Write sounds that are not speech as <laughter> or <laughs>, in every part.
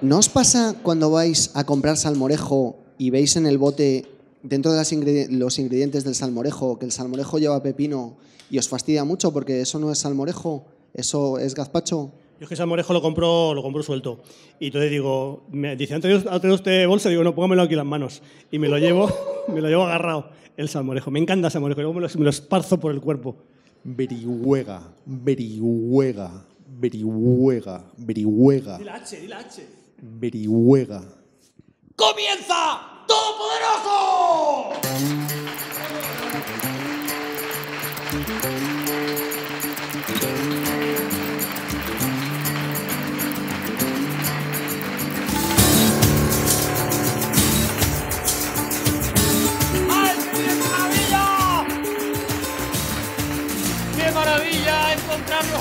¿No os pasa cuando vais a comprar salmorejo y veis en el bote, dentro de los ingredientes del salmorejo, que el salmorejo lleva pepino y os fastidia mucho porque eso no es salmorejo, eso es gazpacho? Yo es que salmorejo lo compro, lo compro suelto. Y entonces digo, me dice, ¿ha de usted bolsa, digo, no, póngamelo aquí en las manos. Y me lo llevo, <laughs> me lo llevo agarrado, el salmorejo. Me encanta el salmorejo, me lo, esparzo por el cuerpo. Beriuega, beriuega, beriuega, beriuega. Dile H, H. Brihuega. ¡Comienza Todo Poderoso.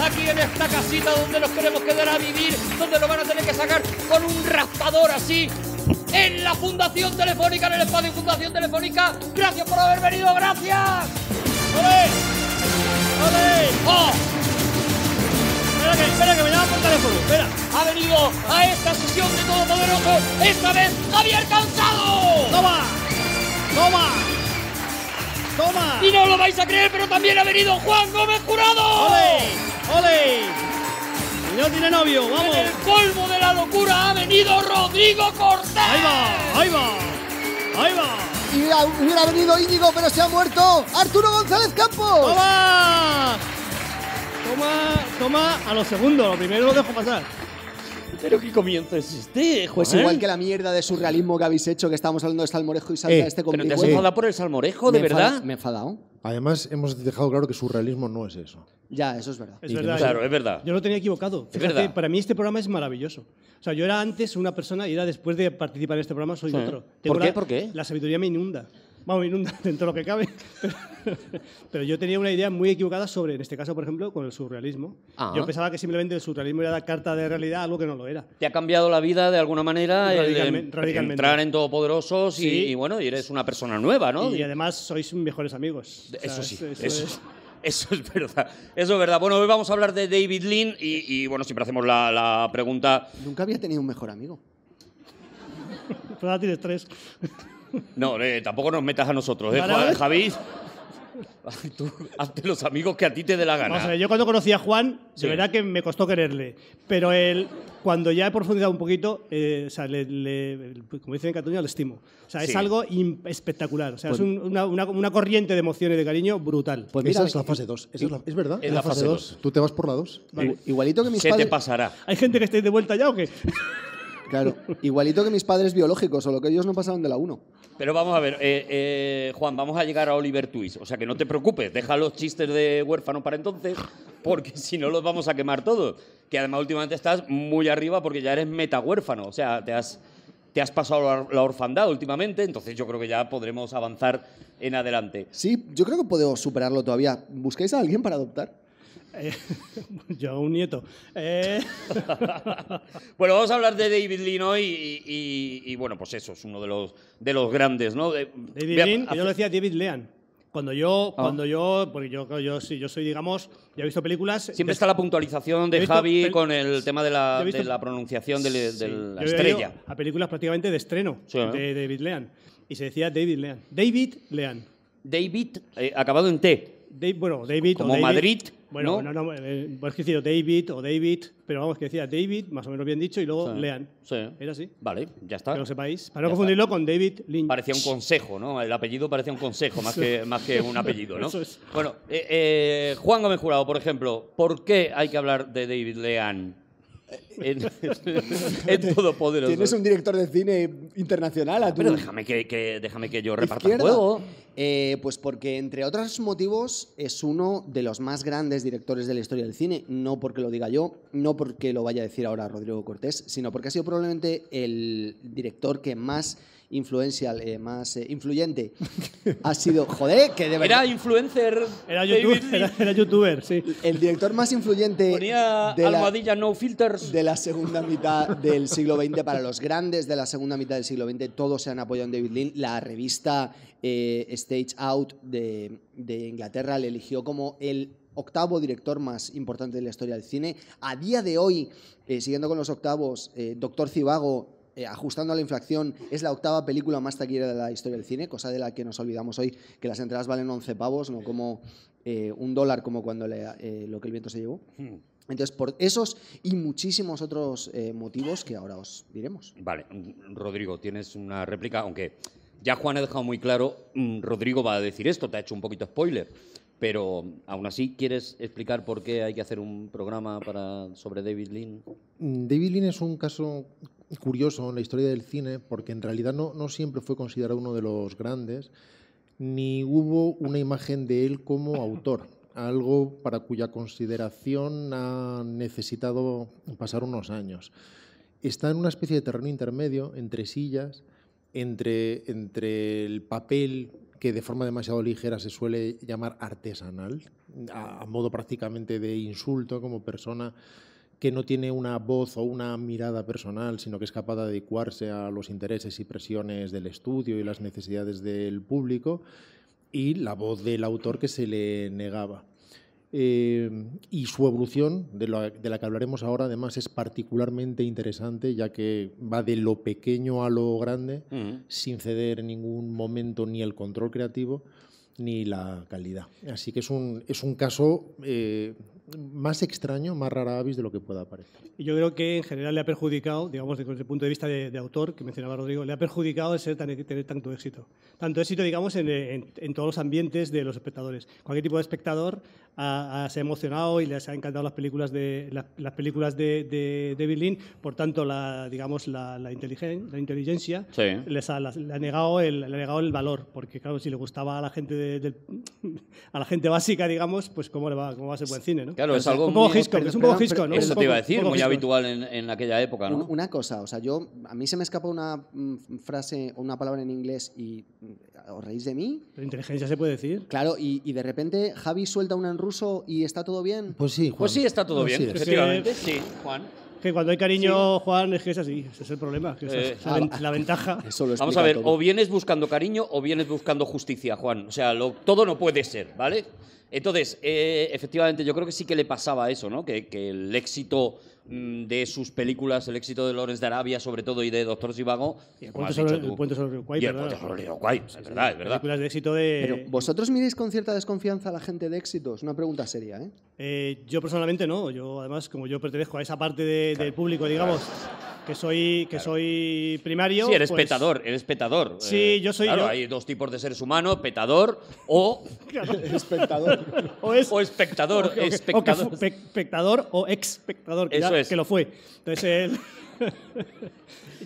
aquí en esta casita donde nos queremos quedar a vivir, donde lo van a tener que sacar con un raspador así. En la Fundación Telefónica, en el espacio Fundación Telefónica. Gracias por haber venido, gracias. ¡Ole! ¡Ole! ¡Oh! Espera que, espera que me llaman por teléfono. Espera. Ha venido a esta sesión de Todo Poderoso, esta vez Javier Cansado. ¡Toma! ¡Toma! ¡Toma! Y no lo vais a creer, pero también ha venido Juan Gómez Jurado. ¡Ole! ¡Ole! no tiene novio, vamos. el polvo de la locura ha venido Rodrigo Cortés. Ahí va, ahí va, ahí va. Y hubiera, venido Íñigo, pero se ha muerto Arturo González Campos. ¡Toma! Toma, toma a los segundos, lo primero lo dejo pasar. Pero que comiences este, Juan. Pues igual que la mierda de surrealismo que habéis hecho, que estábamos hablando de salmorejo y salta eh, este Pero te has enfadado por el salmorejo, de verdad. me he enfadado. Además, hemos dejado claro que surrealismo no es eso. Ya, eso es verdad. Es Claro, es verdad. Yo lo tenía equivocado. para mí este programa es maravilloso. O sea, yo era antes una persona y era después de participar en este programa soy otro. ¿Por qué? ¿Por qué? La sabiduría me inunda vamos, inunda <laughs> dentro de lo que cabe. <laughs> Pero, yo tenía una idea muy equivocada sobre, en este caso, por ejemplo, con el surrealismo. Ah. Yo pensaba que simplemente el surrealismo era la carta de realidad algo que no lo era. Te ha cambiado la vida de alguna manera radicalmente. entrar en Todopoderosos y, bueno, y eres una persona nueva, ¿no? Y, además sois mejores amigos. eso sí, <laughs> eso, es. verdad. Eso es verdad. Bueno, hoy vamos a hablar de David Lynn y, bueno, siempre hacemos la, pregunta. Nunca había tenido un mejor amigo. Pero pues ahora tienes tres. No, eh, tampoco nos metas a nosotros, ¿eh, Javis? Tú hazte los amigos que a ti te dé la gana. yo cuando conocí a Juan, de verdad que me costó quererle. Pero él, cuando ya he profundizado un poquito, eh, como dicen en Cataluña, le estimo. O sea, es algo espectacular. O sea, es pues una, corriente de emociones y de cariño brutal. Pues esa es la fase 2. Es, verdad. Es la, fase 2. Tú te vas por la 2. Igualito que mis ¿Qué te pasará? ¿Hay gente que esté de vuelta ya o qué? Claro. Igualito que mis padres biológicos, o lo que ellos no pasaron de la 1. Pero vamos a ver, eh, eh, Juan, vamos a llegar a Oliver Twist. O sea que no te preocupes, deja los chistes de huérfano para entonces, porque <laughs> si no los vamos a quemar todos. Que además últimamente estás muy arriba porque ya eres meta huérfano. O sea, te has, te has pasado la orfandad últimamente, entonces yo creo que ya podremos avanzar en adelante. Sí, yo creo que podemos superarlo todavía. ¿Buscáis a alguien para adoptar? Eh, <laughs> yo un nieto. Eh, <laughs> bueno, vamos a hablar de David Lean hoy y, bueno, pues eso, es uno de los, de los grandes, ¿no? David yo lo decía David Lean. Cuando yo, ah. cuando yo, porque yo, yo, yo soy, digamos, ya he visto películas. Siempre está la puntualización de Javi con el tema de la, pronunciación de, la estrella. A películas prácticamente de estreno ¿eh? de David Lean. Y se decía David Lean. David Lean. David, acabado en T. bueno, David. Como Madrid. Bueno, no, no, no eh, es David o David, pero vamos, que decía David, más o menos bien dicho, y luego Lean. Era así. Vale, ya está. Que lo sepáis. Para no confundirlo con David Lynch. Parecía un consejo, ¿no? El apellido parecía un consejo más, <laughs> que, más que un apellido, ¿no? Bueno, eh, eh, Juan Gómez Jurado, por ejemplo, ¿por qué hay que hablar de David Lean? <laughs> en, Todopoderoso. Tienes un director de cine internacional ah, Pero déjame que, déjame que yo reparta el juego. Eh, pues porque, entre otros motivos, es uno de los más grandes directores de la historia del cine. No porque lo diga yo, no porque lo vaya a decir ahora Rodrigo Cortés, sino porque ha sido probablemente el director que más influencial, eh, más eh, influyente, ha sido. <laughs> Joder, que de Era influencer. Era youtuber, sí. El director más influyente. de la, no filters. De la segunda mitad del siglo XX, para los grandes de la segunda mitad del siglo XX, todos se han apoyado en David Lynn. La revista eh, Stage Out de, Inglaterra le eligió como el octavo director más importante de la historia del cine. A día de hoy, siguiendo con los octavos, Doctor Cibago eh, ajustando a la inflación, es la octava película más taquillera de la historia del cine, cosa de la que nos olvidamos hoy, que las entradas valen 11 pavos, no como eh, un dólar como cuando eh, lo que el viento se llevó. Hmm. Entonces, por esos y muchísimos otros motivos que ahora os diremos. Vale, mm, Rodrigo, tienes una réplica, aunque ya Juan ha dejado muy claro, mm, Rodrigo va a decir esto, te ha hecho un poquito spoiler, pero mm, aún así, ¿quieres explicar por qué hay que hacer un programa para, sobre David Lynn? David Lynn es un caso curioso en la historia del cine porque en realidad no, siempre fue considerado uno de los grandes, ni hubo una imagen de él como autor, algo para cuya consideración ha necesitado pasar unos años. Está en una especie de terreno intermedio entre sillas, entre, el papel que de forma demasiado ligera se suele llamar artesanal, a, a modo prácticamente de insulto como persona que no tiene una voz o una mirada personal, sino que es capaz de adecuarse a los intereses y presiones del estudio y las necesidades del público, y la voz del autor que se le negaba. Eh, y su evolución, de, la que hablaremos ahora, además es particularmente interesante, ya que va de lo pequeño a lo grande, sin ceder en ningún momento ni el control creativo ni la calidad. Así que es un, es un caso eh, más extraño, más rara avis de lo que pueda parecer. Yo creo que en general le ha perjudicado, digamos, desde el punto de vista de, autor que mencionaba Rodrigo, le ha perjudicado el tener tanto éxito. Tanto éxito, digamos, en, todos los ambientes de los espectadores. Cualquier tipo de espectador se ha emocionado y les ha encantado las películas de, las, películas de, de, por tanto, la, digamos, la, la, la inteligencia les ha, le, ha negado el, el valor, porque claro, si le gustaba a la gente, a la gente básica, digamos, pues cómo, va, cómo va a ser buen cine, ¿no? Claro, es algo un poco muy, es un poco ¿no? Eso te iba a decir, muy habitual en, en, aquella época, ¿no? Una, cosa, o sea, yo, a mí se me escapó una mm, frase o una palabra en inglés y ¿os reís de mí? Pero inteligencia se puede decir. Claro, y, de repente Javi suelta una en ruso y está todo bien. Pues sí, Pues sí, está todo pues bien, efectivamente. Sí, Juan. Que cuando hay cariño, Juan, es que es así, ese es el problema, eh, ah, la, ventaja. <laughs> Vamos a ver, o vienes buscando cariño o vienes buscando justicia, Juan. O sea, todo no puede ser, ¿vale? Entonces, eh, efectivamente, yo creo que sí que le pasaba eso, ¿no? que el éxito Mm, de sus películas, el éxito de Lawrence de Arabia, sobre todo, y de Doctor Zivago. Y el cuento sobre, el y el puente sobre el es verdad, es verdad. Películas de éxito de... Pero vosotros miráis con cierta desconfianza a la gente de éxitos, una pregunta seria, ¿eh? eh yo personalmente no, yo además, como yo pertenezco a esa parte del público, digamos que soy, que soy primario. Sí, eres pues petador, eres petador. Sí, eh, yo soy. Claro, hay dos tipos de seres humanos, petador <laughs> <laughs> o. espectador. O, espectador. O espectador. O, es. que lo fue. Entonces él. <laughs>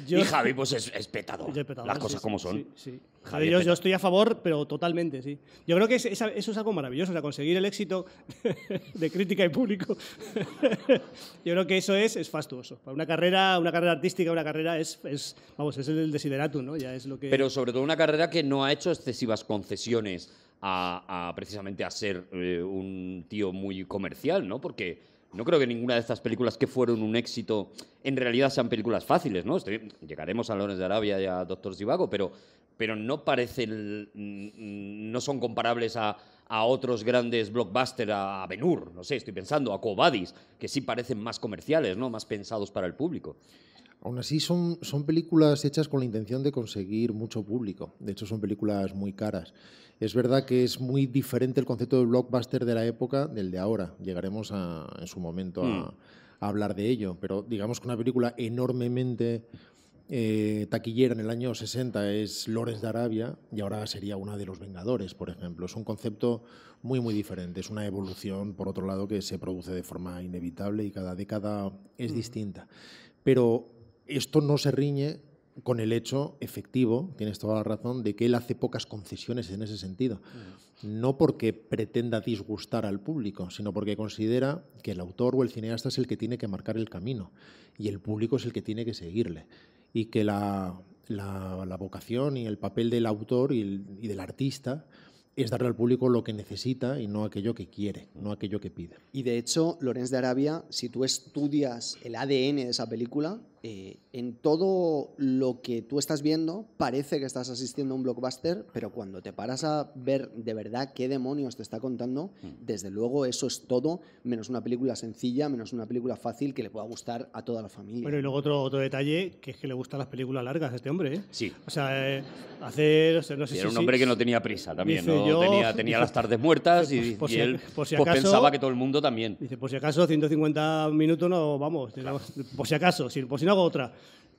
y Javi, pues es, petado, Las cosas como son. Sí, Javi yo, estoy a favor, pero totalmente, sí. Yo creo que eso es algo maravilloso, o conseguir el éxito <laughs> de crítica y público. <laughs> yo creo que eso es, es fastuoso. Para una carrera, una carrera artística, una carrera es, es es el desiderato, ¿no? Ya es lo que... Pero sobre todo una carrera que no ha hecho excesivas concesiones a, precisamente a ser eh, un tío muy comercial, ¿no? Porque no creo que ninguna de estas películas que fueron un éxito en realidad sean películas fáciles, ¿no? llegaremos a Lones de Arabia y a Doctor Zivago, pero, pero no parecen, mm, no son comparables a, otros grandes blockbusters, a Benur, no sé, estoy pensando, a Cobadis, que sí parecen más comerciales, ¿no? Más pensados para el público. Aún así, son, son películas hechas con la intención de conseguir mucho público. De hecho, son películas muy caras. Es verdad que es muy diferente el concepto de blockbuster de la época del de ahora. Llegaremos en su momento hmm. a, hablar de ello. Pero digamos que una película enormemente eh, taquillera en el año 60 es Lores de Arabia y ahora sería una de los Vengadores, por ejemplo. Es un concepto muy, muy diferente. Es una evolución, por otro lado, que se produce de forma inevitable y cada década es hmm. distinta. Pero esto no se riñe con el hecho efectivo, tienes toda la razón, de que él hace pocas concesiones en ese sentido. Mm. No porque pretenda disgustar al público, sino porque considera que el autor o el cineasta es el que tiene que marcar el camino y el público es el que tiene que seguirle. Y que la, vocación y el papel del autor y, y del artista es darle al público lo que necesita y no aquello que quiere, no aquello que pide. Y de hecho, Lorenz de Arabia, si tú estudias el ADN de esa película, えー en todo lo que tú estás viendo, parece que estás asistiendo a un blockbuster, pero cuando te paras a ver de verdad qué demonios te está contando, mm. desde luego eso es todo, menos una película sencilla, menos una película fácil que le pueda gustar a toda la familia. Bueno, y luego otro, otro detalle, que es que le gustan las películas largas a este hombre, ¿eh? Sí. O sea, eh, hacer, no sé, Era un hombre que no tenía prisa también, ¿no? yo, tenía, las tardes muertas y, él pensaba que todo el mundo también. Dice, por si acaso, 150 minutos no, vamos, por si acaso, por si no hago otra.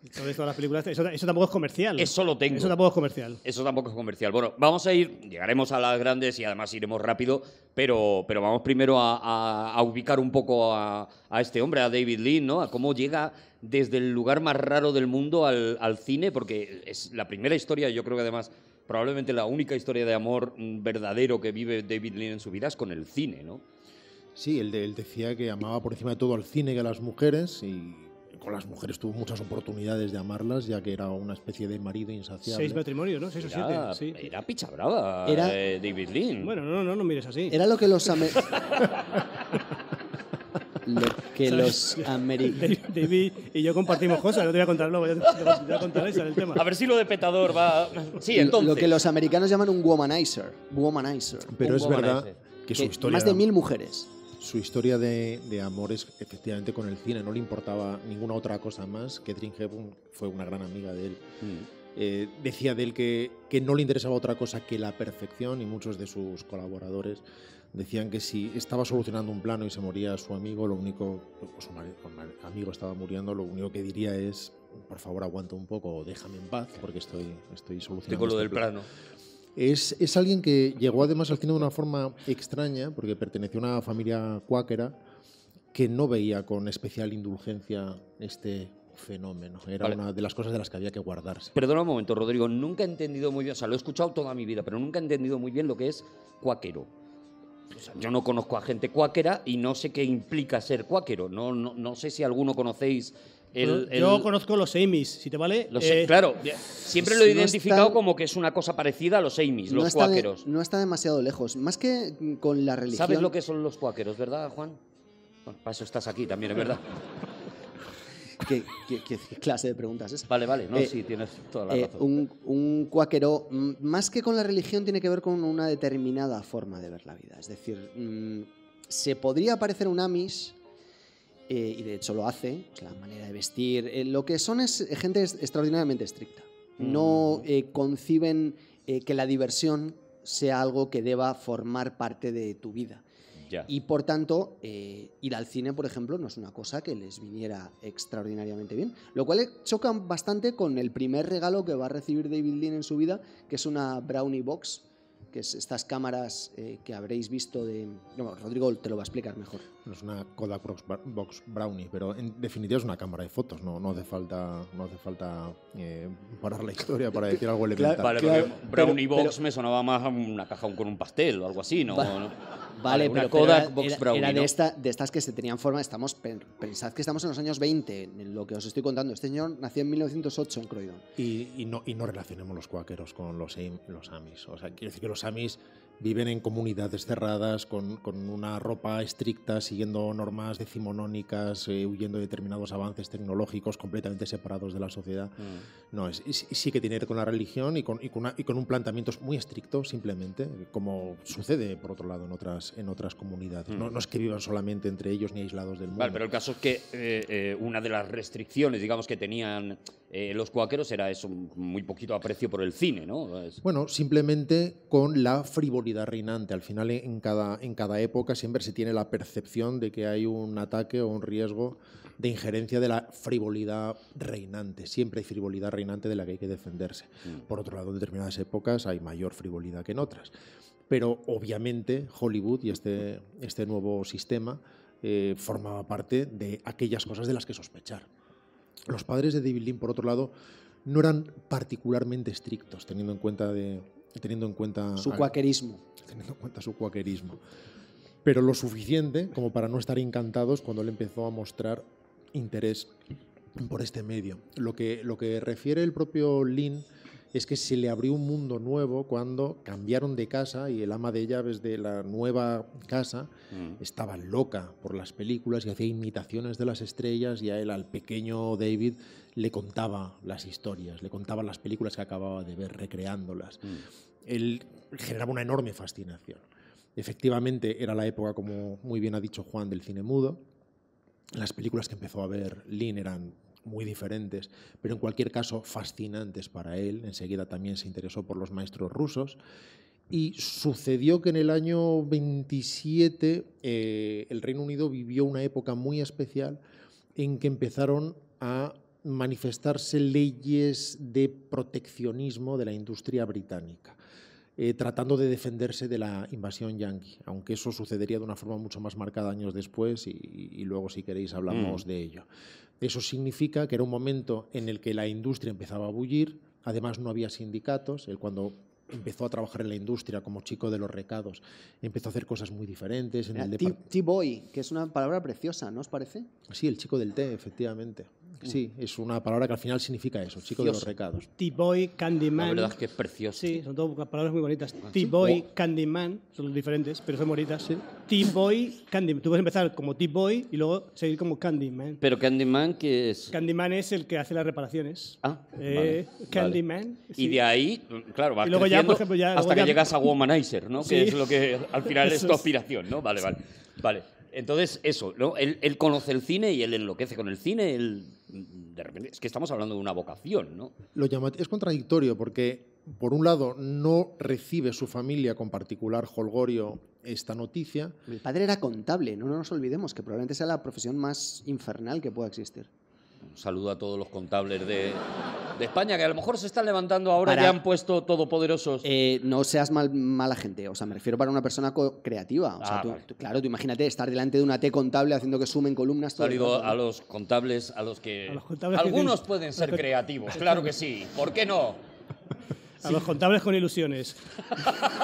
Eso, tampoco es comercial. Eso lo tengo. Eso tampoco es comercial. Eso tampoco es comercial. Bueno, vamos a ir, llegaremos a las grandes y además iremos rápido, pero, pero vamos primero a, ubicar un poco a, este hombre, a David Lee, ¿no? A cómo llega desde el lugar más raro del mundo al, cine, porque es la primera historia, yo creo que además probablemente la única historia de amor verdadero que vive David Lee en su vida es con el cine, ¿no? Sí, él, él, decía que amaba por encima de todo al cine y a las mujeres y con las mujeres tuvo muchas oportunidades de amarlas, ya que era una especie de marido insaciable. Seis matrimonios, ¿no? Seis o siete. Sí. Era picha brava, era, eh, David Lynn. Bueno, no, no, no no mires así. Era lo que los... <laughs> lo que los americanos. <laughs> David y yo compartimos cosas, no te voy a contar luego, ya te voy a contar esa, el tema. A ver si lo de petador va. Sí, entonces. Lo que los americanos llaman un womanizer. Womanizer. Pero es verdad que, que su historia. Más de mil mujeres su historia de, amores, efectivamente con el cine, no le importaba ninguna otra cosa más. Catherine Hepburn fue una gran amiga de él. Mm. Eh, decía de él que, no le interesaba otra cosa que la perfección y muchos de sus colaboradores decían que si estaba solucionando un plano y se moría su amigo, lo único, su amigo estaba muriendo, lo único que diría es, por favor aguanta un poco déjame en paz porque estoy, estoy solucionando... Este plano. Es, alguien que llegó además al cine de una forma extraña, porque perteneció a una familia cuáquera que no veía con especial indulgencia este fenómeno. Era una de las cosas de las que había que guardarse. Perdona un momento, Rodrigo. Nunca he entendido muy bien, o sea, lo he escuchado toda mi vida, pero nunca he entendido muy bien lo que es cuáquero. yo no conozco a gente cuáquera y no sé qué implica ser cuáquero. No, no, no sé si alguno conocéis yo conozco los Amis, si te vale. Los, eh, claro, siempre lo he identificado como que es una cosa parecida a los Amis, los cuáqueros. no está demasiado lejos, más que con la religión. ¿Sabes lo que son los cuáqueros, verdad, Juan? Bueno, para eso estás aquí también, es verdad. <laughs> ¿Qué, qué, clase de preguntas es Vale, vale, no, eh, sí, tienes toda la eh, razón. Un, un, cuáquero, mm, más que con la religión, tiene que ver con una determinada forma de ver la vida. Es decir, mm, se podría parecer un Amis eh, y de hecho lo hace, la manera de vestir, eh, lo que son es eh, gente extraordinariamente estricta. No mm. conciben que la diversión sea algo que deba formar parte de tu vida. Y por tanto, ir al cine, por ejemplo, no es una cosa que les viniera extraordinariamente bien. Lo cual choca bastante con el primer regalo que va a recibir David Lean en su vida, que es una brownie box que es estas cámaras eh, que habréis visto de... No, Rodrigo te lo va a explicar mejor. Es una Kodak Box Brownie, pero en definitiva es una cámara de fotos, no, no hace falta, no hace falta eh, parar la historia para decir algo elemental. Brownie Box me sonaba más a una caja con un pastel o algo así, ¿no? Vale, pero, era, de, estas que se tenían forma. Estamos, pensad que estamos en los años 20, en lo que os estoy contando. Este señor nació en 1908 en Croydon. Y, no, y no relacionemos los cuáqueros con los, los amis. O sea, quiero decir que los amis viven en comunidades cerradas, con, con, una ropa estricta, siguiendo normas decimonónicas, eh, huyendo de determinados avances tecnológicos, completamente separados de la sociedad. Mm. No, es, sí que tiene que ver con la religión y con, y, con un planteamiento muy estricto, simplemente, como sucede, por otro lado, en otras, en otras comunidades. No, mm. es que vivan solamente entre ellos ni aislados del mundo. pero el caso es que eh, eh, una de las restricciones, digamos, que tenían los cuáqueros era eso, muy poquito aprecio por el cine, ¿no? Bueno, simplemente con la frivolidad reinante. Al final, en cada, en cada época siempre se tiene la percepción de que hay un ataque o un riesgo de injerencia de la frivolidad reinante. Siempre hay frivolidad reinante de la que hay que defenderse. Mm. Por otro lado, en determinadas épocas hay mayor frivolidad que en otras. Pero obviamente Hollywood y este, este nuevo sistema eh, formaba parte de aquellas cosas de las que sospechar. Los padres de David por otro lado, no eran particularmente estrictos, teniendo en cuenta de, teniendo en cuenta... Su cuaquerismo. Teniendo en cuenta su Pero lo suficiente como para no estar encantados cuando él empezó a mostrar interés por este medio. Lo que, lo que refiere el propio Lin es que se le abrió un mundo nuevo cuando cambiaron de casa y el ama de llaves de la nueva casa mm. estaba loca por las películas y hacía imitaciones de las estrellas y a él, al pequeño David, le contaba las historias, le contaba las películas que acababa de ver, recreándolas. Mm. Él generaba una enorme fascinación. Efectivamente, era la época, como muy bien ha dicho Juan, del cine mudo. Las películas que empezó a ver Lin eran muy diferentes, pero en cualquier caso fascinantes para él. Enseguida también se interesó por los maestros rusos. Y sucedió que en el año 27 eh, el Reino Unido vivió una época muy especial en que empezaron a manifestarse leyes de proteccionismo de la industria británica. Eh, tratando de defenderse de la invasión Yankee aunque eso sucedería de una forma mucho más marcada años después y, luego si queréis hablamos mm. de ello. Eso significa que era un momento en el que la industria empezaba a bullir, además no había sindicatos, él cuando empezó a trabajar en la industria como chico de los recados, empezó a hacer cosas muy diferentes. En T-Boy, que es una palabra preciosa, ¿no os parece? Sí, el chico del té, efectivamente. Sí, es una palabra que al final significa eso, chico de los recados. T-Boy, Candyman. La verdad es que es precioso. Sí, son todas palabras muy bonitas. Ah, T-Boy, Candyman, son diferentes, pero son bonitas. T-Boy, Candyman. Tú puedes empezar como T-Boy y luego seguir como Candyman. ¿Pero Candyman qué es? Candyman es el que hace las reparaciones. Ah, eh, Candyman. Y de ahí, claro, va luego ya, por ejemplo, ya, hasta que llegas a Womanizer, ¿no? Que es lo que al final es tu <laughs> aspiración, ¿no? Vale, vale. Vale. Entonces, eso, ¿no? Él, conoce el cine y él enloquece con el cine, repente, es que estamos hablando de una vocación, ¿no? es contradictorio porque, por un lado, no recibe su familia con particular jolgorio esta noticia. El padre era contable, no nos olvidemos, que probablemente sea la profesión más infernal que pueda existir. Un saludo a todos los contables de, España, que a lo mejor se están levantando ahora y han puesto todopoderosos. Eh, no seas mala gente, o sea, me refiero para una persona creativa. Ah, claro, tú imagínate estar delante de una T contable haciendo que sumen columnas todo. Saludo a los contables, a los que... algunos pueden ser creativos, claro que sí. ¿Por qué no? A los contables con ilusiones. <laughs>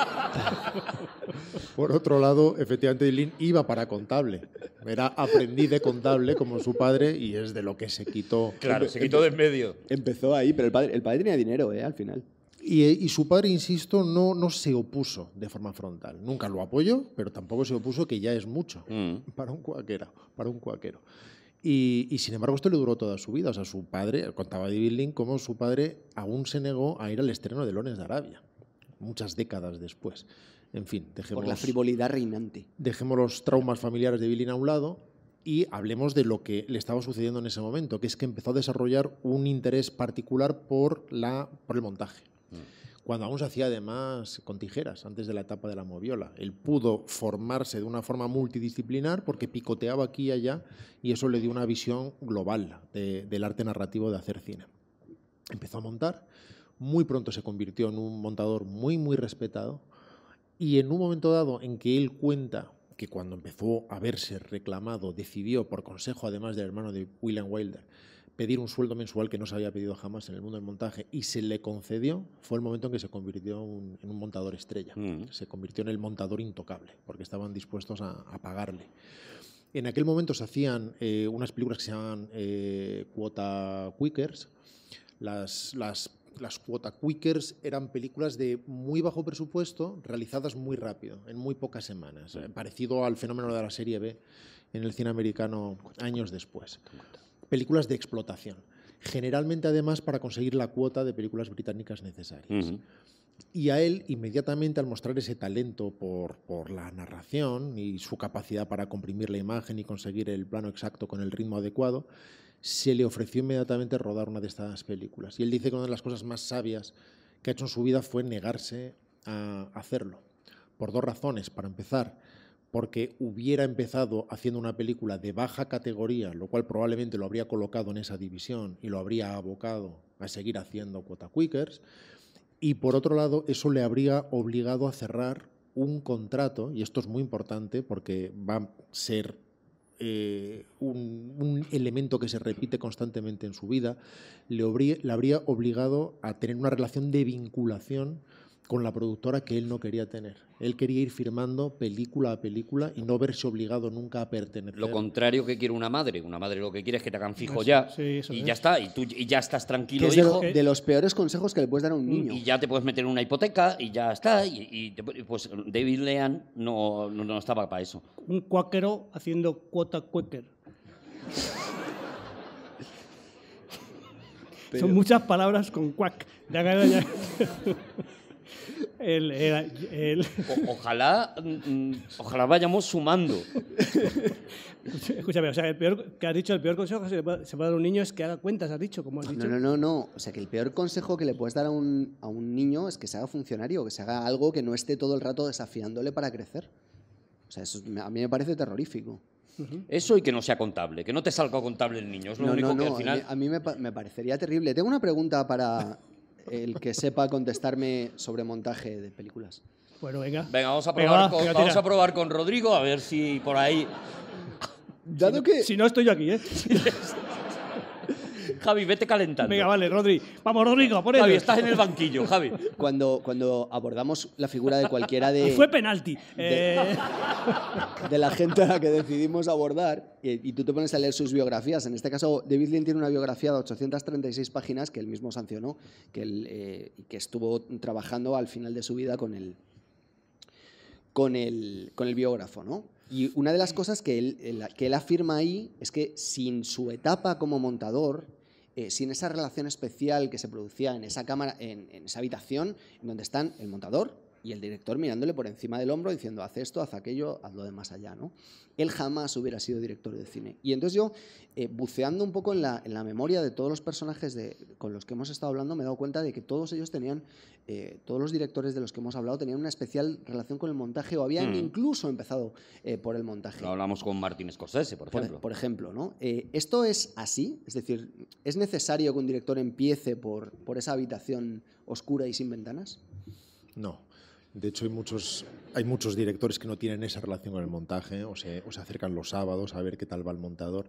Por otro lado, efectivamente, Dilin iba para contable. Era aprendiz de contable como su padre y es de lo que se quitó. Claro, se quitó de en medio. Empezó ahí, pero el padre, tenía dinero, ¿eh? Al final. Eh, y, su padre, insisto, no, no se opuso de forma frontal. Nunca lo apoyó, pero tampoco se opuso, que ya es mucho mm. para un cuaquero. Para un cuaquero. Y, sin embargo, esto le duró toda su vida. O sea, su padre, contaba David Link, cómo su padre aún se negó a ir al estreno de Lones de Arabia, muchas décadas después. En fin, dejemos. la frivolidad reinante. Dejemos los traumas familiares de Billy a un lado y hablemos de lo que le estaba sucediendo en ese momento, que es que empezó a desarrollar un interés particular por, la, por el montaje. Mm. Cuando aún se hacía además con tijeras, antes de la etapa de la moviola. Él pudo formarse de una forma multidisciplinar porque picoteaba aquí y allá y eso le dio una visión global del arte narrativo de hacer cine. Empezó a montar, muy pronto se convirtió en un montador muy, muy respetado y en un momento dado en que él cuenta que cuando empezó a verse reclamado, decidió, por consejo además del hermano de William Wilder, pedir un sueldo mensual que no se había pedido jamás en el mundo del montaje y se le concedió, fue el momento en que se convirtió en un montador estrella. Mm. Se convirtió en el montador intocable, porque estaban dispuestos a, pagarle. En aquel momento se hacían eh, unas películas que se llamaban eh, cuota quickers. Las, las las cuotas quickers eran películas de muy bajo presupuesto realizadas muy rápido, en muy pocas semanas, eh, mm. parecido al fenómeno de la serie B en el cine americano años después. Películas de explotación, generalmente además para conseguir la cuota de películas británicas necesarias. Y a él, inmediatamente al mostrar ese talento por, la narración y su capacidad para comprimir la imagen y conseguir el plano exacto con el ritmo adecuado, se le ofreció inmediatamente rodar una de estas películas. Y él dice que una de las cosas más sabias que ha hecho en su vida fue negarse a hacerlo. Por dos razones. Para empezar, porque hubiera empezado haciendo una película de baja categoría, lo cual probablemente lo habría colocado en esa división y lo habría abocado a seguir haciendo cuota quickers. Y por otro lado, eso le habría obligado a cerrar un contrato, y esto es muy importante porque va a ser eh, un, elemento que se repite constantemente en su vida, le habría obligado a tener una relación de vinculación con la productora que él no quería tener. Él quería ir firmando película a película y no verse obligado nunca a pertenecer. Lo contrario que quiere una madre. Una madre lo que quiere es que te hagan fijo ya. y ya está. Y tú y ya estás tranquilo, hijo. De, los peores consejos que le puedes dar a un niño. Y ya te puedes meter en una hipoteca y ya está. Y, pues David Lean no, no, estaba para eso. Un cuáquero haciendo cuota cuéquer. <laughs> Son muchas palabras con cuac. Ya, ya, ya ojalá, mm, ojalá vayamos sumando. <laughs> Escúchame, o sea, el peor que dicho, el peor consejo que se puede, dar a un niño es que haga cuentas, has dicho, como has dicho. No, no, no, O sea, que el peor consejo que le puedes dar a un, niño es que se haga funcionario, que se haga algo que no esté todo el rato desafiándole para crecer. O sea, eso a mí me parece terrorífico. Eso y que no sea contable, que no te salga contable el niño. A mí, me, parecería terrible. Tengo una pregunta para, el que sepa contestarme sobre montaje de películas. Bueno, venga. Venga, vamos a probar, con, vamos a probar con Rodrigo, a ver si por ahí... si, si no estoy yo aquí, ¿eh? <laughs> Javi, vete calentando. Venga, vale, Rodri. Vamos, Rodrigo, por Javi, estás en el banquillo, Javi. <laughs> Cuando, cuando abordamos la figura de cualquiera de. fue penalti. De, eh. <laughs> la gente a la que decidimos abordar, y, tú te pones a leer sus biografías. En este caso, David Lynn tiene una biografía de 836 páginas que él mismo sancionó, que, eh, que estuvo trabajando al final de su vida con el, con el, con el biógrafo, ¿no? Y una de las cosas que eh, que él afirma ahí es que sin su etapa como montador, eh, sin esa relación especial que se producía en esa cámara, en esa habitación, en donde están el montador, y el director mirándole por encima del hombro diciendo, haz esto, haz aquello, hazlo de más allá, ¿no? Él jamás hubiera sido director de cine. Y entonces yo, eh, buceando un poco en la, memoria de todos los personajes de, con los que hemos estado hablando, me he dado cuenta de que todos ellos tenían, eh, todos los directores de los que hemos hablado tenían una especial relación con el montaje o habían mm. incluso empezado eh, por el montaje. Lo hablamos con Martín Scorsese, por e-, ejemplo. Por, ejemplo, ¿no? ¿Esto es así? Es decir, ¿es necesario que un director empiece por, por esa habitación oscura y sin ventanas? No. De hecho, hay muchos, hay muchos directores que no tienen esa relación con el montaje, o se, acercan los sábados a ver qué tal va el montador.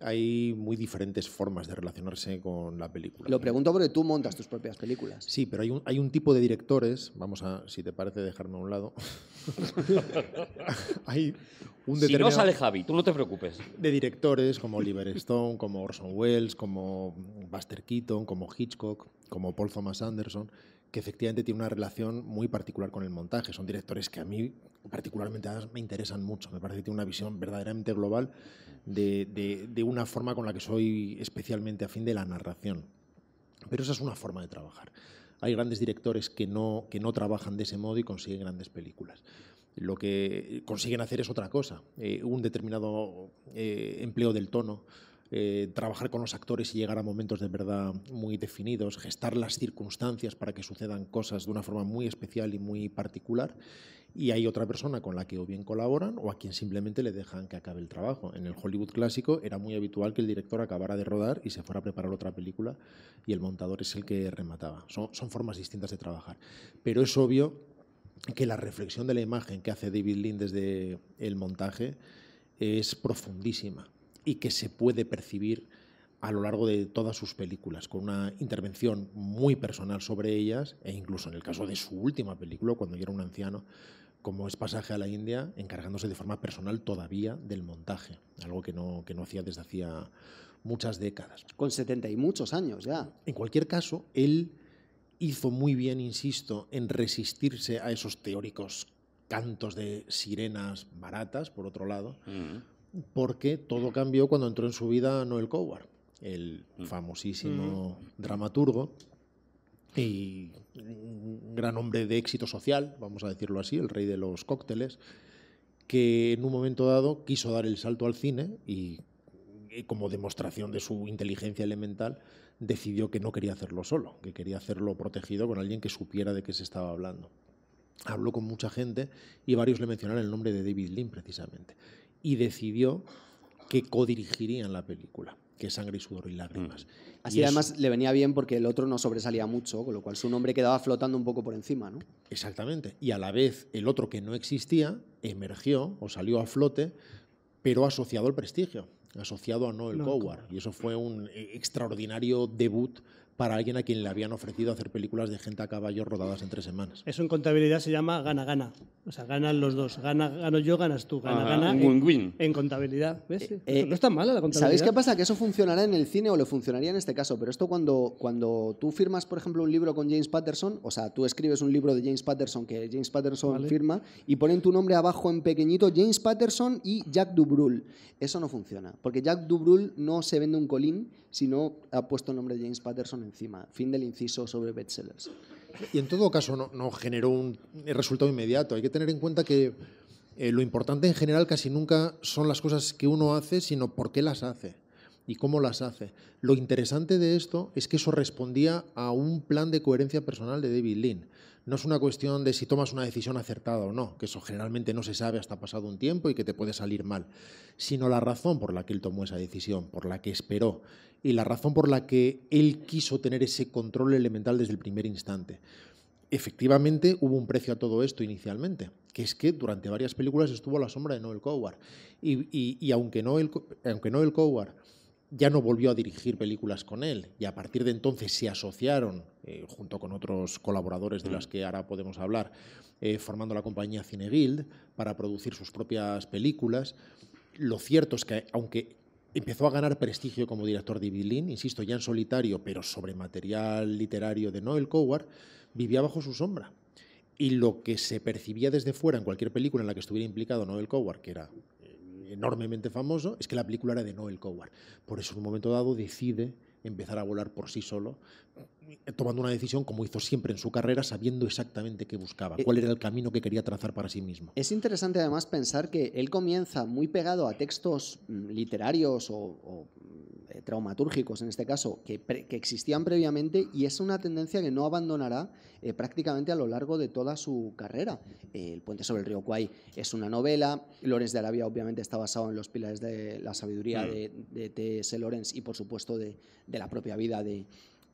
Hay muy diferentes formas de relacionarse con la película. Lo pregunto porque tú montas tus propias películas. Sí, pero hay un, hay un tipo de directores, vamos a, si te parece, dejarme a un lado. <laughs> hay un determinado... Si no sale Javi, tú no te preocupes. De directores como Oliver Stone, como Orson Welles, como Buster Keaton, como Hitchcock, como Paul Thomas Anderson, que efectivamente tiene una relación muy particular con el montaje. Son directores que a mí particularmente me interesan mucho. Me parece que tiene una visión verdaderamente global de, una forma con la que soy especialmente afín de la narración. Pero esa es una forma de trabajar. Hay grandes directores que no, que no trabajan de ese modo y consiguen grandes películas. Lo que consiguen hacer es otra cosa, eh, un determinado eh, empleo del tono, eh, trabajar con los actores y llegar a momentos de verdad muy definidos, gestar las circunstancias para que sucedan cosas de una forma muy especial y muy particular. Y hay otra persona con la que o bien colaboran o a quien simplemente le dejan que acabe el trabajo. En el Hollywood clásico era muy habitual que el director acabara de rodar y se fuera a preparar otra película y el montador es el que remataba. Son, son formas distintas de trabajar. Pero es obvio que la reflexión de la imagen que hace David Lynn desde el montaje es profundísima y que se puede percibir a lo largo de todas sus películas, con una intervención muy personal sobre ellas, e incluso en el caso de su última película, cuando yo era un anciano, como es Pasaje a la India, encargándose de forma personal todavía del montaje, algo que no, que no hacía desde hacía muchas décadas. Con 70 y muchos años ya. En cualquier caso, él hizo muy bien, insisto, en resistirse a esos teóricos cantos de sirenas baratas, por otro lado, mm porque todo cambió cuando entró en su vida Noel Coward, el mm. famosísimo mm. dramaturgo y gran hombre de éxito social, vamos a decirlo así, el rey de los cócteles, que en un momento dado quiso dar el salto al cine y, como demostración de su inteligencia elemental decidió que no quería hacerlo solo, que quería hacerlo protegido con alguien que supiera de qué se estaba hablando habló con mucha gente y varios le mencionaron el nombre de David Lynn precisamente y decidió que codirigirían la película que sangre y sudor y lágrimas. Mm. Así además le venía bien porque el otro no sobresalía mucho, con lo cual su nombre quedaba flotando un poco por encima, ¿no? Exactamente. Y a la vez el otro que no existía emergió o salió a flote, pero asociado al prestigio, asociado a Noel Coward. Y eso fue un eh, extraordinario debut para alguien a quien le habían ofrecido hacer películas de gente a caballo rodadas en tres semanas. Eso en contabilidad se llama gana-gana. O sea, ganan los dos. Gana, gano yo, ganas tú. Gana-gana. En, contabilidad. ¿Ves? Eh, no eh, está mala la contabilidad. ¿Sabéis qué pasa? Que eso funcionará en el cine o le funcionaría en este caso. Pero esto cuando, cuando tú firmas, por ejemplo, un libro con James Patterson, o sea, tú escribes un libro de James Patterson que James Patterson firma y ponen tu nombre abajo en pequeñito James Patterson y Jack Dubrul. Eso no funciona. Porque Jack Dubrul no se vende un colín, sino ha puesto el nombre de James Patterson encima. Fin del inciso sobre bestsellers. Y en todo caso no, generó un resultado inmediato. Hay que tener en cuenta que eh, lo importante en general casi nunca son las cosas que uno hace, sino por qué las hace y cómo las hace. Lo interesante de esto es que eso respondía a un plan de coherencia personal de David Lynn no es una cuestión de si tomas una decisión acertada o no, que eso generalmente no se sabe hasta pasado un tiempo y que te puede salir mal, sino la razón por la que él tomó esa decisión, por la que esperó y la razón por la que él quiso tener ese control elemental desde el primer instante. Efectivamente hubo un precio a todo esto inicialmente, que es que durante varias películas estuvo a la sombra de Noel Coward. Y, aunque Noel, aunque Noel Coward ya no volvió a dirigir películas con él y a partir de entonces se asociaron, eh, junto con otros colaboradores de las mm. que ahora podemos hablar, eh, formando la compañía Cine Guild para producir sus propias películas. Lo cierto es que, aunque empezó a ganar prestigio como director de Bilin, insisto, ya en solitario, pero sobre material literario de Noel Coward, vivía bajo su sombra. Y lo que se percibía desde fuera en cualquier película en la que estuviera implicado Noel Coward, que era enormemente famoso, es que la película era de Noel Coward. Por eso en un momento dado decide empezar a volar por sí solo, eh, tomando una decisión como hizo siempre en su carrera, sabiendo exactamente qué buscaba, eh, cuál era el camino que quería trazar para sí mismo. Es interesante además pensar que él comienza muy pegado a textos mm, literarios o, o eh, traumatúrgicos en este caso, que, existían previamente y es una tendencia que no abandonará eh, prácticamente a lo largo de toda su carrera. el Puente sobre el Río Kwai es una novela, Lorenz de Arabia obviamente está basado en los pilares de la sabiduría mm. de, T. T.S. Lorenz y por supuesto de, de la propia vida de,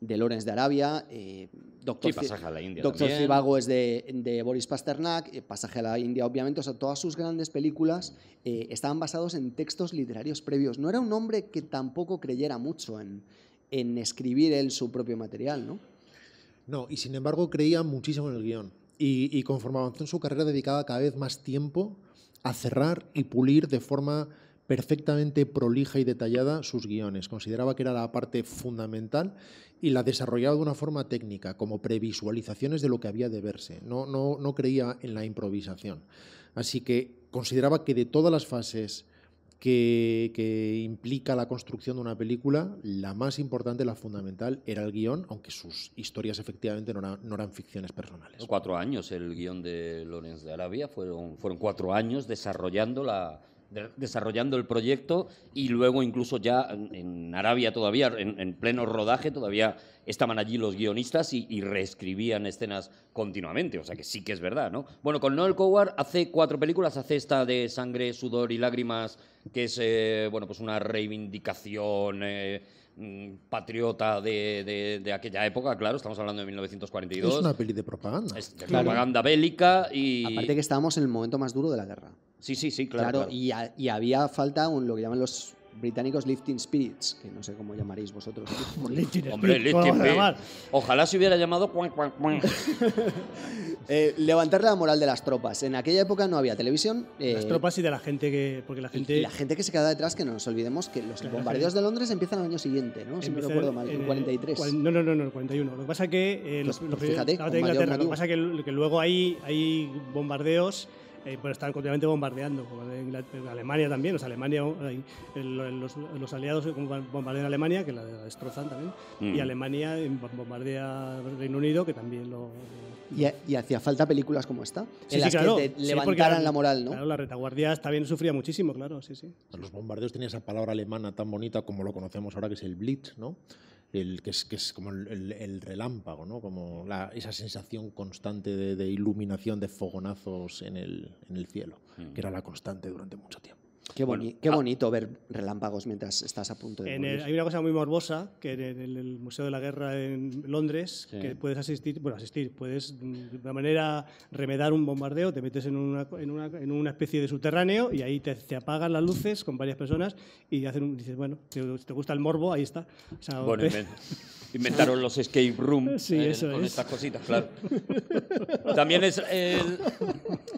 de Lorenz de Arabia, eh, Doctor, sí, es de, Boris Pasternak, eh, Pasaje a la India, obviamente, o sea, todas sus grandes películas eh, estaban basados en textos literarios previos. No era un hombre que tampoco creyera mucho en, escribir él su propio material, ¿no? No, y sin embargo creía muchísimo en el guión. Y, y conforme avanzó en su carrera, dedicaba cada vez más tiempo a cerrar y pulir de forma perfectamente prolija y detallada sus guiones. Consideraba que era la parte fundamental y la desarrollaba de una forma técnica, como previsualizaciones de lo que había de verse. No, no, no creía en la improvisación. Así que consideraba que de todas las fases que, que, implica la construcción de una película, la más importante, la fundamental, era el guión, aunque sus historias efectivamente no eran, no eran ficciones personales. Cuatro años el guión de Lorenz de Arabia, fueron, fueron cuatro años desarrollando la, desarrollando el proyecto y luego incluso ya en, Arabia todavía, en, pleno rodaje, todavía estaban allí los guionistas y, reescribían escenas continuamente, o sea que sí que es verdad, ¿no? Bueno, con Noel Coward hace cuatro películas, hace esta de Sangre, Sudor y Lágrimas, que es, eh, bueno, pues una reivindicación... Eh, mm, patriota de, aquella época, claro, estamos hablando de 1942. Es una peli de propaganda. Es propaganda bélica y... Aparte que estábamos en el momento más duro de la guerra. Sí, sí, sí, claro. Y, había falta un, lo que llaman los británicos lifting spirits, que no sé cómo llamaréis vosotros. <laughs> lifting Hombre, Ojalá se hubiera llamado <laughs> eh, levantar la moral de las tropas. En aquella época no había televisión. Eh, las tropas y de la gente que. Porque la gente. Y la gente que se queda detrás, que no nos olvidemos que los bombardeos de Londres empiezan al año siguiente, ¿no? Si me mal, en el 43. no, no, no, no, el 41. Lo que pasa que. Eh, pues, pues fíjate, lo que pasa que, que luego hay bombardeos eh, por estar continuamente bombardeando, en Alemania también, o sea, Alemania, eh, los, aliados bombardean a Alemania, que la destrozan también, y mm. Alemania em, bombardea Reino Unido, que también lo... Y, hacía falta películas como esta, en las que levantaran la moral, ¿no? Claro, la retaguardia también sufría muchísimo, claro, sí, sí. Los bombardeos tenían esa palabra alemana tan bonita como lo conocemos ahora, que es el Blitz, ¿no? el, que, es, que es como el, relámpago, ¿no? como esa sensación constante de, iluminación de fogonazos en el, en el cielo, que era la constante durante mucho tiempo. Qué, ah, bonito ver relámpagos mientras estás a punto de hay una cosa muy morbosa que en el, Museo de la Guerra en Londres, que puedes asistir, bueno, asistir, puedes mm, de una manera remedar un bombardeo, te metes en una, en una, especie de subterráneo y ahí te, apagan las luces con varias personas y hacen dices, bueno, si te, gusta el morbo, ahí está. bueno, <laughs> inventaron los escape rooms <laughs> eh, con estas cositas, claro. También es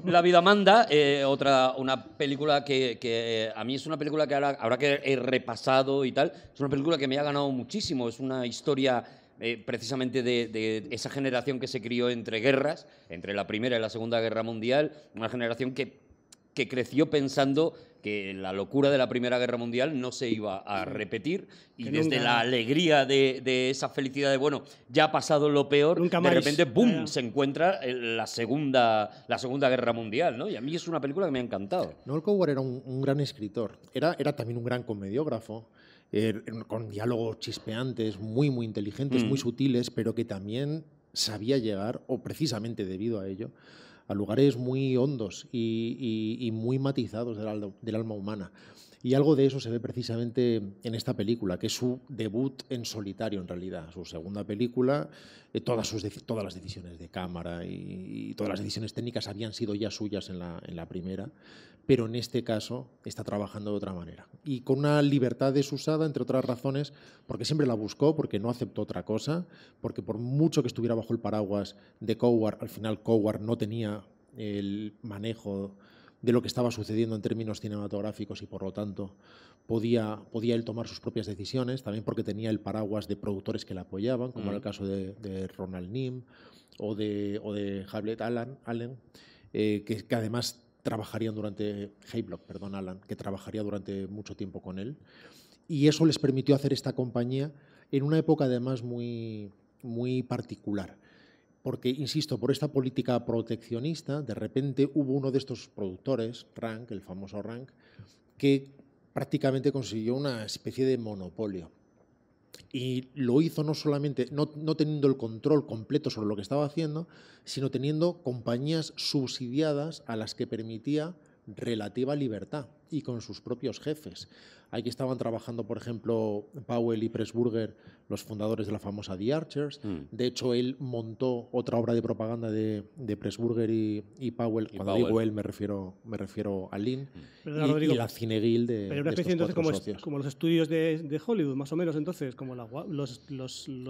La vida manda, eh, otra, una película que eh, a mí es una película que ahora, que he repasado y tal, es una película que me ha ganado muchísimo, es una historia... Eh, precisamente de, esa generación que se crió entre guerras, entre la Primera y la Segunda Guerra Mundial, una generación que, que creció pensando que la locura de la Primera Guerra Mundial no se iba a repetir y desde la alegría de, esa felicidad de, bueno, ya ha pasado lo peor, de repente, ¡boom!, se encuentra la segunda, la segunda Guerra Mundial, ¿no? Y a mí es una película que me ha encantado. Noel Coward era un, gran escritor, era, era también un gran comediógrafo. Er, con diálogos chispeantes, muy, muy inteligentes, muy mm. sutiles, pero que también sabía llegar, o precisamente debido a ello, a lugares muy hondos y, muy matizados del alma, humana. Y algo de eso se ve precisamente en esta película, que es su debut en solitario en realidad, su segunda película. Eh, todas, sus, todas las decisiones de cámara y, todas las decisiones técnicas habían sido ya suyas en la, en la primera, pero en este caso está trabajando de otra manera. Y con una libertad desusada, entre otras razones, porque siempre la buscó, porque no aceptó otra cosa, porque por mucho que estuviera bajo el paraguas de Coward, al final Coward no tenía el manejo de lo que estaba sucediendo en términos cinematográficos y por lo tanto podía, podía él tomar sus propias decisiones, también porque tenía el paraguas de productores que le apoyaban, como en el caso de, Ronald Nim o de, o Allen, eh, que además trabajarían durante, Hayblock, perdón, Alan, que trabajaría durante mucho tiempo con él. Y eso les permitió hacer esta compañía en una época además muy, muy particular. Porque, insisto, por esta política proteccionista, de repente hubo uno de estos productores, Rank, el famoso Rank, que prácticamente consiguió una especie de monopolio y lo hizo no solamente, no, teniendo el control completo sobre lo que estaba haciendo, sino teniendo compañías subsidiadas a las que permitía relativa libertad y con sus propios jefes. Aquí estaban trabajando, por ejemplo, Powell y Pressburger, los fundadores de la famosa The Archers. Mm. De hecho, él montó otra obra de propaganda de, Pressburger y, Powell. Cuando digo él, me refiero, me refiero a Lynn. Mm. y, la Cineguil de. Pero una especie entonces como, los estudios de, Hollywood, más o menos, entonces, como los,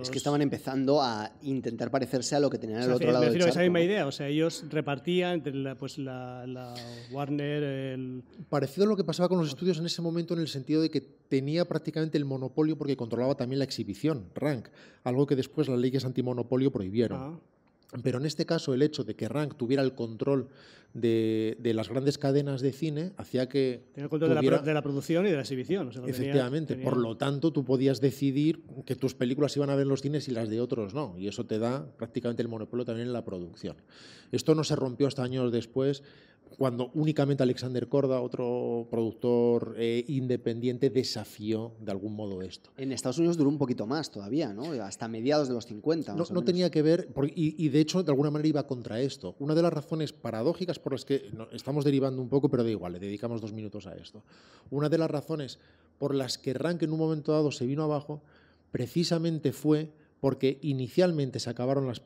Es que estaban empezando a intentar parecerse a lo que tenían al otro lado esa misma idea, o sea, ellos repartían entre la, pues, la, Warner. Parecido a lo que pasaba con los estudios en ese momento, en el sentido de que tenía prácticamente el monopolio porque controlaba también la exhibición, Rank, algo que después las leyes antimonopolio prohibieron. Ah. Pero en este caso el hecho de que Rank tuviera el control de, las grandes cadenas de cine hacía que... Tenía el control de, la, producción y de la exhibición. Efectivamente, por lo tanto tú podías decidir que tus películas iban a ver en los cines y las de otros no. Y eso te da prácticamente el monopolio también en la producción. Esto no se rompió hasta años después cuando únicamente Alexander Corda, otro productor eh, independiente, desafió de algún modo esto. En Estados Unidos duró un poquito más todavía, ¿no? Hasta mediados de los 50. No, tenía que ver, y, de hecho de alguna manera iba contra esto. Una de las razones paradójicas por las que estamos derivando un poco, pero da igual, le dedicamos dos minutos a esto. Una de las razones por las que Rank en un momento dado se vino abajo, precisamente fue porque inicialmente se acabaron las,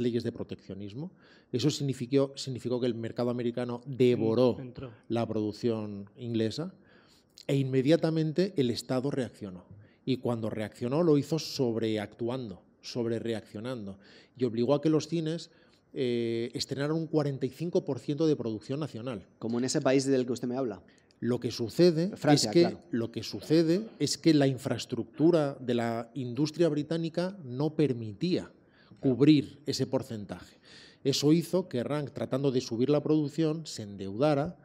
leyes de proteccionismo. Eso significó, que el mercado americano mm, devoró la producción inglesa e inmediatamente el Estado reaccionó. Y cuando reaccionó lo hizo sobreactuando, sobrereaccionando, y obligó a que los cines eh, estrenaran un 45% de producción nacional. Como en ese país del que usted me habla. Lo que sucede es que lo que sucede es que la infraestructura de la industria británica no permitía cubrir ese porcentaje. Eso hizo que Rank, tratando de subir la producción, se endeudara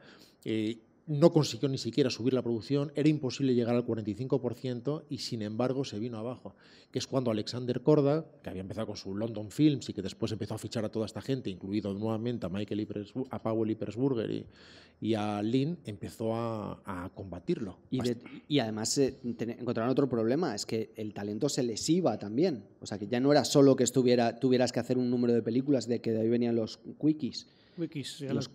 eh, no consiguió ni siquiera subir la producción, era imposible llegar al 45% y sin embargo se vino abajo, que es cuando Alexander Korda, que había empezado con su London Films y que después empezó a fichar a toda esta gente, incluido nuevamente a, Michael a Powell Ipersburger y, y, a Lynn, empezó a, combatirlo. Y, además eh, encontraron otro problema, es que el talento se les iba también, o sea que ya no era solo que estuviera, tuvieras que hacer un número de películas de que de ahí venían los quickies Wikis, a los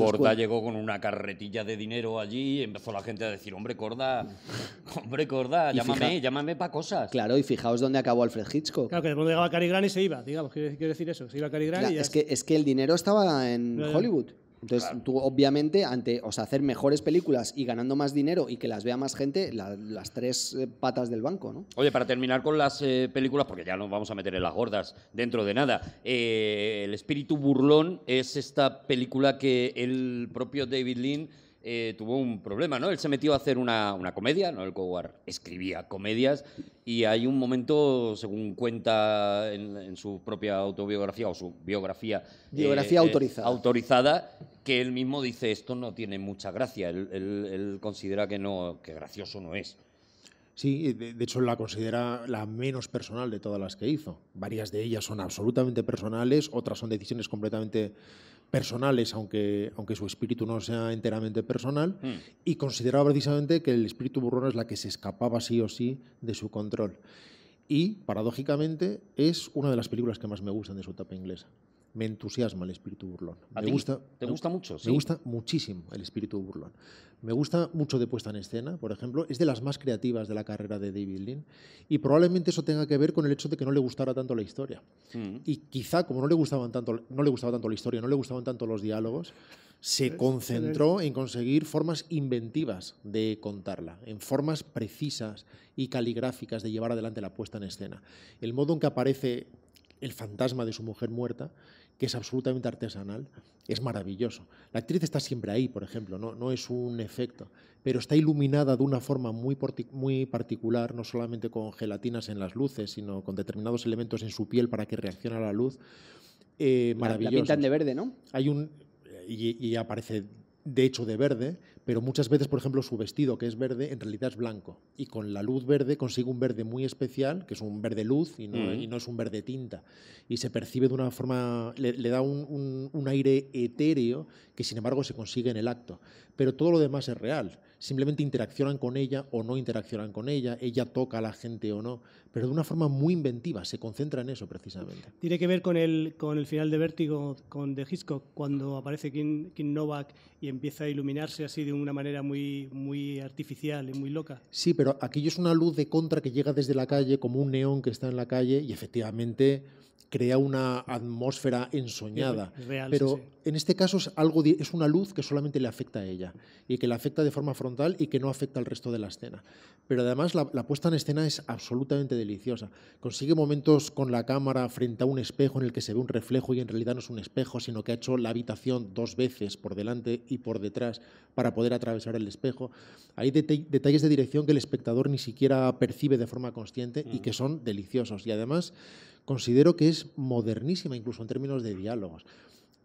Corda llegó con una carretilla de dinero allí y empezó la gente a decir, hombre, Corda, <laughs> hombre, Corda, llámame, llámame para cosas. Claro, y fijaos dónde acabó Alfred Hitchcock. Claro, que de llegaba Cary Grant y se iba, digamos, quiero decir eso, se iba a Grant y es, que, es que el dinero estaba en Hollywood. Entonces, tú obviamente, ante hacer mejores películas y ganando más dinero y que las vea más gente, las tres eh, patas del banco, ¿no? Oye, para terminar con las eh, películas, porque ya nos vamos a meter en las gordas dentro de nada, eh, El espíritu burlón es esta película que el propio David Lean eh, tuvo un problema, ¿no? Él se metió a hacer una, comedia, ¿no? El Coward escribía comedias y hay un momento, según cuenta en, su propia autobiografía o su biografía... Biografía eh, eh, autorizada. autorizada, que él mismo dice, esto no tiene mucha gracia, él, considera que, no, que gracioso no es. Sí, de, hecho la considera la menos personal de todas las que hizo. Varias de ellas son absolutamente personales, otras son decisiones completamente personales, aunque, aunque su espíritu no sea enteramente personal, mm. y consideraba precisamente que el espíritu burrón es la que se escapaba sí o sí de su control. Y, paradójicamente, es una de las películas que más me gustan de su etapa inglesa me entusiasma el espíritu burlón. me gusta, ¿Te gusta mucho? Me gusta muchísimo el espíritu burlón. Me gusta mucho de puesta en escena, por ejemplo. Es de las más creativas de la carrera de David Lynn. Y probablemente eso tenga que ver con el hecho de que no le gustara tanto la historia. Mm. Y quizá, como no le, gustaban tanto, no le gustaba tanto la historia, no le gustaban tanto los diálogos, se concentró en conseguir formas inventivas de contarla, en formas precisas y caligráficas de llevar adelante la puesta en escena. El modo en que aparece el fantasma de su mujer muerta que es absolutamente artesanal, es maravilloso. La actriz está siempre ahí, por ejemplo, no, es un efecto, pero está iluminada de una forma muy, muy particular, no solamente con gelatinas en las luces, sino con determinados elementos en su piel para que reaccione a la luz. Eh, maravilloso. La, de verde, ¿no? Hay un, eh, y, y aparece de hecho de verde, pero muchas veces, por ejemplo, su vestido, que es verde, en realidad es blanco. Y con la luz verde consigue un verde muy especial, que es un verde luz y no, mm. es un verde tinta. Y se percibe de una forma, le, da un, aire etéreo que, sin embargo, se consigue en el acto. Pero todo lo demás es real simplemente interaccionan con ella o no interaccionan con ella, ella toca a la gente o no, pero de una forma muy inventiva, se concentra en eso precisamente. Tiene que ver con el, con el final de Vértigo, con de Hitchcock, cuando aparece King Novak y empieza a iluminarse así de una manera muy, muy artificial y muy loca. Sí, pero aquello es una luz de contra que llega desde la calle, como un neón que está en la calle, y efectivamente crea una atmósfera ensoñada. pero en este caso es, algo, es una luz que solamente le afecta a ella y que la afecta de forma frontal y que no afecta al resto de la escena. Pero además la, puesta en escena es absolutamente deliciosa. Consigue momentos con la cámara frente a un espejo en el que se ve un reflejo y en realidad no es un espejo, sino que ha hecho la habitación dos veces por delante y por detrás para poder atravesar el espejo. Hay detalles de dirección que el espectador ni siquiera percibe de forma consciente y que mm. son deliciosos. Y además considero que es modernísima, incluso en términos de diálogos.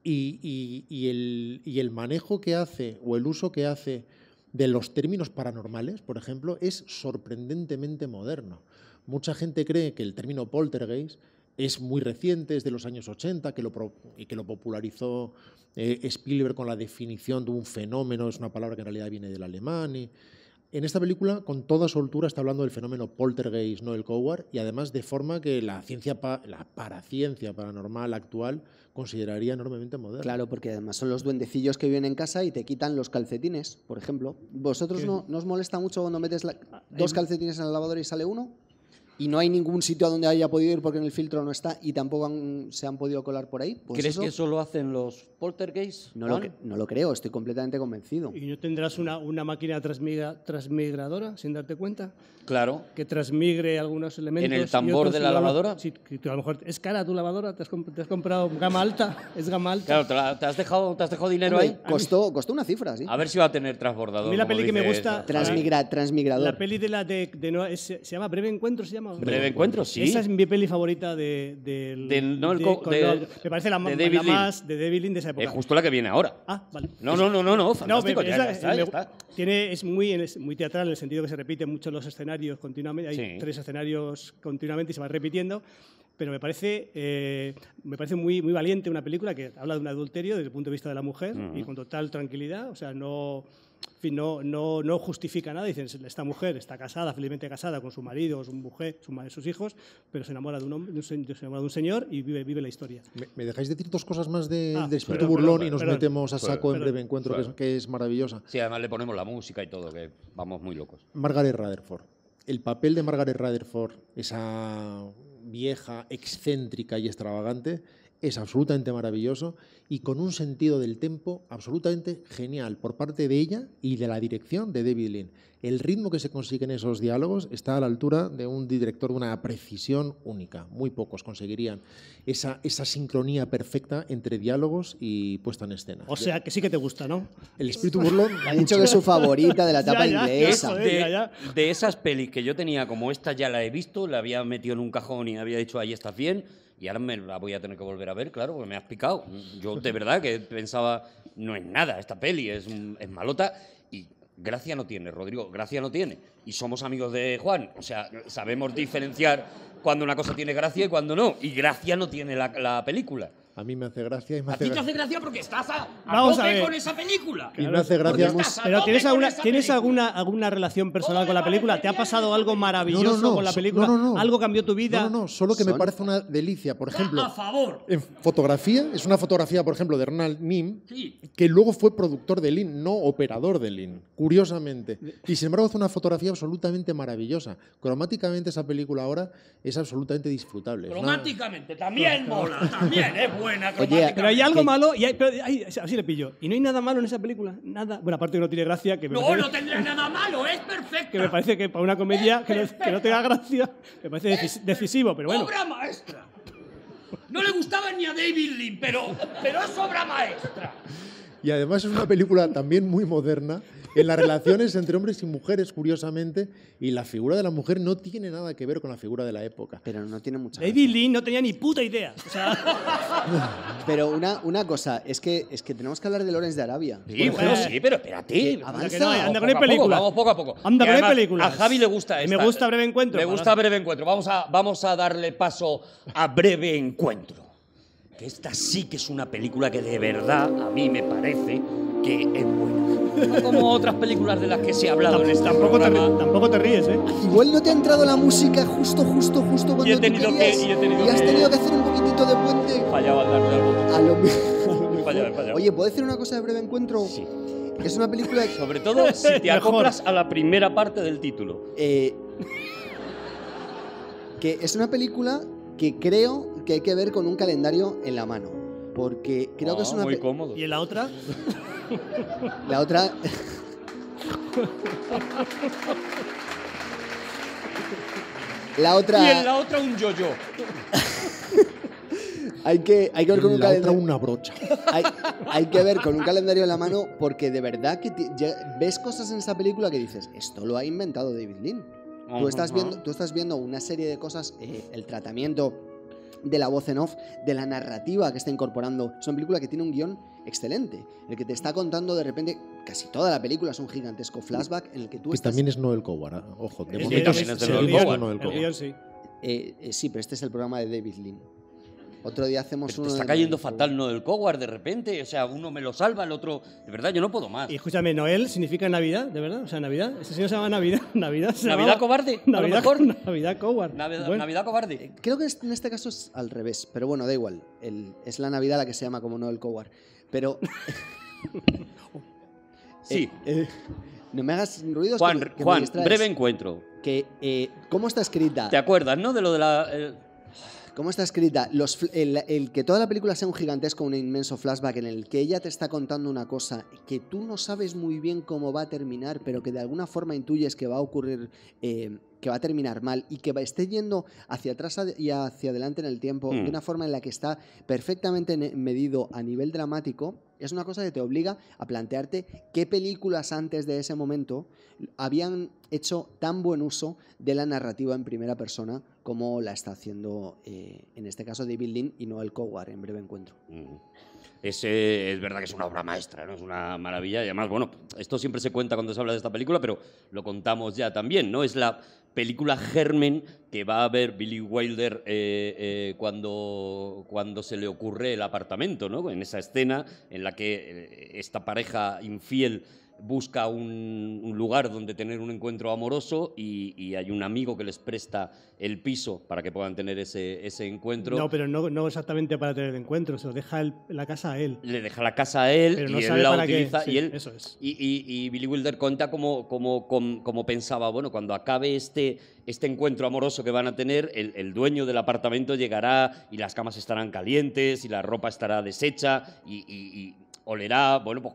Y, el, manejo que hace o el uso que hace de los términos paranormales, por ejemplo, es sorprendentemente moderno. Mucha gente cree que el término poltergeist es muy reciente, es de los años 80, que lo, y que lo popularizó eh, Spielberg con la definición de un fenómeno, es una palabra que en realidad viene del alemán. Y, en esta película, con toda soltura, está hablando del fenómeno poltergeist, no el coward, y además de forma que la ciencia, la paraciencia paranormal actual consideraría enormemente moderna. Claro, porque además son los duendecillos que vienen en casa y te quitan los calcetines, por ejemplo. ¿Vosotros no, os molesta mucho cuando metes ah, dos calcetines en el lavador y sale uno? y no hay ningún sitio a donde haya podido ir porque en el filtro no está y tampoco se han podido colar por ahí. Pues ¿Crees que eso lo hacen los poltergeists? No lo, no lo, creo, estoy completamente convencido. ¿Y no tendrás una, una máquina transmigradora sin darte cuenta? Claro. Que transmigre algunos elementos. ¿En el tambor de la lavadora? Sí, a lo mejor es cara tu lavadora, te has, comprado gama alta, <laughs> es gama alta. Claro, te, has, dejado, te has dejado dinero ahí. Costó, costó una cifra, sí. A ver si va a tener transbordador. A la peli que me gusta. transmigrador. La peli de la de, se llama Breve Encuentro, se llama Breve encuentro, sí. Esa es mi peli favorita de, del, de, me parece la, más de David de esa época. Es justo la que viene ahora. Ah, vale. No, no, no, no, no fantástico. Tiene, es muy, muy teatral en el sentido que se repiten mucho los escenarios continuamente. Hay tres escenarios continuamente y se van repitiendo pero me parece, eh, me parece muy, muy valiente una película que habla de un adulterio desde el punto de vista de la mujer mm. y con total tranquilidad, o sea, no, no, no, no, justifica nada. Dicen, esta mujer está casada, felizmente casada con su marido, su mujer, su madre, sus hijos, pero se enamora de un, hombre, se enamora de un señor y vive, vive la historia. ¿Me, dejáis decir dos cosas más de, ah, espíritu burlón y nos metemos a saco en breve encuentro, que es, que es, maravillosa? Sí, además le ponemos la música y todo, que vamos muy locos. Margaret Rutherford. El papel de Margaret Rutherford, esa vieja, excéntrica y extravagante, es absolutamente maravilloso y con un sentido del tempo absolutamente genial por parte de ella y de la dirección de David Lynn. El ritmo que se consigue en esos diálogos está a la altura de un director de una precisión única. Muy pocos conseguirían esa, esa sincronía perfecta entre diálogos y puesta en escena. O sea, que sí que te gusta, ¿no? El espíritu burlón. <laughs> ha dicho que es su favorita de la <laughs> etapa inglesa. De, de esas pelis que yo tenía como esta ya la he visto, la había metido en un cajón y había dicho ahí estás bien y ahora me la voy a tener que volver a ver, claro, porque me has picado. Yo de <laughs> verdad que pensaba, no es nada esta peli, es, es malota. Y gracia no tiene, Rodrigo, gracia no tiene. Y somos amigos de Juan, o sea, sabemos diferenciar cuando una cosa tiene gracia y cuando no. Y gracia no tiene la película. A mí me hace gracia y me hace ¿A ti te hace gracia porque estás a, ver. con esa película. Y me hace gracia. Pero ¿tienes, alguna, ¿tienes alguna, alguna relación personal con la película? ¿Te ha pasado algo maravilloso con la película? no, no, no. ¿Algo cambió tu vida? No, no, no, solo que me parece una delicia. Por ejemplo, A favor. en fotografía, es una fotografía, por ejemplo, de Ronald Nim, que luego fue productor de Lin, no operador de Lin, curiosamente. Y sin embargo hace una fotografía absolutamente maravillosa. Cromáticamente esa película ahora es absolutamente disfrutable. Cromáticamente, también mola, también es ¿eh? <laughs> pero hay algo malo, y así le pillo. Y no hay nada malo en esa película, nada. Bueno, aparte que no tiene gracia, que No, no tendría nada malo, es perfecto que, me parece que para una comedia que no, tenga gracia, me parece decisivo, pero bueno. Obra maestra. No le gustaba ni a David Lynn, pero, pero es obra maestra. Y además es una película también muy moderna en las relaciones entre hombres y mujeres, curiosamente, y la figura de la mujer no tiene nada que ver con la figura de la época. Pero no tiene mucha. David no tenía ni puta idea. <laughs> pero una, una cosa, es que, es que tenemos que hablar de Lorenz de Arabia. Sí, pero espérate. avanza. No, anda Vamos poco a poco. Anda con película. A Javi le gusta esta. Me gusta Breve Encuentro. Me gusta Breve Encuentro. Vamos a, vamos a darle paso a Breve Encuentro esta sí que es una película que de verdad a mí me parece que es buena. No como otras películas de las que se ha hablado tampoco, este tampoco Te, tampoco te ríes, ¿eh? Igual no te ha entrado la música justo, justo, justo cuando y he tenido y, has tenido que... hacer un poquitito de puente. Fallaba al darle al botón. Oye, ¿puedo decir una cosa de breve encuentro? Sí. Es una película... Sobre todo si te <laughs> acoplas a la primera parte del título. Eh... que es una película que creo que hay que ver con un calendario en la mano. Porque creo que es ah, una... Muy cómodo. ¿Y en la otra? <laughs> La otra. La otra. Y en la otra un yo-yo. hay, que, hay que ver con un calendario. Otra una brocha. Hay, que ver con un calendario en la mano porque de verdad que ves cosas en esa película que dices, esto lo ha inventado David Lynn. Tú estás, viendo, tú estás viendo una serie de cosas, eh, el tratamiento de la voz en off, de la narrativa que está incorporando. Es una película que tiene un guión excelente, el que te está contando de repente casi toda la película es un gigantesco flashback en el que tú que también es Noel Coward, ah, ojo, de momento Noel Coward. Eh, eh, sí. pero este es el programa de David Lynn. Otro día hacemos pero uno. Te está cayendo fatal Noel Coward de repente. O sea, uno me lo salva, el otro. De verdad, yo no puedo más. Y escúchame, Noel significa Navidad, de verdad. O sea, Navidad. Este señor se llama Navidad. Navidad, Navidad cobarde. Navidad, mejor. Navidad Coward. Navidad, Navidad, cobarde. Creo que en este caso es al revés, pero bueno, da igual. es la Navidad la que se llama como Noel Coward. Pero. <laughs> sí. Eh, eh, no me hagas ruidos. Juan, Juan breve encuentro. Que, eh, ¿Cómo está escrita? ¿Te acuerdas, no? De lo de la cómo está escrita, el, que toda la película sea un gigantesco, un inmenso flashback en el que ella te está contando una cosa que tú no sabes muy bien cómo va a terminar, pero que de alguna forma intuyes que va a ocurrir, eh, que va a terminar mal y que va, esté yendo hacia atrás y hacia adelante en el tiempo de hmm. una forma en la que está perfectamente medido a nivel dramático, es una cosa que te obliga a plantearte qué películas antes de ese momento habían hecho tan buen uso de la narrativa en primera persona como la está haciendo eh, en este caso David Lynn y no el Coward en breve encuentro. Eh, es, verdad que es una obra maestra, ¿no? es una maravilla y además, bueno, esto siempre se cuenta cuando se habla de esta película, pero lo contamos ya también, ¿no? Es la película germen que va a ver Billy Wilder eh, cuando, cuando se le ocurre el apartamento, ¿no? En esa escena en la que esta pareja infiel busca un, lugar donde tener un encuentro amoroso y, hay un amigo que les presta el piso para que puedan tener ese, ese encuentro. No, pero no, no exactamente para tener encuentros, encuentro, se lo deja la casa a él. Le deja la casa a él y él la utiliza. y, y, Billy Wilder cuenta como, pensaba, bueno, cuando acabe este, este encuentro amoroso que van a tener, el, el, dueño del apartamento llegará y las camas estarán calientes y la ropa estará deshecha y olerá, bueno, pues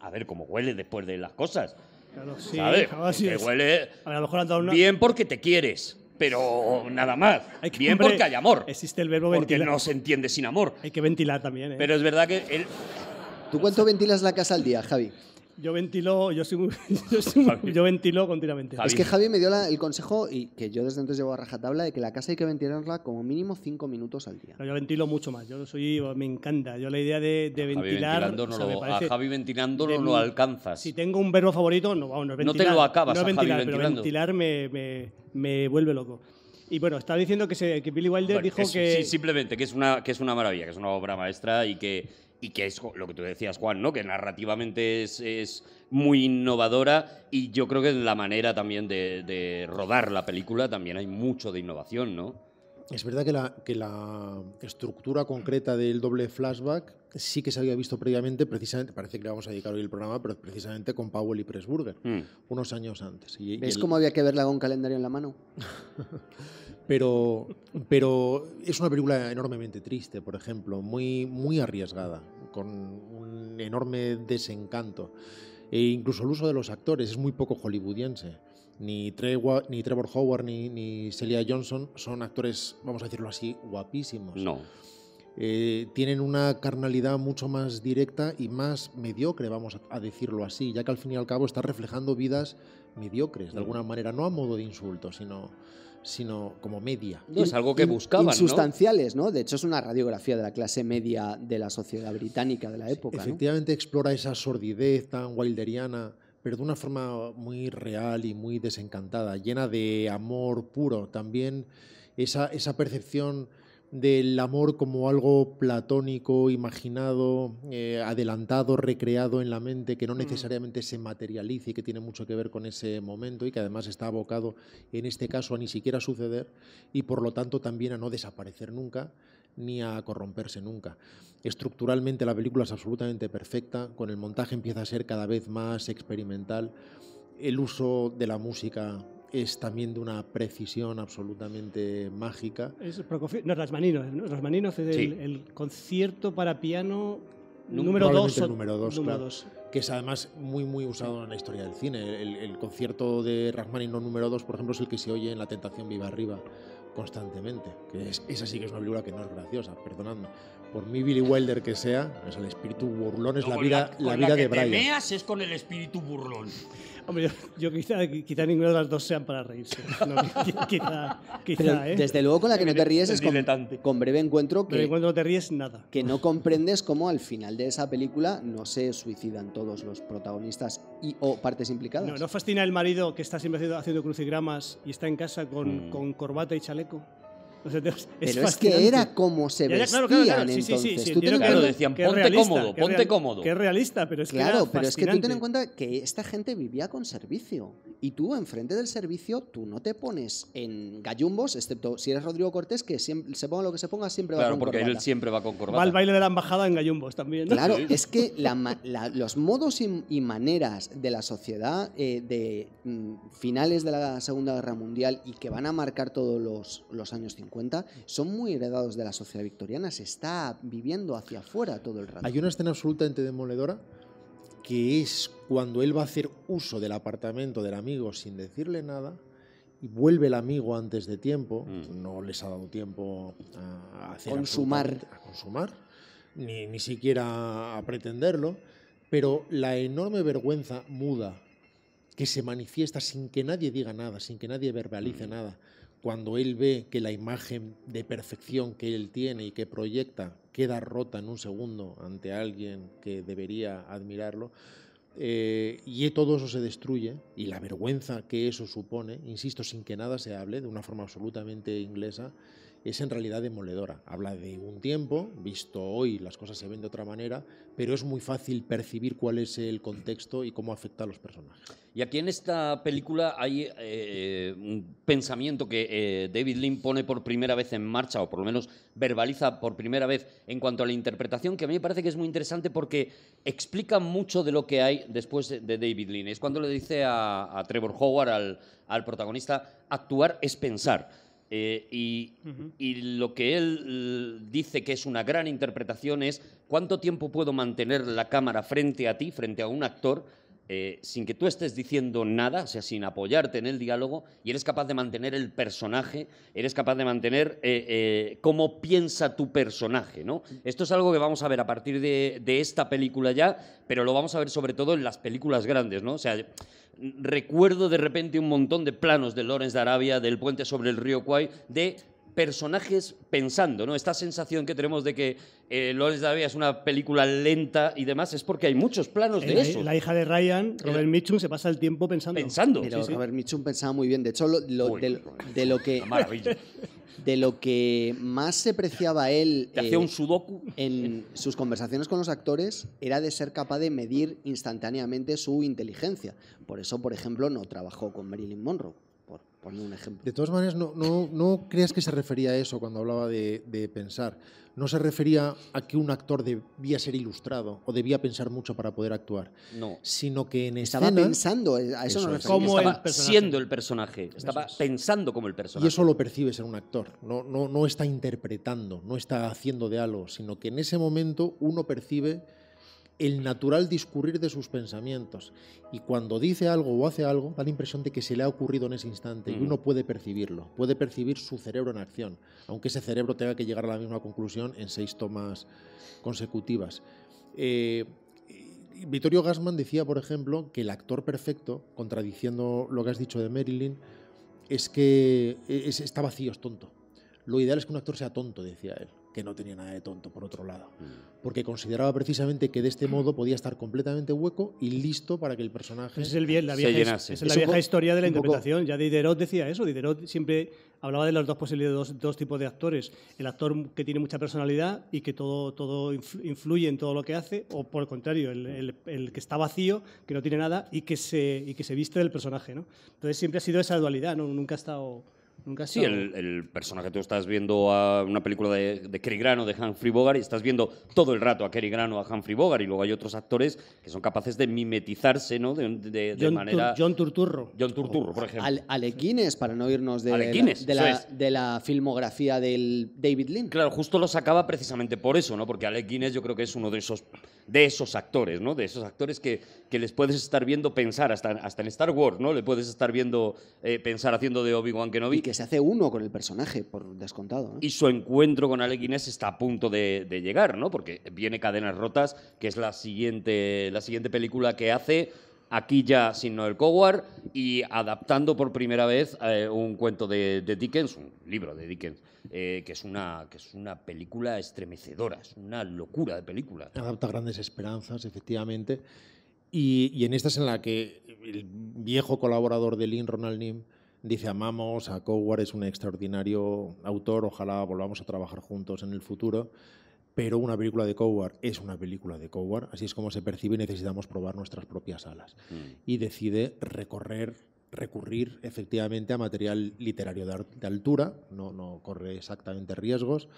a ver cómo huele después de las cosas. Claro, sí, ¿Sabes? huele a lo mejor bien porque te quieres, pero nada más. bien porque hay amor. Existe el verbo ventilar. Porque no se entiende sin amor. Hay que ventilar también. ¿eh? Pero es verdad que... ¿Tú cuánto ventilas la casa al día, Javi? yo ventilo, yo, soy <laughs> yo, ventilo continuamente. Es que Javi me dio la, el consejo y que yo desde entonces llevo a rajatabla de que la casa hay que ventilarla como mínimo cinco minutos al día. yo ventilo mucho más, yo soy, me encanta. Yo la idea de, ventilar. a Javi ventilando no lo alcanzas. Si tengo un verbo favorito, no, vamos, no es ventilar. No te lo acabas, a pero ventilar me, me, vuelve loco. Y bueno, está diciendo que, Billy Wilder dijo que. Sí, simplemente que es, una, que es una maravilla, que es una obra maestra y que y que es lo que tú decías, Juan, ¿no? Que narrativamente es, muy innovadora y yo creo que en la manera también de, rodar la película también hay mucho de innovación, ¿no? Es verdad que la, que la estructura concreta del doble flashback sí que se había visto previamente, precisamente, parece que le vamos a dedicar hoy el programa, pero precisamente con Powell y Pressburger, hmm. unos años antes. Y, ¿Ves cómo había que verla con calendario en la mano? <laughs> Pero, pero es una película enormemente triste, por ejemplo, muy, muy arriesgada, con un enorme desencanto. E incluso el uso de los actores es muy poco hollywoodiense. Ni, Trevor, ni Trevor Howard ni, Celia Johnson son actores, vamos a decirlo así, guapísimos. No. Eh, tienen una carnalidad mucho más directa y más mediocre, vamos a decirlo así, ya que al fin y al cabo está reflejando vidas mediocres, de alguna manera, no a modo de insulto, sino sino como media. es algo que in, Y Sustanciales, ¿no? De hecho, es una radiografía de la clase media de la sociedad británica de la época. Efectivamente, explora esa sordidez tan wilderiana pero de una forma muy real y muy desencantada, llena de amor puro. También esa, esa percepción del amor como algo platónico, imaginado, eh, adelantado, recreado en la mente, que no mm. necesariamente se materialice y que tiene mucho que ver con ese momento y que además está abocado en este caso a ni siquiera suceder y por lo tanto también a no desaparecer nunca ni a corromperse nunca. Estructuralmente la película es absolutamente perfecta, con el montaje empieza a ser cada vez más experimental, el uso de la música es también de una precisión absolutamente mágica. Es no, Rasmanino, ¿no? es el, concierto para piano número 2. Número 2, claro, Que es además muy, muy usado en la historia del cine. El, concierto de Rasmanino número 2, por ejemplo, es el que se oye en La Tentación Viva Arriba constantemente. Que es, esa sí que es una película que no es graciosa, perdonadme, por mí Billy Wilder que sea, es el espíritu burlón, es la vida, la, Brian vida la de Brian. meas es con el espíritu burlón. Hombre, yo, quizá, quizá, ninguna de las dos sean para reírse. <laughs> quizá, ¿eh? Desde luego con la que no te ríes es con, breve encuentro que... Breve encuentro no te ríes nada. Que no comprendes cómo al final de esa película no se suicidan todos los protagonistas y o partes implicadas. ¿No, no fascina el marido que está siempre haciendo, crucigramas y está en casa con mm. corbata y chaleco? <laughs> Pero es que era como se vestían claro, tú en decían, ponte cómodo, ponte cómodo. realista, pero es claro, que Claro, pero es que tú ten en cuenta que esta gente vivía con servicio. Y tú, enfrente del servicio, tú no te pones en gallumbos, excepto si eres Rodrigo Cortés, que siempre, se ponga lo que se ponga, siempre va con corbata. Claro, porque él siempre va con corbata. Va al baile de la embajada en gallumbos también. Claro, es que los modos y, maneras de la sociedad eh, de mm, finales de la Segunda Guerra Mundial y que van a marcar todos los, los años 50 cuenta, son muy heredados de la sociedad victoriana, se está viviendo hacia afuera todo el rato. Hay una escena absolutamente demoledora que es cuando él va a hacer uso del apartamento del amigo sin decirle nada y vuelve el amigo antes de tiempo, mm. no les ha dado tiempo a hacer consumar. ni, siquiera a pretenderlo, pero la enorme vergüenza muda que se manifiesta sin que nadie diga nada, sin que nadie verbalice mm. nada, cuando él ve que la imagen de perfección que él tiene y que proyecta queda rota en un segundo ante alguien que debería admirarlo, eh, y todo eso se destruye y la vergüenza que eso supone, insisto, sin que nada se hable, de una forma absolutamente inglesa, es en realidad demoledora. Habla de un tiempo, visto hoy las cosas se ven de otra manera, pero es muy fácil percibir cuál es el contexto y cómo afecta a los personajes. Y aquí en esta película hay eh, un pensamiento que eh, David Lynn pone por primera vez en marcha, o por lo menos verbaliza por primera vez en cuanto a la interpretación, que a mí me parece que es muy interesante porque explica mucho de lo que hay después de David Lynn. Es cuando le dice a, Trevor Howard, al protagonista, actuar es pensar. Eh, y, lo que él dice que es una gran interpretación es cuánto tiempo puedo mantener la cámara frente a ti, frente a un actor, eh, sin que tú estés diciendo nada, o sea, sin apoyarte en el diálogo, y eres capaz de mantener el personaje, eres capaz de mantener eh, eh, cómo piensa tu personaje, ¿no? Esto es algo que vamos a ver a partir de, esta película ya, pero lo vamos a ver sobre todo en las películas grandes, ¿no? O sea, recuerdo de repente un montón de planos de Lawrence de Arabia, del puente sobre el río Kwai, de personajes pensando, ¿no? Esta sensación que tenemos de que eh, Lawrence es una película lenta y demás es porque hay muchos planos de eso. La hija de Ryan, Robert eh, Mitchum, se pasa el tiempo pensando. Pensando. Robert Mitchum pensaba muy bien. De hecho, de, lo que... <laughs> De lo que más se preciaba él eh, un sudoku? en sus conversaciones con los actores era de ser capaz de medir instantáneamente su inteligencia. Por eso, por ejemplo, no trabajó con Marilyn Monroe un ejemplo. De todas maneras, no, no, no creas que se refería a eso cuando hablaba de, pensar. No se refería a que un actor debía ser ilustrado o debía pensar mucho para poder actuar. No. Sino que en estaba pensando, eh, eso, no Como estaba siendo el personaje, estaba pensando como el personaje. Y eso lo percibe en un actor. No, no, no está interpretando, no está haciendo de algo, sino que en ese momento uno percibe el natural discurrir de sus pensamientos. Y cuando dice algo o hace algo, da la impresión de que se le ha ocurrido en ese instante y mm. uno puede percibirlo, puede percibir su cerebro en acción, aunque ese cerebro tenga que llegar a la misma conclusión en seis tomas consecutivas. Eh, Vittorio Gassman decía, por ejemplo, que el actor perfecto, contradiciendo lo que has dicho de Marilyn, es que está vacío, es tonto. Lo ideal es que un actor sea tonto, decía él que no tenía nada de tonto, por otro lado, mm. porque consideraba precisamente que de este mm. modo podía estar completamente hueco y listo para que el personaje es el, la vieja, se llenase. Es, la vieja historia de la interpretación. Ya Diderot decía eso, Diderot siempre hablaba de los dos posibilidades, dos, tipos de actores, el actor que tiene mucha personalidad y que todo, todo influye en todo lo que hace, o por el contrario, el, que está vacío, que no tiene nada y que se, que se viste del personaje. ¿no? Entonces siempre ha sido esa dualidad, ¿no? nunca ha estado... Nunca sí, el, el, personaje, tú estás viendo a una película de, de Cary Grano, de Humphrey Bogart y estás viendo todo el rato a Cary Grano, a Humphrey Bogart y luego hay otros actores que son capaces de mimetizarse, ¿no? De, manera... John Turturro. John Turturro, por ejemplo. Al Guinness, para no irnos de, la, de, la, filmografía del David Lynn. Claro, justo lo sacaba precisamente por eso, ¿no? Porque Guinness yo creo que es uno de esos, de esos actores, ¿no? De esos actores que, que les puedes estar viendo pensar, hasta, hasta en Star Wars, ¿no? Le puedes estar viendo eh, pensar haciendo de Obi-Wan Kenobi que se hace uno con el personaje, por descontado. Y su encuentro con Ale Guinness está a punto de, llegar, ¿no? Porque viene Cadenas Rotas, que es la siguiente, la siguiente película que hace aquí ya sin Noel Coward y adaptando por primera vez eh, un cuento de, Dickens, un libro de Dickens, eh, que, es una, que es una película estremecedora, es una locura de película. Adapta grandes esperanzas, efectivamente. Y, en esta es en la que el viejo colaborador de Lynn, Ronald Nim, Dice, amamos a Coward, es un extraordinario autor, ojalá volvamos a trabajar juntos en el futuro, pero una película de Coward es una película de Coward, así es como se percibe y necesitamos probar nuestras propias alas. Mm. Y decide recorrer recurrir efectivamente a material literario de, altura, no, no corre exactamente riesgos,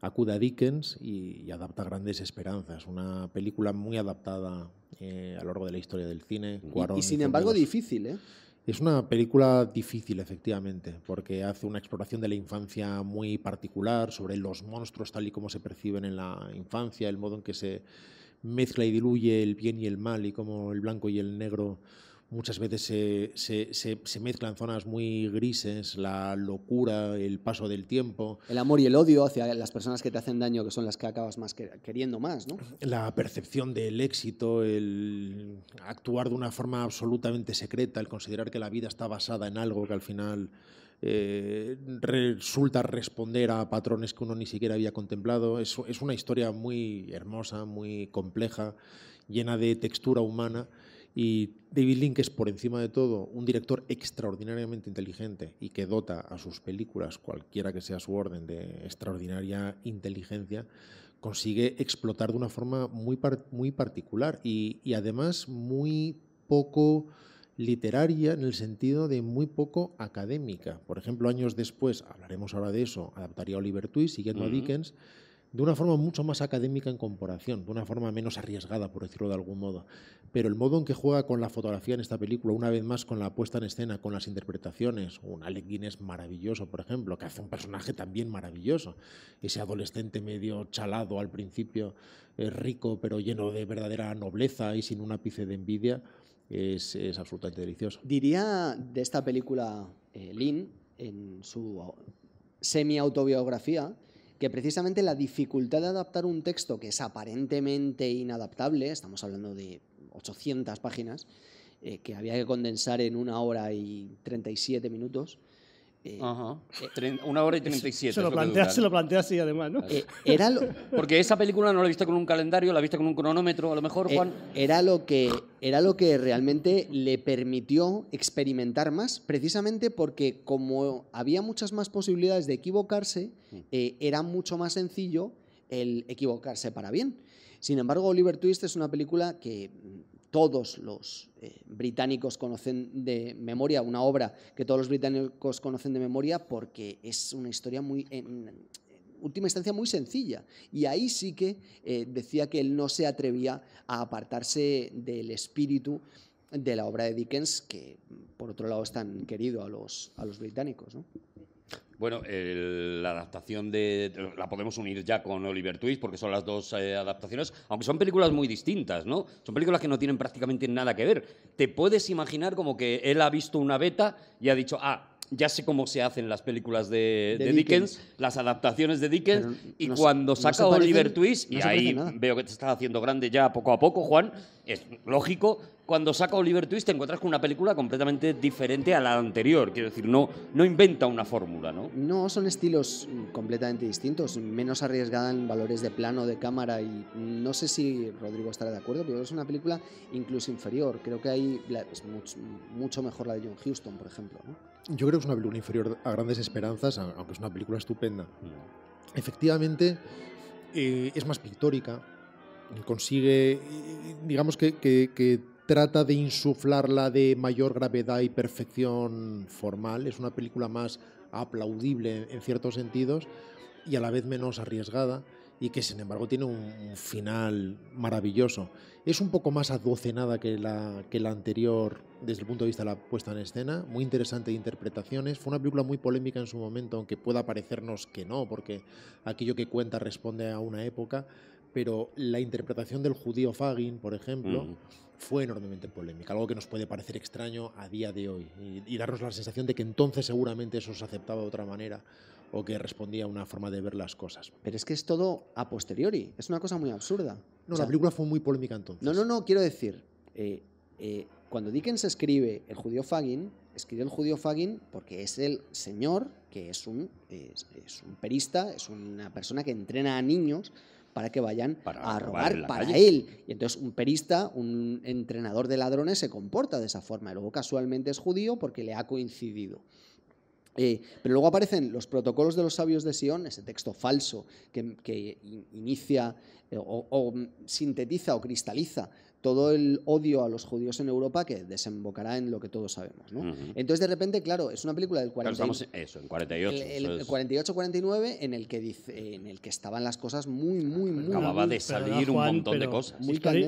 acude a Dickens y, adapta grandes esperanzas. Una película muy adaptada eh, a lo largo de la historia del cine. y, y, sin embargo, difícil, ¿eh? Es una película difícil, efectivamente, porque hace una exploración de la infancia muy particular sobre los monstruos tal y como se perciben en la infancia, el modo en que se mezcla y diluye el bien y el mal y cómo el blanco y el negro muchas veces se, mezclan zonas muy grises, la locura, el paso del tiempo. El amor y el odio hacia las personas que te hacen daño, que son las que acabas más queriendo más, ¿no? La percepción del éxito, el actuar de una forma absolutamente secreta, el considerar que la vida está basada en algo que al final eh, resulta responder a patrones que uno ni siquiera había contemplado. es una historia muy hermosa, muy compleja, llena de textura humana y David Link es, por encima de todo, un director extraordinariamente inteligente y que dota a sus películas, cualquiera que sea su orden, de extraordinaria inteligencia, consigue explotar de una forma muy, particular y, además muy poco literaria en el sentido de muy poco académica. Por ejemplo, años después, hablaremos ahora de eso, adaptaría Oliver Twist, siguiendo a Dickens, de una forma mucho más académica en comparación, de una forma menos arriesgada, por decirlo de algún modo. Pero el modo en que juega con la fotografía en esta película, una vez más con la puesta en escena, con las interpretaciones, un Alec Guinness maravilloso, por ejemplo, que hace un personaje también maravilloso, ese adolescente medio chalado al principio, eh, rico pero lleno de verdadera nobleza y sin un ápice de envidia, es, absolutamente delicioso. Diría de esta película eh, Lynn, en su semi-autobiografía, que precisamente la dificultad de adaptar un texto que es aparentemente inadaptable, estamos hablando de 800 páginas, eh, que había que condensar en una hora y 37 minutos, eh, Ajá. Eh, una hora y 37. Se lo, plantea, se lo plantea así, además, ¿no? Eh, <laughs> era Porque esa película no la visto con un calendario, la visto con un cronómetro, a lo mejor, Juan. era, lo que, era lo que realmente le permitió experimentar más, precisamente porque, como había muchas más posibilidades de equivocarse, mm. era mucho más sencillo el equivocarse para bien. Sin embargo, Oliver Twist es una película que todos los eh, británicos conocen de memoria, una obra que todos los británicos conocen de memoria porque es una historia muy... En, última instancia muy sencilla. Y ahí sí que eh, decía que él no se atrevía a apartarse del espíritu de la obra de Dickens, que por otro lado es tan querido a los, a los británicos. ¿no? Bueno, la adaptación de. La podemos unir ya con Oliver Twist porque son las dos eh, adaptaciones, aunque son películas muy distintas, ¿no? Son películas que no tienen prácticamente nada que ver. Te puedes imaginar como que él ha visto una beta y ha dicho, ah, ya sé cómo se hacen las películas de, Dickens, las adaptaciones de Dickens, y cuando saca Oliver Twist, y ahí veo que te estás haciendo grande ya poco a poco, Juan, es lógico, cuando saca Oliver Twist te encuentras con una película completamente diferente a la anterior. Quiero decir, no, no inventa una fórmula, ¿no? No, son estilos mm, completamente distintos, menos arriesgada en valores de plano, de cámara y no sé si Rodrigo estará de acuerdo, pero es una película incluso inferior. Creo que hay es mucho, mejor la de John Houston, por ejemplo. Yo creo que es una película inferior a grandes esperanzas, aunque es una película estupenda. Mm. Efectivamente, eh, es más pictórica, consigue, eh, digamos que, que trata de insuflarla de mayor gravedad y perfección formal. Es una película más aplaudible en ciertos sentidos y a la vez menos arriesgada y que sin embargo tiene un final maravilloso. Es un poco más adocenada que la, que la anterior desde el punto de vista de la puesta en escena, muy interesante de interpretaciones, fue una película muy polémica en su momento, aunque pueda parecernos que no, porque aquello que cuenta responde a una época, pero la interpretación del judío Fagin, por ejemplo, mm. fue enormemente polémica, algo que nos puede parecer extraño a día de hoy y, darnos la sensación de que entonces seguramente eso se aceptaba de otra manera o que respondía a una forma de ver las cosas. Pero es que es todo a posteriori, es una cosa muy absurda. No, la película fue muy polémica entonces. No, no, no, quiero decir, eh, eh, cuando Dickens escribe El judío Fagin, escribe El judío Fagin porque es el señor que es un perista, es una persona que entrena a niños para que vayan a robar para él. Y entonces un perista, un entrenador de ladrones, se comporta de esa forma. Y luego casualmente es judío porque le ha coincidido. Eh, pero luego aparecen los protocolos de los sabios de Sion, ese texto falso que, inicia eh, o sintetiza o cristaliza todo el odio a los judíos en Europa que desembocará en lo que todos sabemos. ¿no? Entonces, de repente, claro, es una película del 48. en eso, 48. El, 48-49, en, el que dice, en el que estaban las cosas muy, muy, muy. Acababa de salir un montón de cosas.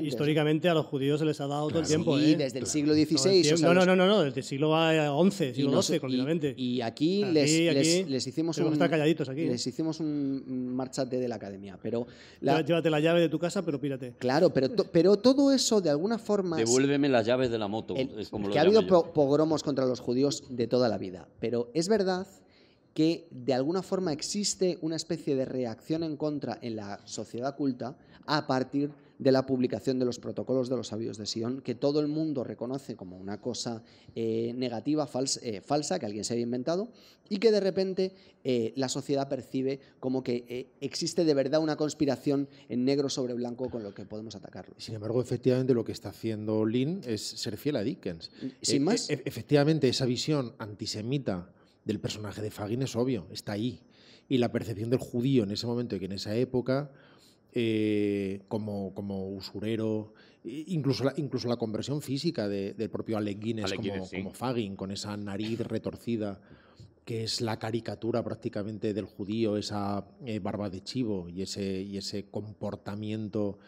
históricamente a los judíos se les ha dado todo el tiempo. y ¿eh? desde el siglo XVI. no, no, no, no, no, desde el siglo XI, siglo no, XII, continuamente. Y, aquí, les, les, hicimos un. calladitos aquí. Les hicimos un marchate de la academia. pero Llévate la llave de tu casa, pero pírate. Claro, pero, pero todo eso eso, de alguna forma... Devuélveme las llaves de la moto. como que ha habido pogromos contra los judíos de toda la vida, pero es verdad que de alguna forma existe una especie de reacción en contra en la sociedad culta a partir de la publicación de los protocolos de los sabios de Sion, que todo el mundo reconoce como una cosa eh, negativa, eh, falsa, que alguien se había inventado, y que de repente eh, la sociedad percibe como que existe de verdad una conspiración en negro sobre blanco con lo que podemos atacarlo. Sin embargo, efectivamente lo que está haciendo Lynn es ser fiel a Dickens. Mm, sin más. E, efectivamente, esa visión antisemita del personaje de Fagin es obvio, está ahí. Y la percepción del judío en ese momento y que en esa época eh, como, como usurero, incluso la, incluso la conversión física del propio Alec Guinness, como, Fagin, con esa nariz retorcida que es la caricatura prácticamente del judío, esa eh, barba de chivo y ese, y ese comportamiento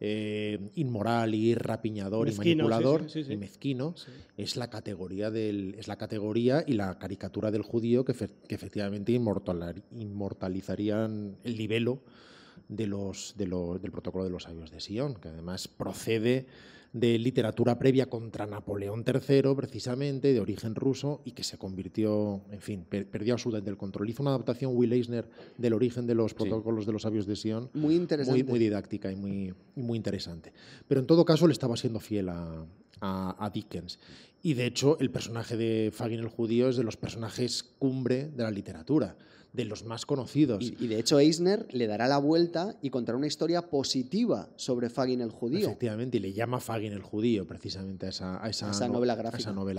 eh, inmoral y rapiñador y manipulador y mezquino, es la categoría del, es la categoría y la caricatura del judío que, que efectivamente inmortalizarían el libelo los, del protocolo de los sabios de Sion, que además procede de literatura previa contra Napoleón III, precisamente, de origen ruso, y que se convirtió, en fin, perdió perdió su el control. Hizo una adaptación Will Eisner del origen de los protocolos de los sabios de Sion. Muy interesante. Muy, didáctica y muy, muy interesante. Pero en todo caso le estaba siendo fiel a, Dickens. Y de hecho, el personaje de Fagin el judío es de los personajes cumbre de la literatura de los más conocidos. Y, de hecho Eisner le dará la vuelta y contará una historia positiva sobre Fagin el judío. Efectivamente, y le llama Fagin el judío precisamente a esa, A esa novela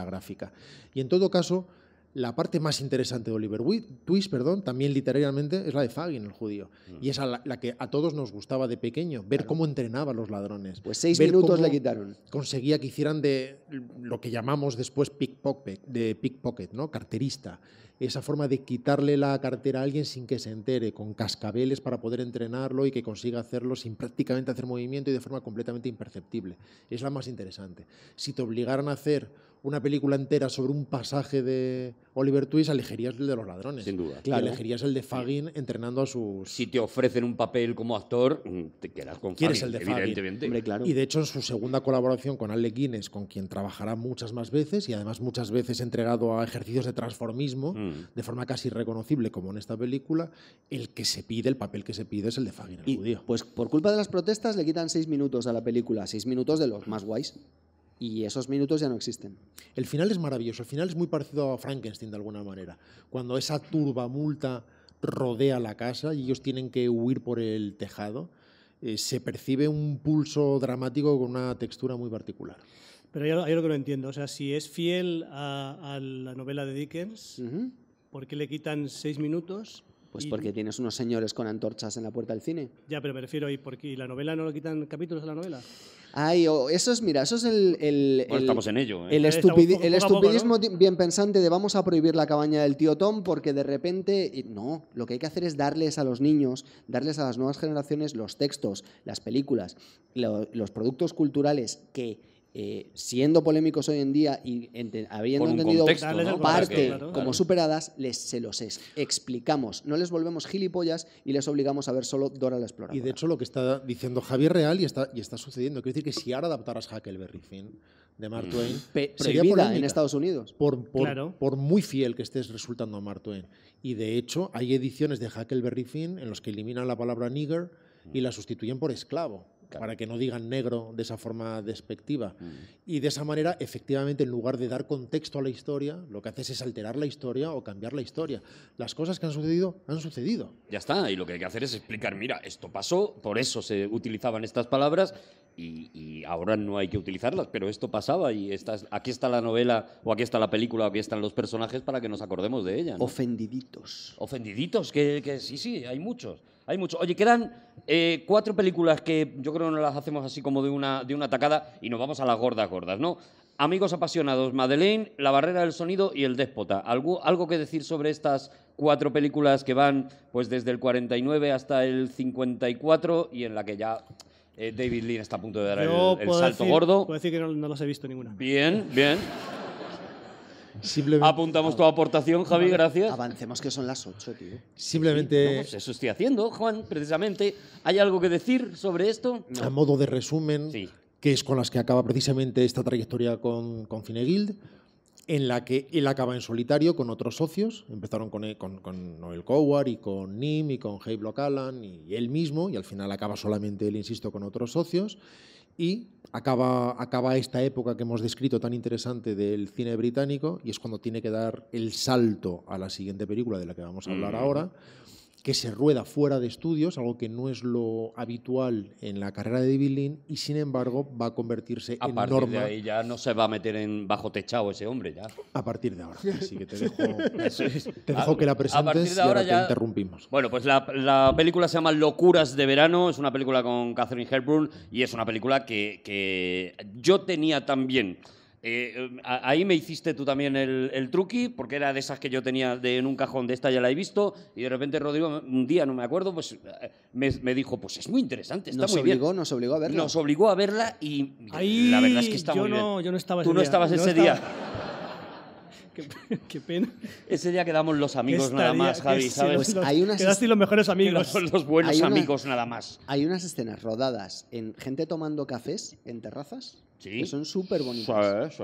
gráfica. Y en todo caso, la parte más interesante de Oliver Twist, perdón, también literariamente, es la de Fagin, el judío. Mm. Y es la, que a todos nos gustaba de pequeño, ver cómo entrenaba a los ladrones. Pues seis minutos le quitaron. Conseguía que hicieran de lo que llamamos después pickpocket, de pickpocket, ¿no? Carterista. Esa forma de quitarle la cartera a alguien sin que se entere, con cascabeles para poder entrenarlo y que consiga hacerlo sin prácticamente hacer movimiento y de forma completamente imperceptible. Es la más interesante. Si te obligaran a hacer una película entera sobre un pasaje de Oliver Twist, elegirías el de los ladrones. Sin duda. Claro. Elegirías el de Fagin entrenando a sus. Si te ofrecen un papel como actor, mm, te quedas con Quieres el de Fagin. Y de hecho, en su segunda colaboración con Ale Guinness, con quien trabajará muchas más veces y además muchas veces entregado a ejercicios de transformismo, mm. de forma casi reconocible como en esta película, el que se pide, el papel que se pide es el de Fagin, el judío. Pues por culpa de las protestas le quitan seis minutos a la película, seis minutos de los más guays y esos minutos ya no existen. El final es maravilloso, el final es muy parecido a Frankenstein de alguna manera, cuando esa turbamulta rodea la casa y ellos tienen que huir por el tejado, eh, se percibe un pulso dramático con una textura muy particular. Pero yo, lo que no entiendo, o sea, si es fiel a, la novela de Dickens, ¿por qué le quitan seis minutos? Pues porque tienes unos señores con antorchas en la puerta del cine. Ya, pero prefiero refiero porque la novela no lo quitan capítulos a la novela? Ay, eso es, mira, eso es el... estamos en ello. ¿eh? El, estupidismo bien pensante de vamos a prohibir la cabaña del tío Tom porque de repente... No, lo que hay que hacer es darles a los niños, darles a las nuevas generaciones los textos, las películas, los productos culturales que eh, siendo polémicos hoy en día y habiendo entendido parte como superadas, les, se los explicamos. No les volvemos gilipollas y les obligamos a ver solo Dora la Exploradora. Y de hecho lo que está diciendo Javier Real y está, y está sucediendo, quiere decir que si ahora adaptaras Huckleberry Finn de Mark mm. Twain, sería en Estados Unidos. Por, por, por, muy fiel que estés resultando a Mark Twain. Y de hecho hay ediciones de Huckleberry Finn en los que eliminan la palabra nigger y la sustituyen por esclavo para que no digan negro de esa forma despectiva. Mm. Y de esa manera, efectivamente, en lugar de dar contexto a la historia, lo que haces es alterar la historia o cambiar la historia. Las cosas que han sucedido, han sucedido. Ya está, y lo que hay que hacer es explicar, mira, esto pasó, por eso se utilizaban estas palabras, y, ahora no hay que utilizarlas, pero esto pasaba y aquí está la novela o aquí está la película o aquí están los personajes para que nos acordemos de ella. Ofendiditos. Ofendiditos, que sí, sí, hay muchos. Hay mucho. Oye, quedan eh, cuatro películas que yo creo que no las hacemos así como de una, de una tacada y nos vamos a las gordas, gordas, ¿no? Amigos apasionados, Madeleine, La barrera del sonido y El déspota. ¿Algo, algo que decir sobre estas cuatro películas que van pues desde el 49 hasta el 54 y en la que ya eh, David Lean está a punto de dar el, salto gordo? Puedo decir que no, las he visto ninguna. Bien, bien. Simplemente... Apuntamos tu aportación, Javi, gracias. Avancemos que son las 8, tío. Simplemente... eso estoy haciendo, Juan, precisamente. ¿Hay algo que decir sobre esto? A modo de resumen, que es con las que acaba precisamente esta trayectoria con, con Fineguild, en la que él acaba en solitario con otros socios. Empezaron con, con, Noel Coward y con Nim y con Hey Block y él mismo, y al final acaba solamente él, insisto, con otros socios y acaba, esta época que hemos descrito tan interesante del cine británico y es cuando tiene que dar el salto a la siguiente película de la que vamos a hablar mm. ahora que se rueda fuera de estudios, algo que no es lo habitual en la carrera de Divilín, y sin embargo va a convertirse a en partir De ahí ya no se va a meter en bajo techado ese hombre ya. A partir de ahora, <laughs> así que te dejo, te dejo que la presentes a te interrumpimos. Bueno, pues la, película se llama Locuras de verano, es una película con Catherine Hepburn y es una película que, que yo tenía también eh, em, ahí me hiciste tú también el, el, truqui, porque era de esas que yo tenía de, en un cajón, de esta ya la he visto, y de repente Rodrigo, un día, no me acuerdo, pues eh, me, dijo, pues es muy interesante, está nos obligó, Nos obligó a verla. Nos obligó a verla y la verdad es que está muy bien. Yo no estaba ese Tú no estabas ese día. <laughs> Qué, pena. Ese día quedamos los amigos nada más, Javi, ¿sabes? Pues los mejores amigos. los buenos amigos nada más. Hay unas escenas rodadas en gente tomando cafés en terrazas. ¿Sí? Que son súper bonitas. Sí,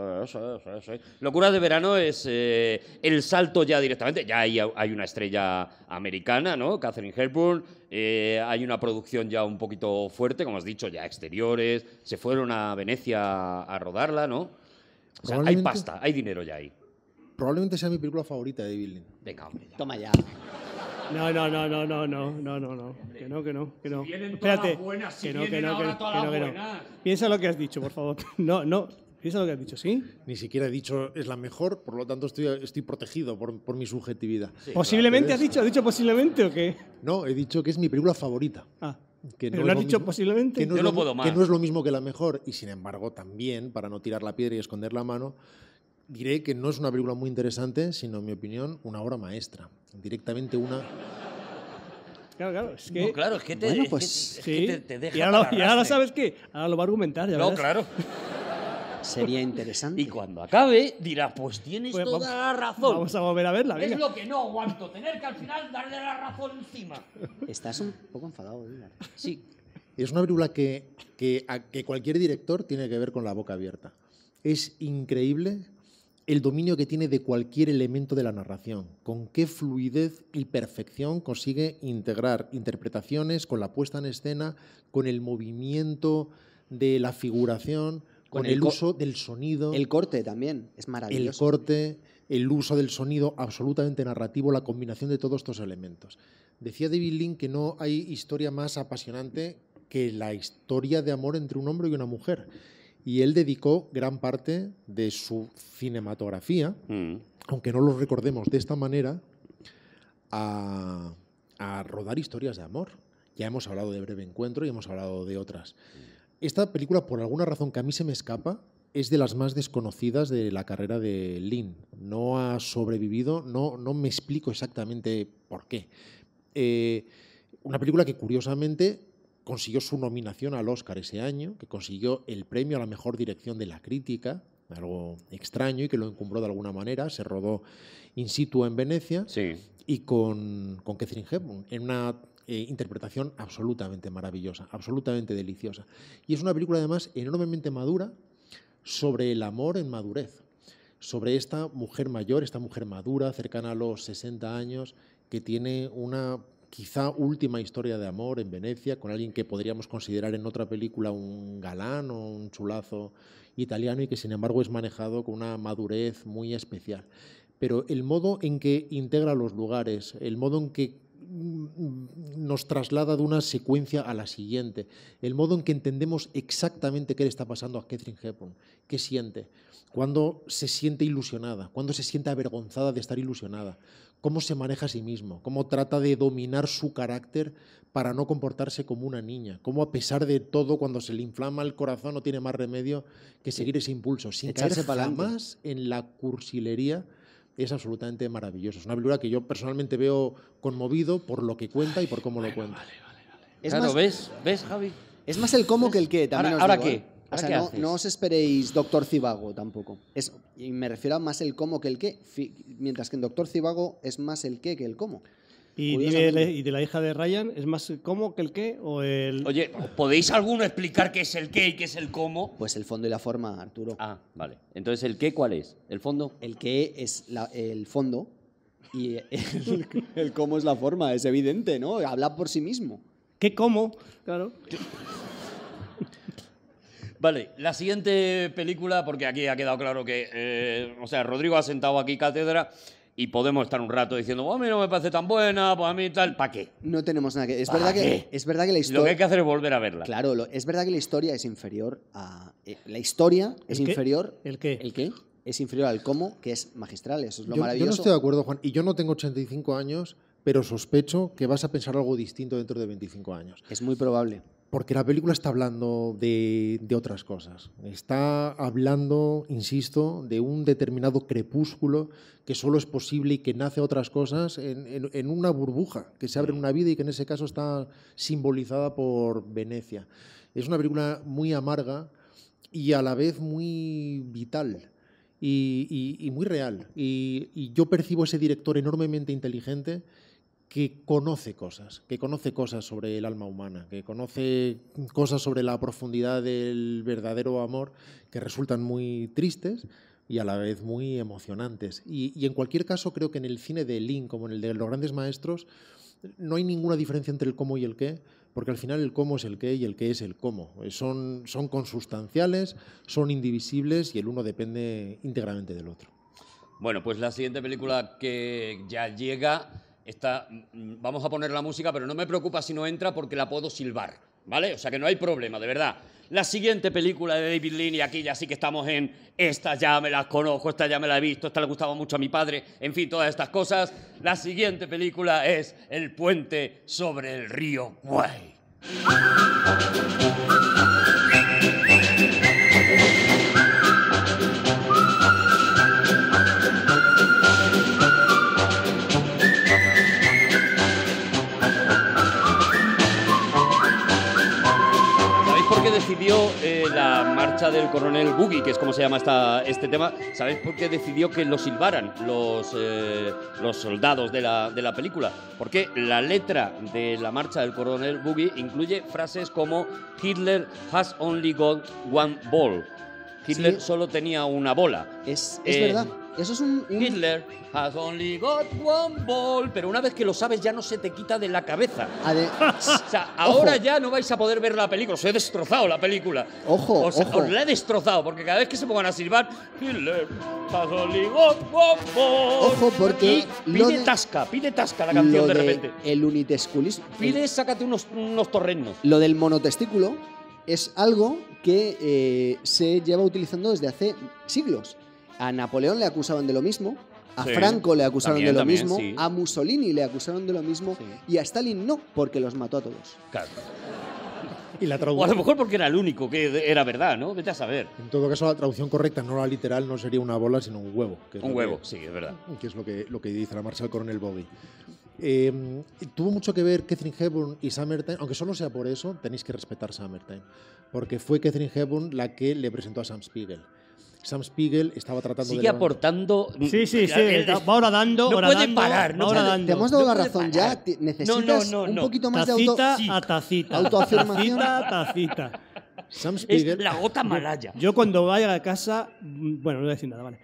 Locura de verano es eh, el salto ya directamente. Ya hay, una estrella americana, ¿no? Catherine Hepburn. Eh, hay una producción ya un poquito fuerte, como has dicho, ya exteriores. Se fueron a Venecia a rodarla, ¿no? O sea, hay pasta, hay dinero ya ahí. Probablemente sea mi película favorita de David De Venga, hombre, Toma ya. No, no, no, no, no, no, no, no, no. Que no, que no, que no. Espérate. que no, que no, que no, Piensa lo que has dicho, por favor. <laughs> No, no. Piensa lo que has dicho, ¿sí? Ni siquiera he dicho es la mejor, por lo tanto estoy, estoy protegido por, por mi subjetividad. posiblemente has dicho, ¿has dicho posiblemente o qué? No, he dicho que es mi película favorita. Ah. Que no lo has dicho posiblemente. Que no, lo, puedo más. que no es lo mismo que la mejor, y sin embargo también, para no tirar la piedra y esconder la mano, diré que no es una película muy interesante, sino, en mi opinión, una obra maestra. Directamente una... Claro, claro, es que... claro, te, bueno, es pues, que, te, deja... Y ahora, sabes qué, ahora lo va a argumentar, ya No, claro. <laughs> Sería interesante. Y cuando acabe, dirá, pues tienes pues toda la razón. Vamos a volver a verla, venga. Es lo que no aguanto, tener que al final darle la razón encima. Estás un poco enfadado, Edgar. Sí. Es una película que, que, que cualquier director tiene que ver con la boca abierta. Es increíble el dominio que tiene de cualquier elemento de la narración, con qué fluidez y perfección consigue integrar interpretaciones con la puesta en escena, con el movimiento de la figuración, con, el, uso del sonido. El corte también, es maravilloso. El corte, el uso del sonido absolutamente narrativo, la combinación de todos estos elementos. Decía David Lynn que no hay historia más apasionante que la historia de amor entre un hombre y una mujer y él dedicó gran parte de su cinematografía, mm. aunque no lo recordemos de esta manera, a, rodar historias de amor. Ya hemos hablado de Breve Encuentro y hemos hablado de otras. Esta película, por alguna razón que a mí se me escapa, es de las más desconocidas de la carrera de Lin. No ha sobrevivido, no, no me explico exactamente por qué. Eh, una película que curiosamente consiguió su nominación al Oscar ese año, que consiguió el premio a la mejor dirección de la crítica, algo extraño y que lo encumbró de alguna manera. Se rodó in situ en Venecia y con, con Catherine Hepburn, en una eh, interpretación absolutamente maravillosa, absolutamente deliciosa. Y es una película además enormemente madura sobre el amor en madurez, sobre esta mujer mayor, esta mujer madura, cercana a los 60 años, que tiene una quizá última historia de amor en Venecia, con alguien que podríamos considerar en otra película un galán o un chulazo italiano y que sin embargo es manejado con una madurez muy especial. Pero el modo en que integra los lugares, el modo en que mm, nos traslada de una secuencia a la siguiente, el modo en que entendemos exactamente qué le está pasando a Catherine Hepburn, qué siente, cuando se siente ilusionada, cuando se siente avergonzada de estar ilusionada, cómo se maneja a sí mismo, cómo trata de dominar su carácter para no comportarse como una niña, cómo a pesar de todo, cuando se le inflama el corazón, no tiene más remedio que seguir ese impulso, sin Echarse para más en la cursilería es absolutamente maravilloso. Es una película que yo personalmente veo conmovido por lo que cuenta y por cómo lo cuenta. Vale, Es ¿ves? ¿Ves, Javi? Es más el cómo que el qué. ahora qué? ¿eh? no, os esperéis Doctor Cibago tampoco. Es, y me refiero más el cómo que el qué, mientras que en Doctor Cibago es más el qué que el cómo. Y, de la hija de Ryan es más el cómo que el qué o el...? Oye, ¿podéis alguno explicar qué es el qué y qué es el cómo? Pues el fondo y la forma, Arturo. Ah, vale. Entonces, ¿el qué cuál es? ¿El fondo? El qué es el fondo y el cómo es la forma. Es evidente, ¿no? Habla por sí mismo. ¿Qué cómo? Claro. <laughs> Vale, la siguiente película, porque aquí ha quedado claro que, eh, o sea, Rodrigo ha sentado aquí cátedra y podemos estar un rato diciendo, a mí no me parece tan buena, pues a mí tal, ¿para qué? No tenemos nada que... Es, verdad que, es verdad que la historia... Lo que hay que hacer es volver a verla. Claro, es verdad que la historia es inferior a... Eh, la historia es inferior... ¿El qué? ¿El qué? Es inferior al cómo, que es magistral, eso es lo maravilloso. Yo no estoy de acuerdo, Juan, y yo no tengo 85 años pero sospecho que vas a pensar algo distinto dentro de 25 años. Es muy probable porque la película está hablando de, otras cosas. Está hablando, insisto, de un determinado crepúsculo que solo es posible y que nace otras cosas en, una burbuja, que se abre en mm. una vida y que en ese caso está simbolizada por Venecia. Es una película muy amarga y a la vez muy vital. Y, muy real. y yo percibo a ese director enormemente inteligente que conoce cosas, que conoce cosas sobre el alma humana, que conoce cosas sobre la profundidad del verdadero amor que resultan muy tristes y a la vez muy emocionantes. Y, en cualquier caso creo que en el cine de Lin como en el de los grandes maestros no hay ninguna diferencia entre el cómo y el qué, porque al final el cómo es el qué y el qué es el cómo. Son, son consustanciales, son indivisibles y el uno depende íntegramente del otro. Bueno, pues la siguiente película que ya llega esta, mm, vamos a poner la música, pero no me preocupa si no entra porque la puedo silbar, ¿vale? O sea que no hay problema, de verdad. La siguiente película de David Lean, y aquí ya sí que estamos en esta ya me la conozco, esta ya me la he visto, esta le gustaba mucho a mi padre, en fin, todas estas cosas. La siguiente película es El puente sobre el río Guay. Eh, la marcha del coronel Boogie, que es como se llama esta, este tema? ¿Sabéis por qué decidió que lo silbaran los, eh, los soldados de la, de la película? Porque la letra de la marcha del coronel Boogie incluye frases como Hitler has only got one ball. Hitler solo tenía una bola. Es, verdad. Eh, eso es un, Hitler has only got one ball. Pero una vez que lo sabes, ya no se te quita de la cabeza. <laughs> ahora ya no vais a poder ver la película. Os he destrozado la película. Ojo, Os la he destrozado, porque cada vez que se pongan a silbar, Hitler has only got one ball. Ojo, porque. pide tasca, pide tasca la canción de, repente. El unitesculismo. Pide, sácate unos, unos torrenos. Lo del monotestículo es algo que eh, se lleva utilizando desde hace siglos a Napoleón le acusaban de lo mismo, a Franco le acusaron de lo mismo, a Mussolini le acusaron de lo mismo y a Stalin no, porque los mató a todos. Claro. Y la o a lo mejor porque era el único que era verdad, ¿no? Vete a saber. En todo caso, la traducción correcta, no la literal, no sería una bola, sino un huevo. un huevo, sí, es verdad. Que es lo que, lo que dice la marcha coronel Bobby. Eh, tuvo mucho que ver Catherine Hepburn y Summertime, aunque solo sea por eso, tenéis que respetar Summertime, porque fue Catherine Hepburn la que le presentó a Sam Spiegel. Sam Spiegel estaba tratando de. aportando. Sí, sí, sí. Va ahora dando. No ahora puede dando, parar, no ahora dando. Te hemos dado la razón ya. Necesitas un poquito más de auto. A tacita. Autoafirmación. <laughs> Tacita, tacita. Sam Spiegel. Es la gota malaya. Yo cuando vaya a casa. Bueno, no voy a decir nada, vale.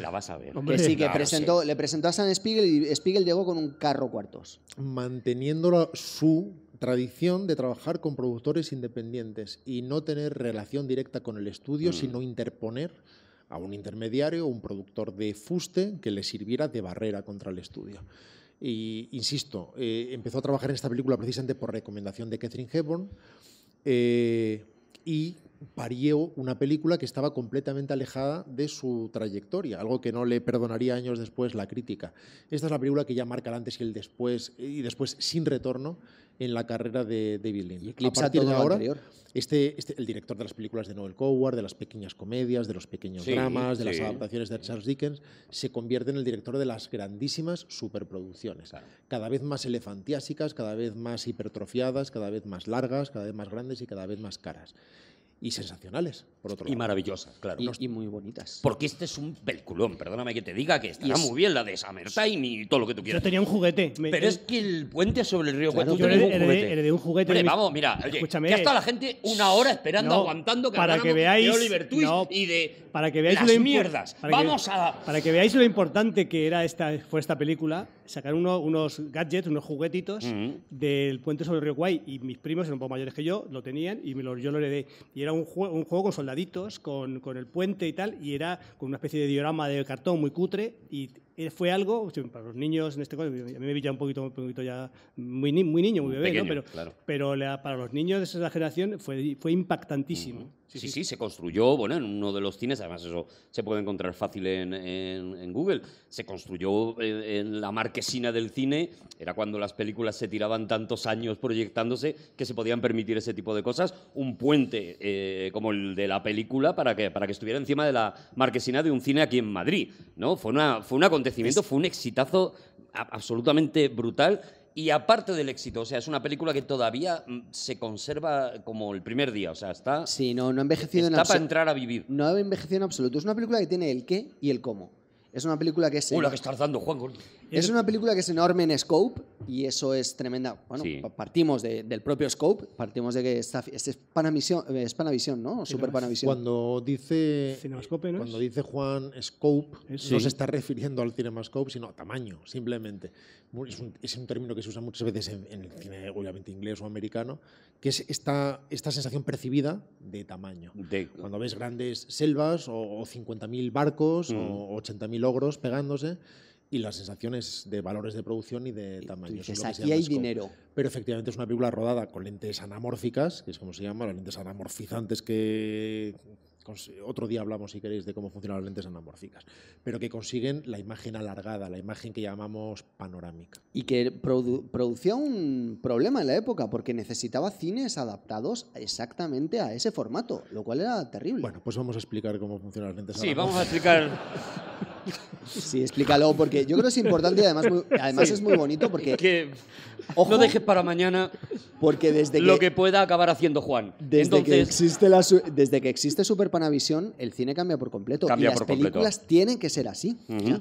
la vas a ver. que sí, que presentó, le presentó a Sam Spiegel y Spiegel llegó con un carro cuartos. Manteniendo su tradición de trabajar con productores independientes y no tener relación directa con el estudio, mm. sino interponer a un intermediario o un productor de fuste que le sirviera de barrera contra el estudio. Y, insisto, eh, empezó a trabajar en esta película precisamente por recomendación de Catherine Hepburn eh, y parió una película que estaba completamente alejada de su trayectoria, algo que no le perdonaría años después la crítica. Esta es la película que ya marca el antes y el después, y después sin retorno en la carrera de David Lynch. Y a de ahora, este, este, el director de las películas de Noel Coward, de las pequeñas comedias, de los pequeños dramas, de las adaptaciones de Charles Dickens, se convierte en el director de las grandísimas superproducciones, cada vez más elefantiásicas, cada vez más hipertrofiadas, cada vez más largas, cada vez más grandes y cada vez más caras y sensacionales, por otro lado. Y maravillosas, claro. Y, muy bonitas. Porque este es un pelculón, perdóname que te diga que está muy bien la de Summertime y todo lo que tú quieras. Yo tenía un juguete. Pero es que el puente sobre el río claro, Yo un juguete. Heredé un juguete. vamos, mira, escúchame. ya la gente una hora esperando, aguantando que para que veáis, de Oliver Twist y de para que veáis las mierdas. vamos a... Para que veáis lo importante que era esta, fue esta película sacaron unos gadgets, unos juguetitos del puente sobre el río Guay y mis primos, eran un poco mayores que yo, lo tenían y me yo lo heredé. Y era un, juego, un juego con soldaditos, con, con el puente y tal, y era con una especie de diorama de cartón muy cutre y eh, fue algo, para los niños en este caso, a mí me vi ya un poquito, un poquito ya muy, muy niño, muy bebé, ¿no? pero, claro. pero la, para los niños de esa generación fue, fue impactantísimo. Sí sí, se construyó, bueno, en uno de los cines, además eso se puede encontrar fácil en, Google, se construyó eh, en, la marquesina del cine, era cuando las películas se tiraban tantos años proyectándose que se podían permitir ese tipo de cosas, un puente eh, como el de la película para que, para que estuviera encima de la marquesina de un cine aquí en Madrid, ¿no? Fue, una, fue un acontecimiento, fue un exitazo absolutamente brutal y aparte del éxito, o sea, es una película que todavía mm, se conserva como el primer día, o sea, está. Sí, no, no ha envejecido está para entrar a vivir. No ha envejecido en absoluto. Es una película que tiene el qué y el cómo. Es una película que es. Uy, la que está dando, Juan es una película que es enorme en scope y eso es tremenda. Bueno, partimos del propio scope, partimos de que este eh, es, Panavisión, es ¿no? Super Panavisión. Cuando dice, cuando dice Juan scope, no se está refiriendo al cinemascope, sino a tamaño, simplemente. Es un, término que se usa muchas veces en, el cine, obviamente inglés o americano, que es esta, esta sensación percibida de tamaño. De, cuando ves grandes selvas o, 50.000 barcos o 80.000 mm. ogros pegándose y las sensaciones de valores de producción y de tamaño. Dices, aquí hay dinero. Pero efectivamente es una película rodada con lentes anamórficas, que es como se llama, las lentes anamorfizantes que otro día hablamos, si queréis, de cómo funcionan las lentes anamórficas, pero que consiguen la imagen alargada, la imagen que llamamos panorámica. Y que producía un problema en la época, porque necesitaba cines adaptados exactamente a ese formato, lo cual era terrible. Bueno, pues vamos a explicar cómo funcionan las lentes Sí, vamos a explicar Sí, explícalo, porque yo creo que es importante y además, además es muy bonito porque no dejes para mañana porque desde lo que pueda acabar haciendo Juan. Desde, que, existe desde que existe Super Panavisión, el cine cambia por completo. las películas tienen que ser así.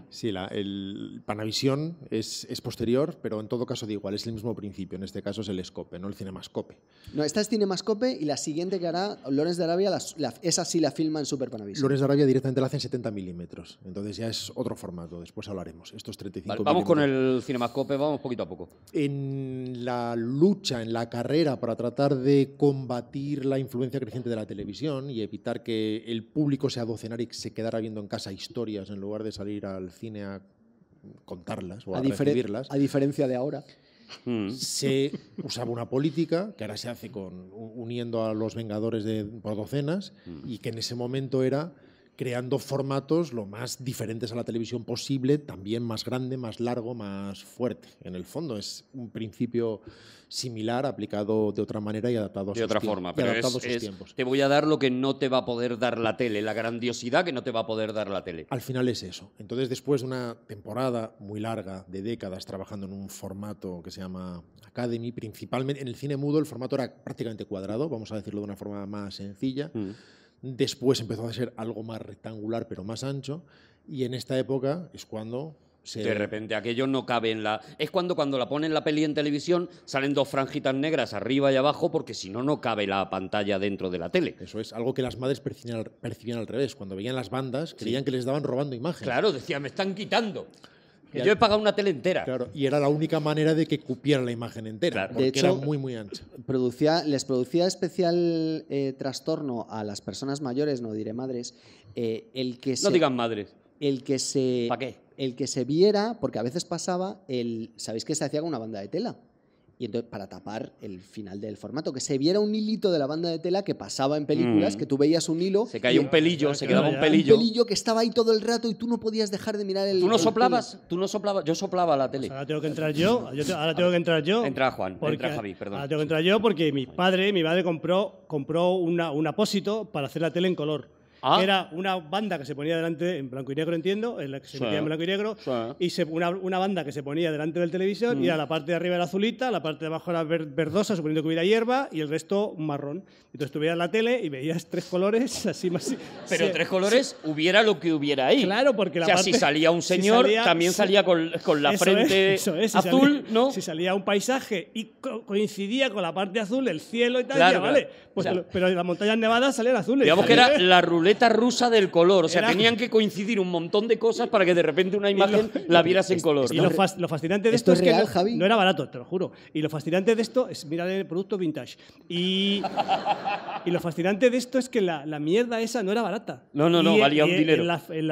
Sí, la, el Panavisión es, posterior, pero en todo caso da igual, es el mismo principio. En este caso es el Scope, no el Cinemascope. No, esta es Cinemascope y la siguiente que hará Lorenz de Arabia, la, así la filma en Super Panavisión. Lorenz de Arabia directamente la hace en 70 milímetros. Entonces ya es otro formato. Después hablaremos. Estos 35 Vamos con el Cinemascope, vamos poquito a poco. En la lucha, en la carrera para tratar de combatir la influencia creciente de la televisión y evitar que el público se adocenara y se quedara viendo en casa historias en lugar de salir al cine a contarlas o a, a recibirlas. A diferencia de ahora. Hmm. Se usaba una política que ahora se hace con uniendo a los Vengadores de, por docenas hmm. y que en ese momento era creando formatos lo más diferentes a la televisión posible, también más grande, más largo, más fuerte. En el fondo es un principio similar aplicado de otra manera y adaptado a de otra forma, pero es, tiempos. Te voy a dar lo que no te va a poder dar la tele, la grandiosidad que no te va a poder dar la tele. Al final es eso. Entonces, después de una temporada muy larga, de décadas, trabajando en un formato que se llama Academy, principalmente en el cine mudo el formato era prácticamente cuadrado, vamos a decirlo de una forma más sencilla. Mm. Después empezó a ser algo más rectangular, pero más ancho. Y en esta época es cuando De repente aquello no cabe en la... Es cuando cuando la ponen la peli en televisión salen dos franjitas negras arriba y abajo porque si no, no cabe la pantalla dentro de la tele. Eso es algo que las madres percibían al, revés. Cuando veían las bandas, creían que les daban robando imágenes. Claro, decían, me están quitando yo he pagado una tele entera. Claro, y era la única manera de que cupiera la imagen entera, porque era muy, muy ancha. les producía especial eh, trastorno a las personas mayores, no diré madres, eh, el que se... No digan madres. El que se... ¿Para qué? El que se viera, porque a veces pasaba, el, ¿sabéis qué se hacía con una banda de tela? y entonces para tapar el final del formato, que se viera un hilito de la banda de tela que pasaba en películas, mm. que tú veías un hilo. Se caía un pelillo, se quedaba un pelillo. Un pelillo que estaba ahí todo el rato y tú no podías dejar de mirar el. Tú no soplabas, tú no soplabas, yo soplaba la tele. Pues ahora tengo que entrar yo, ahora tengo que entrar yo. Entra Juan, entra Javi, perdón. Ahora tengo que entrar yo porque mi padre, mi madre compró, compró una, un apósito para hacer la tele en color. Ah. era una banda que se ponía delante, en blanco y negro entiendo, en que se ponía en blanco y negro, y una, banda que se ponía delante del televisor y a mm. la parte de arriba era azulita, la parte de abajo era verdosa, suponiendo que hubiera hierba, y el resto marrón. Entonces tú veías la tele y veías tres colores <laughs> así más... Pero tres colores hubiera lo que hubiera ahí. Claro, porque la si salía un señor, también salía con, la frente azul, ¿no? Si salía un paisaje y coincidía con la parte azul, el cielo y tal, ¿vale? Pues pero en las montañas nevadas salían azules. Digamos que era la ruleta rusa del color. O sea, tenían que coincidir un montón de cosas para que de repente una imagen la vieras en color. Y lo, fascinante de esto, es que no, era barato, te lo juro. Y lo fascinante de esto es, mira el producto vintage. Y, y lo fascinante de esto es que la, la mierda esa no era barata. No, no, no, valía un dinero. En,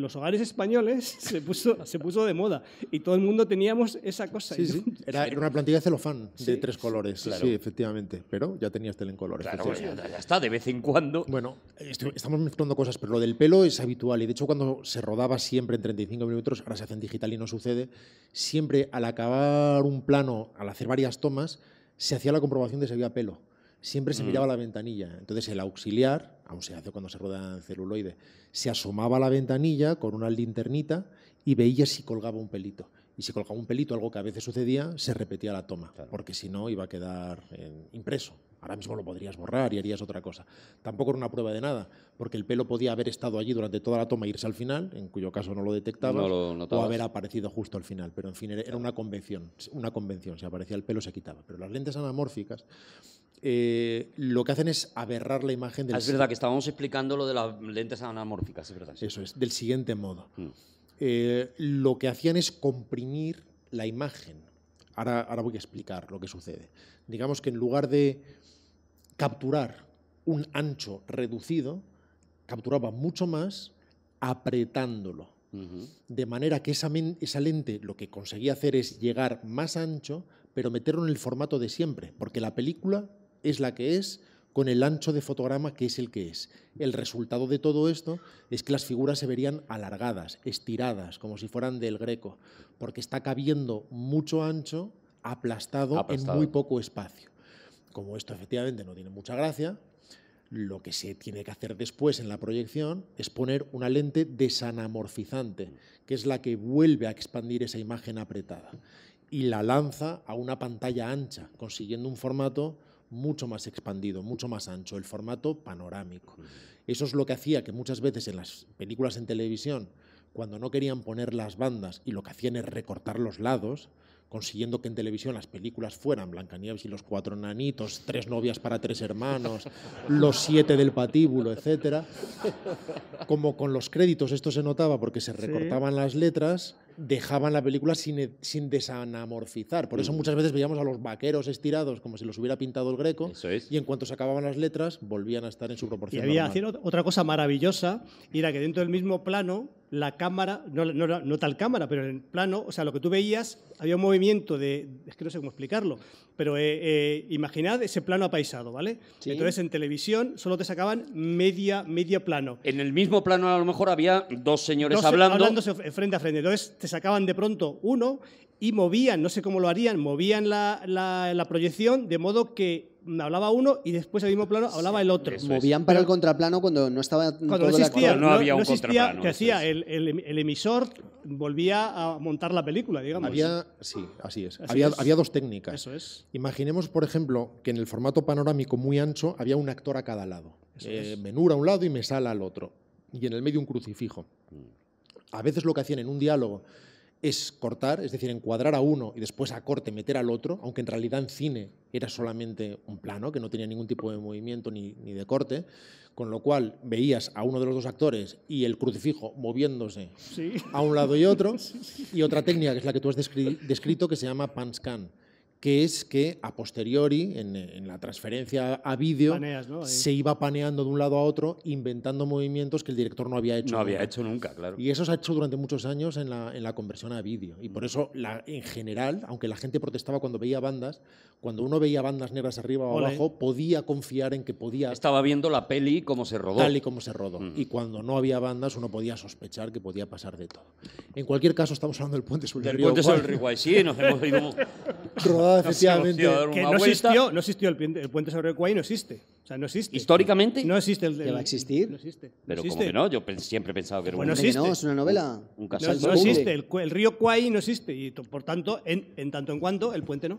los hogares españoles <laughs> se puso, se puso de moda y todo el mundo teníamos esa cosa. <laughs> Era, una plantilla de celofán de tres colores. Sí, efectivamente. Pero ya tenías tele en colores. Claro, ya está, de vez en cuando. Bueno, eh, estoy- estamos mezclando cosas, pero lo del pelo es habitual y de hecho cuando se rodaba siempre en 35 milímetros, ahora se hace en digital y no sucede, siempre al acabar un plano, al hacer varias tomas, se hacía la comprobación de si había pelo. Siempre se mm. miraba la ventanilla. Entonces el auxiliar, aún se hace cuando se roda en celuloide, se asomaba a la ventanilla con una linternita y veía si colgaba un pelito. Y si colgaba un pelito, algo que a veces sucedía, se repetía la toma, porque si no iba a quedar eh, impreso. Ahora mismo lo podrías borrar y harías otra cosa. Tampoco era una prueba de nada, porque el pelo podía haber estado allí durante toda la toma e irse al final, en cuyo caso no lo detectabas, no o haber aparecido justo al final. Pero en fin, era una convención. Una convención. Si aparecía el pelo, se quitaba. Pero las lentes anamórficas eh, lo que hacen es aberrar la imagen del. Ah, es verdad que estábamos explicando lo de las lentes anamórficas, es verdad. Eso es, del siguiente modo. Mm. Eh, lo que hacían es comprimir la imagen Ahora, voy a explicar lo que sucede. Digamos que en lugar de capturar un ancho reducido, capturaba mucho más apretándolo. De manera que esa, lente lo que conseguía hacer es llegar más ancho, pero meterlo en el formato de siempre, porque la película es la que es con el ancho de fotograma que es el que es. El resultado de todo esto es que las figuras se verían alargadas, estiradas, como si fueran del greco, porque está cabiendo mucho ancho aplastado, en muy poco espacio. Como esto efectivamente no tiene mucha gracia, lo que se tiene que hacer después en la proyección es poner una lente desanamorfizante, que es la que vuelve a expandir esa imagen apretada, y la lanza a una pantalla ancha, consiguiendo un formato mucho más expandido, mucho más ancho, el formato panorámico. Eso es lo que hacía que muchas veces en las películas en televisión, cuando no querían poner las bandas y lo que hacían es recortar los lados, consiguiendo que en televisión las películas fueran Blancanieves y los cuatro nanitos, tres novias para tres hermanos, los siete del patíbulo, etc. Como con los créditos esto se notaba porque se recortaban las letras, dejaban la película sin, e, desanamorfizar. Por eso mm. muchas veces veíamos a los vaqueros estirados como si los hubiera pintado el greco. Y en cuanto se acababan las letras, volvían a estar en su proporción. Y había otra cosa maravillosa, era que dentro del mismo plano la cámara, no, tal cámara, pero en plano, o sea, lo que tú veías, había un movimiento de, es que no sé cómo explicarlo, pero eh, eh, imaginad ese plano apaisado, ¿vale? Entonces en televisión solo te sacaban media, media plano. En el mismo plano a lo mejor había dos señores dos, hablando. Hablándose frente a frente, entonces te sacaban de pronto uno y movían, no sé cómo lo harían, movían la, proyección de modo que hablaba uno y después al mismo plano hablaba el otro. Movían para el contraplano cuando no estaba no, había un contraplano. Que hacía el, em, el, emisor volvía a montar la película, digamos. Había, sí, así es. había, dos técnicas. Imaginemos, por ejemplo, que en el formato panorámico muy ancho había un actor a cada lado. Eh, menura a un lado y Mesala al otro. Y en el medio un crucifijo. Mm. A veces lo que hacían en un diálogo es cortar, es decir, encuadrar a uno y después a corte meter al otro, aunque en realidad en cine era solamente un plano que no tenía ningún tipo de movimiento ni, de corte, con lo cual veías a uno de los dos actores y el crucifijo moviéndose a un lado y otro, <laughs> y otra técnica que es la que tú has descrito que se llama pan scan, que es que a posteriori, en, la transferencia a vídeo, se iba paneando de un lado a otro, inventando movimientos que el director no había hecho. No había hecho nunca, claro. Y eso se ha hecho durante muchos años en la, conversión a vídeo. Y por mm. eso, la, en general, aunque la gente protestaba cuando veía bandas, cuando uno veía bandas negras arriba o abajo, podía confiar en que podía... Estaba viendo la peli como se rodó. Tal y como se rodó. Mm. Y cuando no había bandas, uno podía sospechar que podía pasar de todo. En cualquier caso, estamos hablando del puente sobre el río. Del puente sí, nos hemos ido... <laughs> efectivamente. que no existió, no existió el, puente, sobre el Kwai no existe. O sea, no existe. ¿Históricamente? No existe. El, ¿Que va a existir? No existe. Pero como que no, yo siempre he pensado que era pues un existe. no, es una novela. no, existe, el, río Kwai no existe y por tanto, en, en tanto en cuanto, el puente no.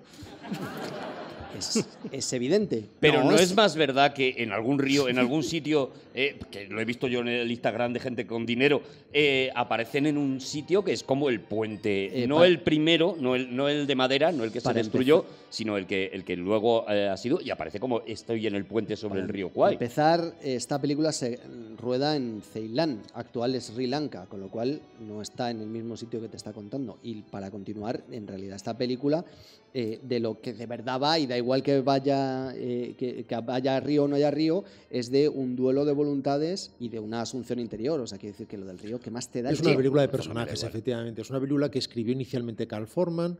Es, evidente. Pero no, es... más verdad que en algún río, en algún sitio, eh, que lo he visto yo en el Instagram de gente con dinero, eh, aparecen en un sitio que es como el puente. Eh, no el primero, no el, no el de madera, no el que se destruyó, sino el que, el que luego ha sido y aparece como estoy en el puente sobre el río Kwai. Para empezar, esta película se rueda en Ceilán, actual es Sri Lanka, con lo cual no está en el mismo sitio que te está contando. Y para continuar, en realidad esta película eh, de lo que de verdad va, y da igual que vaya, eh, que, vaya río o no haya río, es de un duelo de voluntades y de una asunción interior. O sea, quiere decir que lo del río, que más te da? Es, una película de pues personajes, efectivamente. Es una película que escribió inicialmente Carl Forman,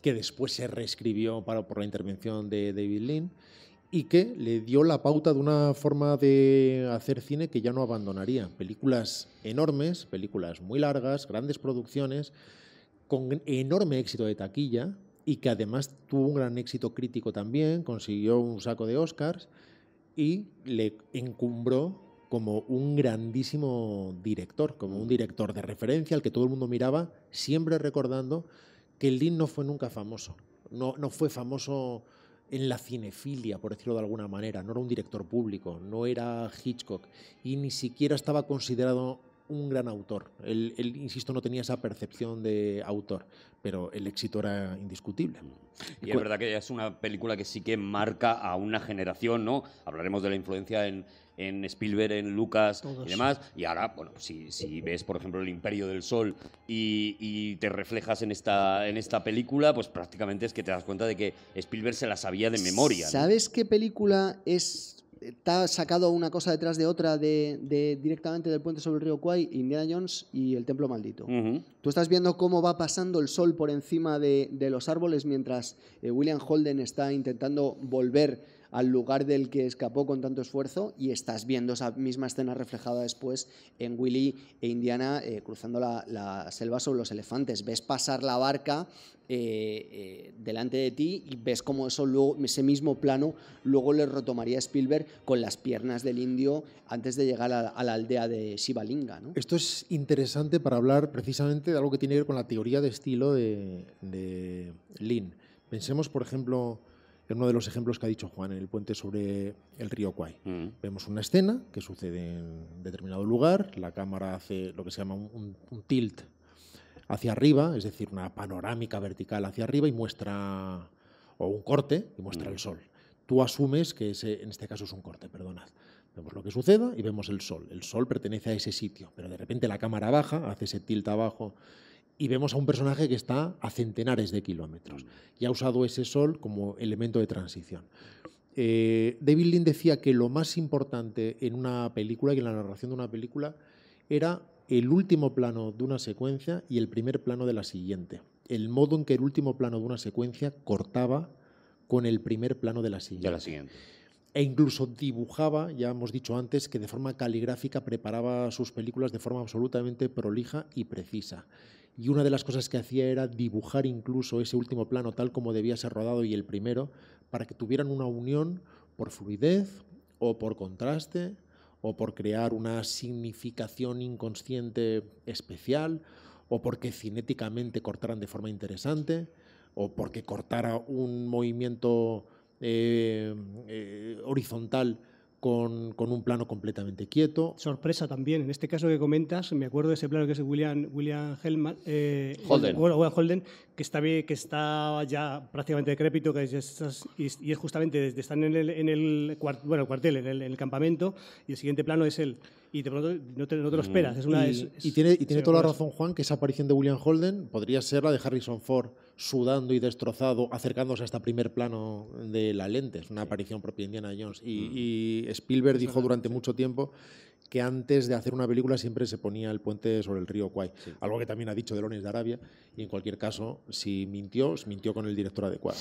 que después se reescribió para, por la intervención de David Lynn y que le dio la pauta de una forma de hacer cine que ya no abandonaría. Películas enormes, películas muy largas, grandes producciones, con enorme éxito de taquilla, y que además tuvo un gran éxito crítico también, consiguió un saco de Oscars y le encumbró como un grandísimo director, como un director de referencia al que todo el mundo miraba, siempre recordando que el Lin no fue nunca famoso, no, no fue famoso en la cinefilia, por decirlo de alguna manera, no era un director público, no era Hitchcock y ni siquiera estaba considerado un gran autor. Él, insisto, no tenía esa percepción de autor, pero el éxito era indiscutible. Mm. Y es verdad que es una película que sí que marca a una generación, ¿no? Hablaremos de la influencia en, Spielberg, en Lucas y demás. Y ahora, bueno, si, ves, por ejemplo, El Imperio del Sol y, te reflejas en esta, en esta película, pues prácticamente es que te das cuenta de que Spielberg se la sabía de memoria. ¿Sabes qué película es está sacado una cosa detrás de otra de, directamente del puente sobre el río Kwai, Indiana Jones y el templo maldito. Tú estás viendo cómo va pasando el sol por encima de, los árboles mientras eh, William Holden está intentando volver al lugar del que escapó con tanto esfuerzo y estás viendo esa misma escena reflejada después en Willy e Indiana eh, cruzando la, selva sobre los elefantes. Ves pasar la barca eh, eh, delante de ti y ves cómo eso luego, ese mismo plano luego le retomaría Spielberg con las piernas del indio antes de llegar a, la aldea de Shivalinga. Esto es interesante para hablar precisamente de algo que tiene que ver con la teoría de estilo de, Lynn. Pensemos, por ejemplo, es uno de los ejemplos que ha dicho Juan, en el puente sobre el río Kwai. Mm. Vemos una escena que sucede en determinado lugar, la cámara hace lo que se llama un, tilt hacia arriba, es decir, una panorámica vertical hacia arriba y muestra, o un corte, y muestra mm. el sol. Tú asumes que en este caso es un corte, perdonad. Vemos lo que suceda y vemos el sol. El sol pertenece a ese sitio, pero de repente la cámara baja, hace ese tilt abajo y vemos a un personaje que está a centenares de kilómetros mm. y ha usado ese sol como elemento de transición. Eh, David Lynn decía que lo más importante en una película y en la narración de una película era el último plano de una secuencia y el primer plano de la siguiente. El modo en que el último plano de una secuencia cortaba con el primer plano De la siguiente. E incluso dibujaba, ya hemos dicho antes, que de forma caligráfica preparaba sus películas de forma absolutamente prolija y precisa y una de las cosas que hacía era dibujar incluso ese último plano tal como debía ser rodado y el primero, para que tuvieran una unión por fluidez o por contraste o por crear una significación inconsciente especial o porque cinéticamente cortaran de forma interesante o porque cortara un movimiento eh, eh, horizontal con, un plano completamente quieto. Sorpresa también, en este caso que comentas, me acuerdo de ese plano que es William, William Hellman, eh, Holden. William Holden, que está, que está ya prácticamente decrépito, que es, y es justamente desde están en el, en el, bueno, el cuartel, en el, campamento, y el siguiente plano es él. Y de pronto no te, lo mm. esperas. y, tiene, y tiene toda la razón, Juan, que esa aparición de William Holden podría ser la de Harrison Ford sudando y destrozado, acercándose hasta primer plano de la lente. Es una aparición propia de Jones. Y, mm. y Spielberg dijo durante mucho tiempo que antes de hacer una película siempre se ponía el puente sobre el río Kwai, algo que también ha dicho Delones de Arabia, y en cualquier caso, si mintió, mintió con el director adecuado.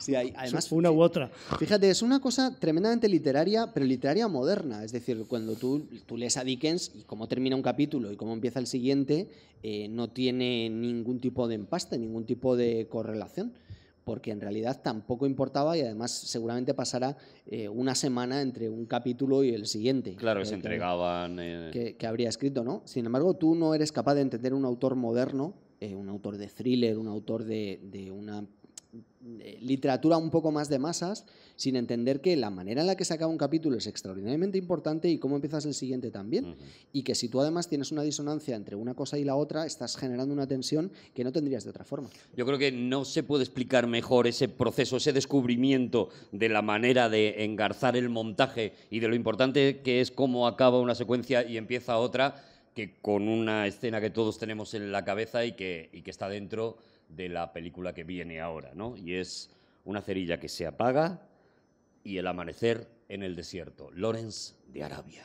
sí, <laughs> además, una u otra. Fíjate, es una cosa tremendamente literaria, pero literaria moderna, es decir, cuando tú, tú lees a Dickens y cómo termina un capítulo y cómo empieza el siguiente, eh, no tiene ningún tipo de empaste, ningún tipo de correlación porque en realidad tampoco importaba y además seguramente pasará eh, una semana entre un capítulo y el siguiente. Claro, que eh, se entregaban. Eh, que, habría escrito, ¿no? Sin embargo, tú no eres capaz de entender un autor moderno, un autor de thriller, un autor de, de una literatura un poco más de masas, sin entender que la manera en la que se acaba un capítulo es extraordinariamente importante y cómo empiezas el siguiente también. Y que si tú además tienes una disonancia entre una cosa y la otra, estás generando una tensión que no tendrías de otra forma. Yo creo que no se puede explicar mejor ese proceso, ese descubrimiento de la manera de engarzar el montaje y de lo importante que es cómo acaba una secuencia y empieza otra, que con una escena que todos tenemos en la cabeza y que está dentro de la película que viene ahora, ¿no? Y es una cerilla que se apaga y el amanecer en el desierto. Lawrence de Arabia.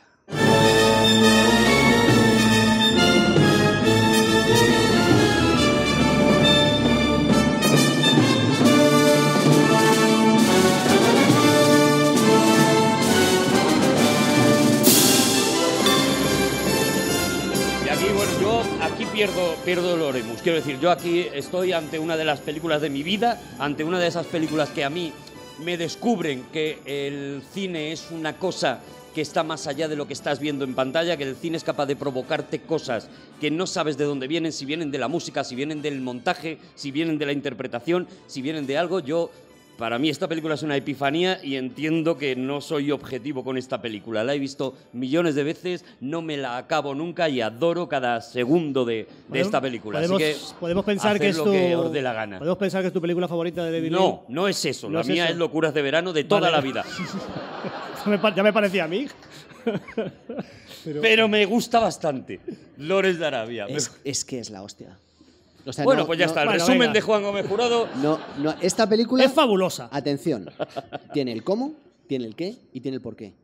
pierdo, pierdo Quiero decir, yo aquí estoy ante una de las películas de mi vida, ante una de esas películas que a mí me descubren que el cine es una cosa que está más allá de lo que estás viendo en pantalla, que el cine es capaz de provocarte cosas que no sabes de dónde vienen, si vienen de la música, si vienen del montaje, si vienen de la interpretación, si vienen de algo. Yo para mí esta película es una epifanía y entiendo que no soy objetivo con esta película. La he visto millones de veces, no me la acabo nunca y adoro cada segundo de, esta película. Podemos, pensar que es tu, la gana. Podemos pensar que es tu película favorita de David No, no es eso. la mía es Locuras de verano de toda la vida. <laughs> ya me parecía a mí. Pero, me gusta bastante. Lores de Arabia. es que es la hostia bueno, pues ya está. El resumen de Juan Gómez Jurado. No, no, esta película. Es fabulosa. Atención. Tiene el cómo, tiene el qué y tiene el por qué.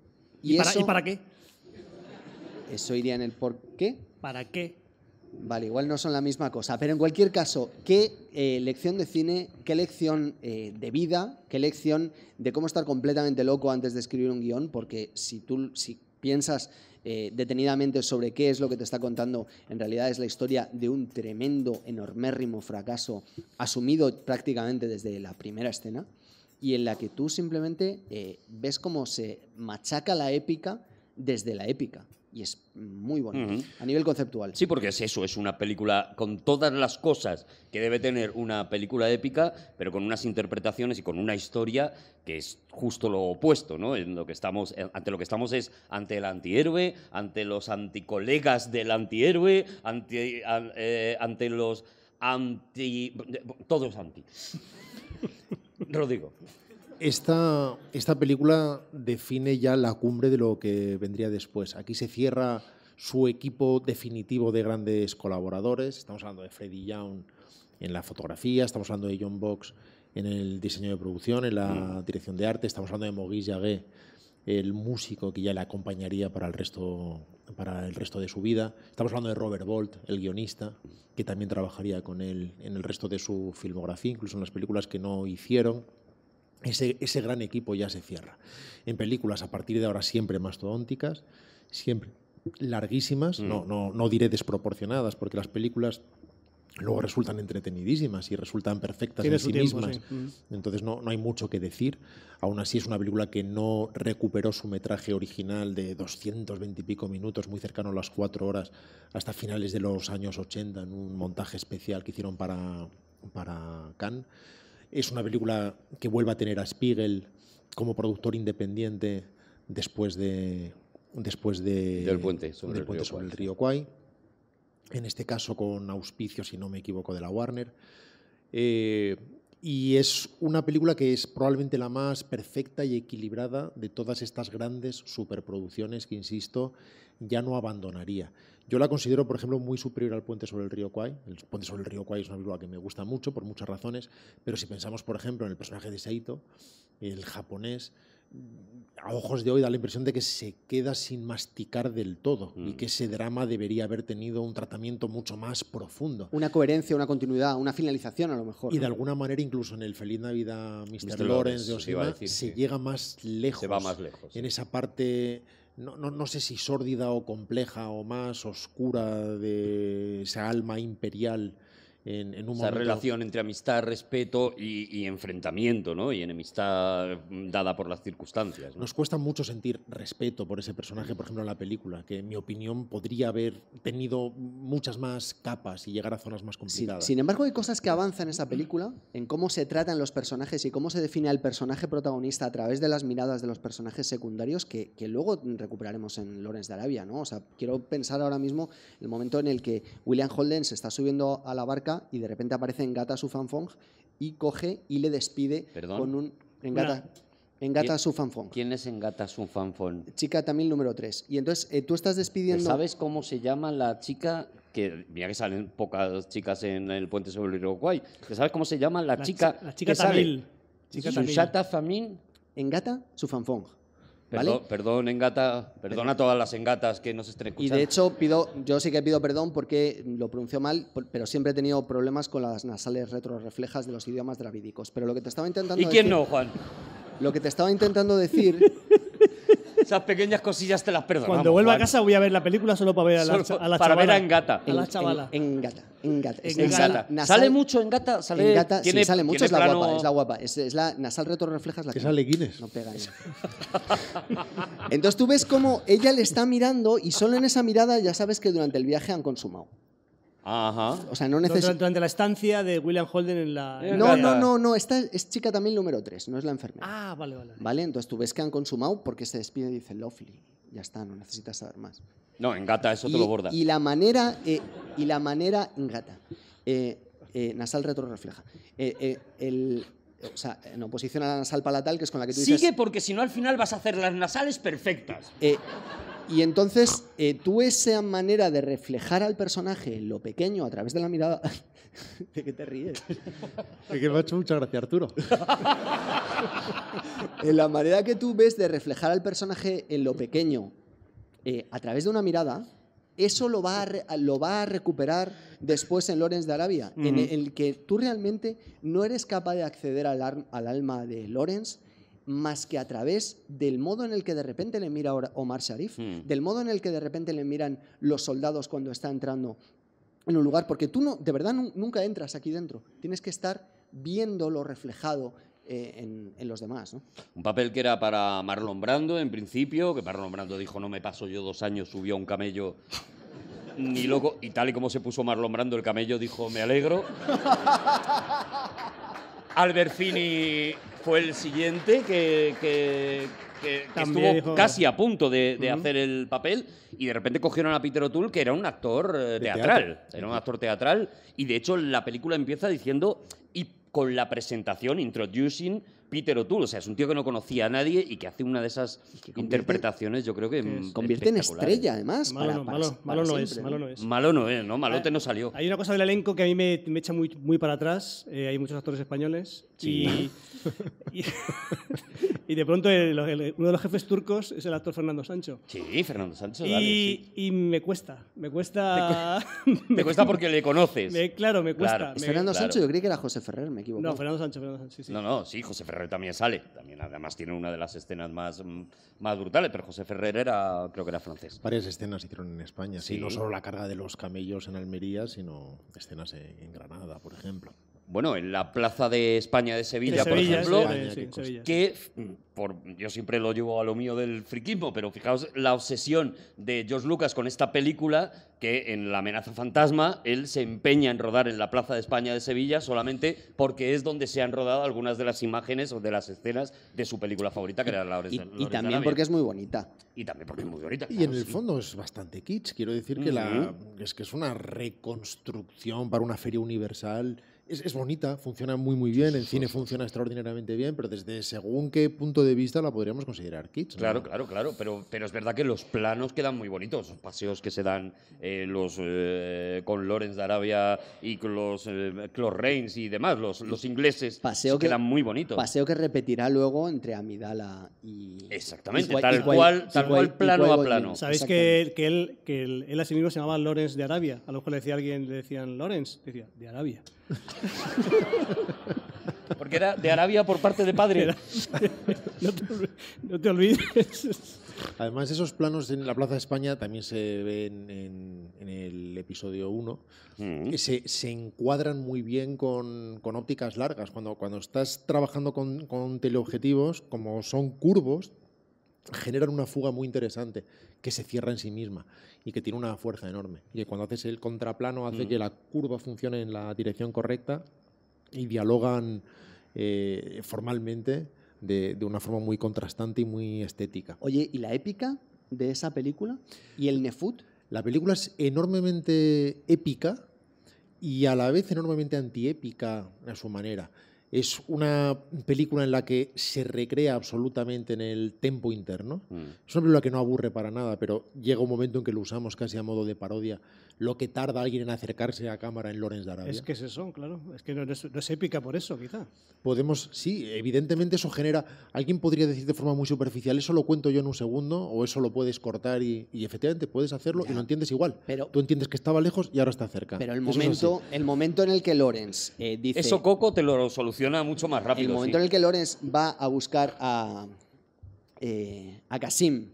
¿Y, para, qué? Eso iría en el por qué. ¿Para qué? Vale, igual no son la misma cosa. Pero en cualquier caso, ¿qué eh, lección de cine, qué lección eh, de vida, qué lección de cómo estar completamente loco antes de escribir un guión? Porque si tú si piensas eh, detenidamente sobre qué es lo que te está contando, en realidad es la historia de un tremendo, enormérrimo fracaso asumido prácticamente desde la primera escena y en la que tú simplemente eh, ves cómo se machaca la épica desde la épica y es muy bonito a nivel conceptual. Sí, porque es eso, es una película con todas las cosas que debe tener una película épica, pero con unas interpretaciones y con una historia que es justo lo opuesto, ¿no? En lo que estamos, ante lo que estamos es ante el antihéroe, ante los anticolegas del antihéroe, ante, eh, los anti... todos anti. <laughs> Rodrigo. Esta, esta película define ya la cumbre de lo que vendría después. Aquí se cierra su equipo definitivo de grandes colaboradores. Estamos hablando de Freddie Young en la fotografía, estamos hablando de John Box en el diseño de producción, en la mm. dirección de arte, estamos hablando de Maurice Jagué, el músico que ya le acompañaría para el, resto, para el resto de su vida. Estamos hablando de Robert Bolt, el guionista, que también trabajaría con él en el resto de su filmografía, incluso en las películas que no hicieron ese, ese gran equipo ya se cierra. En películas a partir de ahora siempre mastodónticas, siempre larguísimas, mm. no, no, no diré desproporcionadas, porque las películas luego resultan entretenidísimas y resultan perfectas en sí mismas. Mm. Entonces no, no, hay mucho que decir. Aún así es una película que no recuperó su metraje original de 220 y pico minutos, muy cercano a las cuatro horas, hasta finales de los años 80, en un montaje especial que hicieron para, para Cannes. Es una película que vuelve a tener a Spiegel como productor independiente después de después de del puente sobre, el, puente río sobre el, río En este caso con auspicio, si no me equivoco, de la Warner. Eh, y es una película que es probablemente la más perfecta y equilibrada de todas estas grandes superproducciones que, insisto, ya no abandonaría. Yo la considero, por ejemplo, muy superior al puente sobre el río Kwai. El puente sobre el río Kwai es una película que me gusta mucho por muchas razones, pero si pensamos, por ejemplo, en el personaje de Saito, el japonés, a ojos de hoy da la impresión de que se queda sin masticar del todo y mm. que ese drama debería haber tenido un tratamiento mucho más profundo. Una coherencia, una continuidad, una finalización a lo mejor. Y de alguna manera incluso en el Feliz Navidad Mr. Mr. Lawrence de se llega más lejos. Se va más lejos. En esa parte no, no, no, sé si sórdida o compleja o más oscura de esa alma imperial esa relación entre amistad, respeto y, enfrentamiento, ¿no? Y enemistad dada por las circunstancias. Nos cuesta mucho sentir respeto por ese personaje, por ejemplo, en la película, que en mi opinión podría haber tenido muchas más capas y llegar a zonas más complicadas. Sin, embargo, hay cosas que avanzan en esa película, en cómo se tratan los personajes y cómo se define al personaje protagonista a través de las miradas de los personajes secundarios que, luego recuperaremos en Lawrence de Arabia, ¿no? O sea, quiero pensar ahora mismo el momento en el que William Holden se está subiendo a la barca y de repente aparece Engata gata su fanfong y coge y le despide ¿Perdón? con un... Engata, su fanfong ¿Quién es Engata su fanfong? Chica Tamil número 3. Y entonces eh, tú estás despidiendo. ¿Sabes cómo se llama la chica? Que mira que salen pocas chicas en el puente sobre el Uruguay. ¿Sabes cómo se llama la, chica? que la chica Tamil. Engata su fanfong Perdón, engata, perdona a todas las engatas que nos estén escuchando. Y de hecho, pido, yo sí que pido perdón porque lo pronunció mal, pero siempre he tenido problemas con las nasales retroreflejas de los idiomas dravídicos. Pero lo que te estaba intentando ¿Y quién no, Juan? Lo que te estaba intentando decir <laughs> Esas pequeñas cosillas te las perdono. Cuando vuelva a casa voy a ver la película solo para ver a la, chavala. Para chavala. ver a A la chavala. En, gata. En gata. En gata. ¿Sale mucho en gata? Sale, en gata, sí, sale mucho. Es la, guapa, es la guapa. Es, la nasal retorrefleja. reflejas la que, sale Guinness. No pega. <laughs> Entonces tú ves cómo ella le está mirando y solo en esa mirada ya sabes que durante el viaje han consumado. O sea, no necesitas... Durante la estancia de William Holden en la. no, no, no, no. es chica también número 3, no es la enfermera. Ah, vale, vale. Vale, entonces tú ves que han consumado porque se despide y dice Lovely. Ya está, no necesitas saber más. No, engata, eso te lo borda. Y la manera. Eh, y la manera. Engata. Eh, eh nasal retrorefleja. Eh, el. O sea, en oposición a la nasal palatal, que es con la que tú dices... Sigue porque si no al final vas a hacer las nasales perfectas. Y entonces, eh, tú esa manera de reflejar al personaje en lo pequeño a través de la mirada... <laughs> ¿De qué te ríes? De <laughs> que me ha hecho mucha gracia Arturo. <laughs> en la manera que tú ves de reflejar al personaje en lo pequeño eh, a través de una mirada, eso lo va a, lo va a recuperar después en Lorenz de Arabia, en el que tú realmente no eres capaz de acceder al, al alma de Lorenz más que a través del modo en el que de repente le mira Omar Sharif, hmm. del modo en el que de repente le miran los soldados cuando está entrando en un lugar, porque tú no, de verdad nunca entras aquí dentro, tienes que estar viéndolo reflejado eh, en, los demás. Un papel que era para Marlon Brando, en principio, que Marlon Brando dijo, no me paso yo dos años, subió a un camello ni loco, y tal y como se puso Marlon Brando el camello, dijo, me alegro. <laughs> Albert Fini fue el siguiente que, estuvo casi a punto de, hacer el papel y de repente cogieron a Peter O'Toole, que era un actor eh, teatral. Era un actor teatral y de hecho la película empieza diciendo y con la presentación, introducing Peter O'Toole. O sea, es un tío que no conocía a nadie y que hace una de esas interpretaciones, yo creo que. Mm, convierte en estrella, ¿eh? además. Malo, no, malo, no es, malo no es. Malo no ah, ¿no? Malote no salió. Hay una cosa del elenco que a mí me, me echa muy, muy para atrás. Eh, hay muchos actores españoles. <laughs> Y, de pronto uno de los jefes turcos es el actor Fernando Sancho. Sí, Fernando Sancho. Y, y me cuesta, me cuesta... me <laughs> cuesta porque le conoces. claro, me cuesta. Fernando Sancho, yo creí que era José Ferrer, me equivoco. No, Fernando Sancho, Fernando Sancho, No, no, sí, José Ferrer también sale. También además tiene una de las escenas más, mm, más brutales, pero José Ferrer era, creo que era francés. Varias escenas hicieron en España, sí no solo la carga de los camellos en Almería, sino escenas en Granada, por ejemplo bueno, en la plaza de España de Sevilla, por ejemplo, que, por, yo siempre lo llevo a lo mío del friquismo, pero fijaos la obsesión de George Lucas con esta película, que en La amenaza fantasma, él se empeña en rodar en la plaza de España de Sevilla solamente porque es donde se han rodado algunas de las imágenes o de las escenas de su película favorita, que era La de Y, y también porque es muy bonita. Y también porque es muy bonita. Y en el fondo es bastante kitsch, quiero decir que, la, es que es una reconstrucción para una feria universal es, bonita, funciona muy muy bien, en cine funciona extraordinariamente bien, pero desde según qué punto de vista la podríamos considerar kits Claro, claro, claro, pero, pero es verdad que los planos quedan muy bonitos, los paseos que se dan eh, los, eh, con Lorenz de Arabia y con los eh, Reigns y demás, los, los ingleses paseo que, quedan muy bonitos. Paseo que repetirá luego entre Amidala y... Exactamente, tal, cual, tal cual, plano a plano. ¿Sabéis que, que, él, que a sí mismo se llamaba Lorenz de Arabia? A lo mejor le decía alguien, le decían Lawrence, decía, de Arabia. Porque era de Arabia por parte de padre. <laughs> no, te, no, te, olvides. Además, esos planos en la Plaza de España también se ven en, el episodio 1. Mm. se, encuadran muy bien con, con, ópticas largas. Cuando, cuando estás trabajando con, con teleobjetivos, como son curvos, generan una fuga muy interesante que se cierra en sí misma y que tiene una fuerza enorme. Y que cuando haces el contraplano hace mm. que la curva funcione en la dirección correcta y dialogan eh, formalmente de, de, una forma muy contrastante y muy estética. Oye, ¿y la épica de esa película? ¿Y el Nefut? La película es enormemente épica y a la vez enormemente antiépica a su manera. Es una película en la que se recrea absolutamente en el tempo interno. Mm. Es una película que no aburre para nada, pero llega un momento en que lo usamos casi a modo de parodia lo que tarda alguien en acercarse a cámara en Lorenz de Arabia. Es que es son, claro. Es que no es, épica por eso, quizá. Podemos, sí, evidentemente eso genera. Alguien podría decir de forma muy superficial, eso lo cuento yo en un segundo, o eso lo puedes cortar y, efectivamente puedes hacerlo y lo entiendes igual. Pero, Tú entiendes que estaba lejos y ahora está cerca. Pero el momento, el momento en el que Lorenz eh, dice. Eso Coco te lo soluciona mucho más rápido. El momento en el que Lorenz va a buscar a. Eh, a Kasim,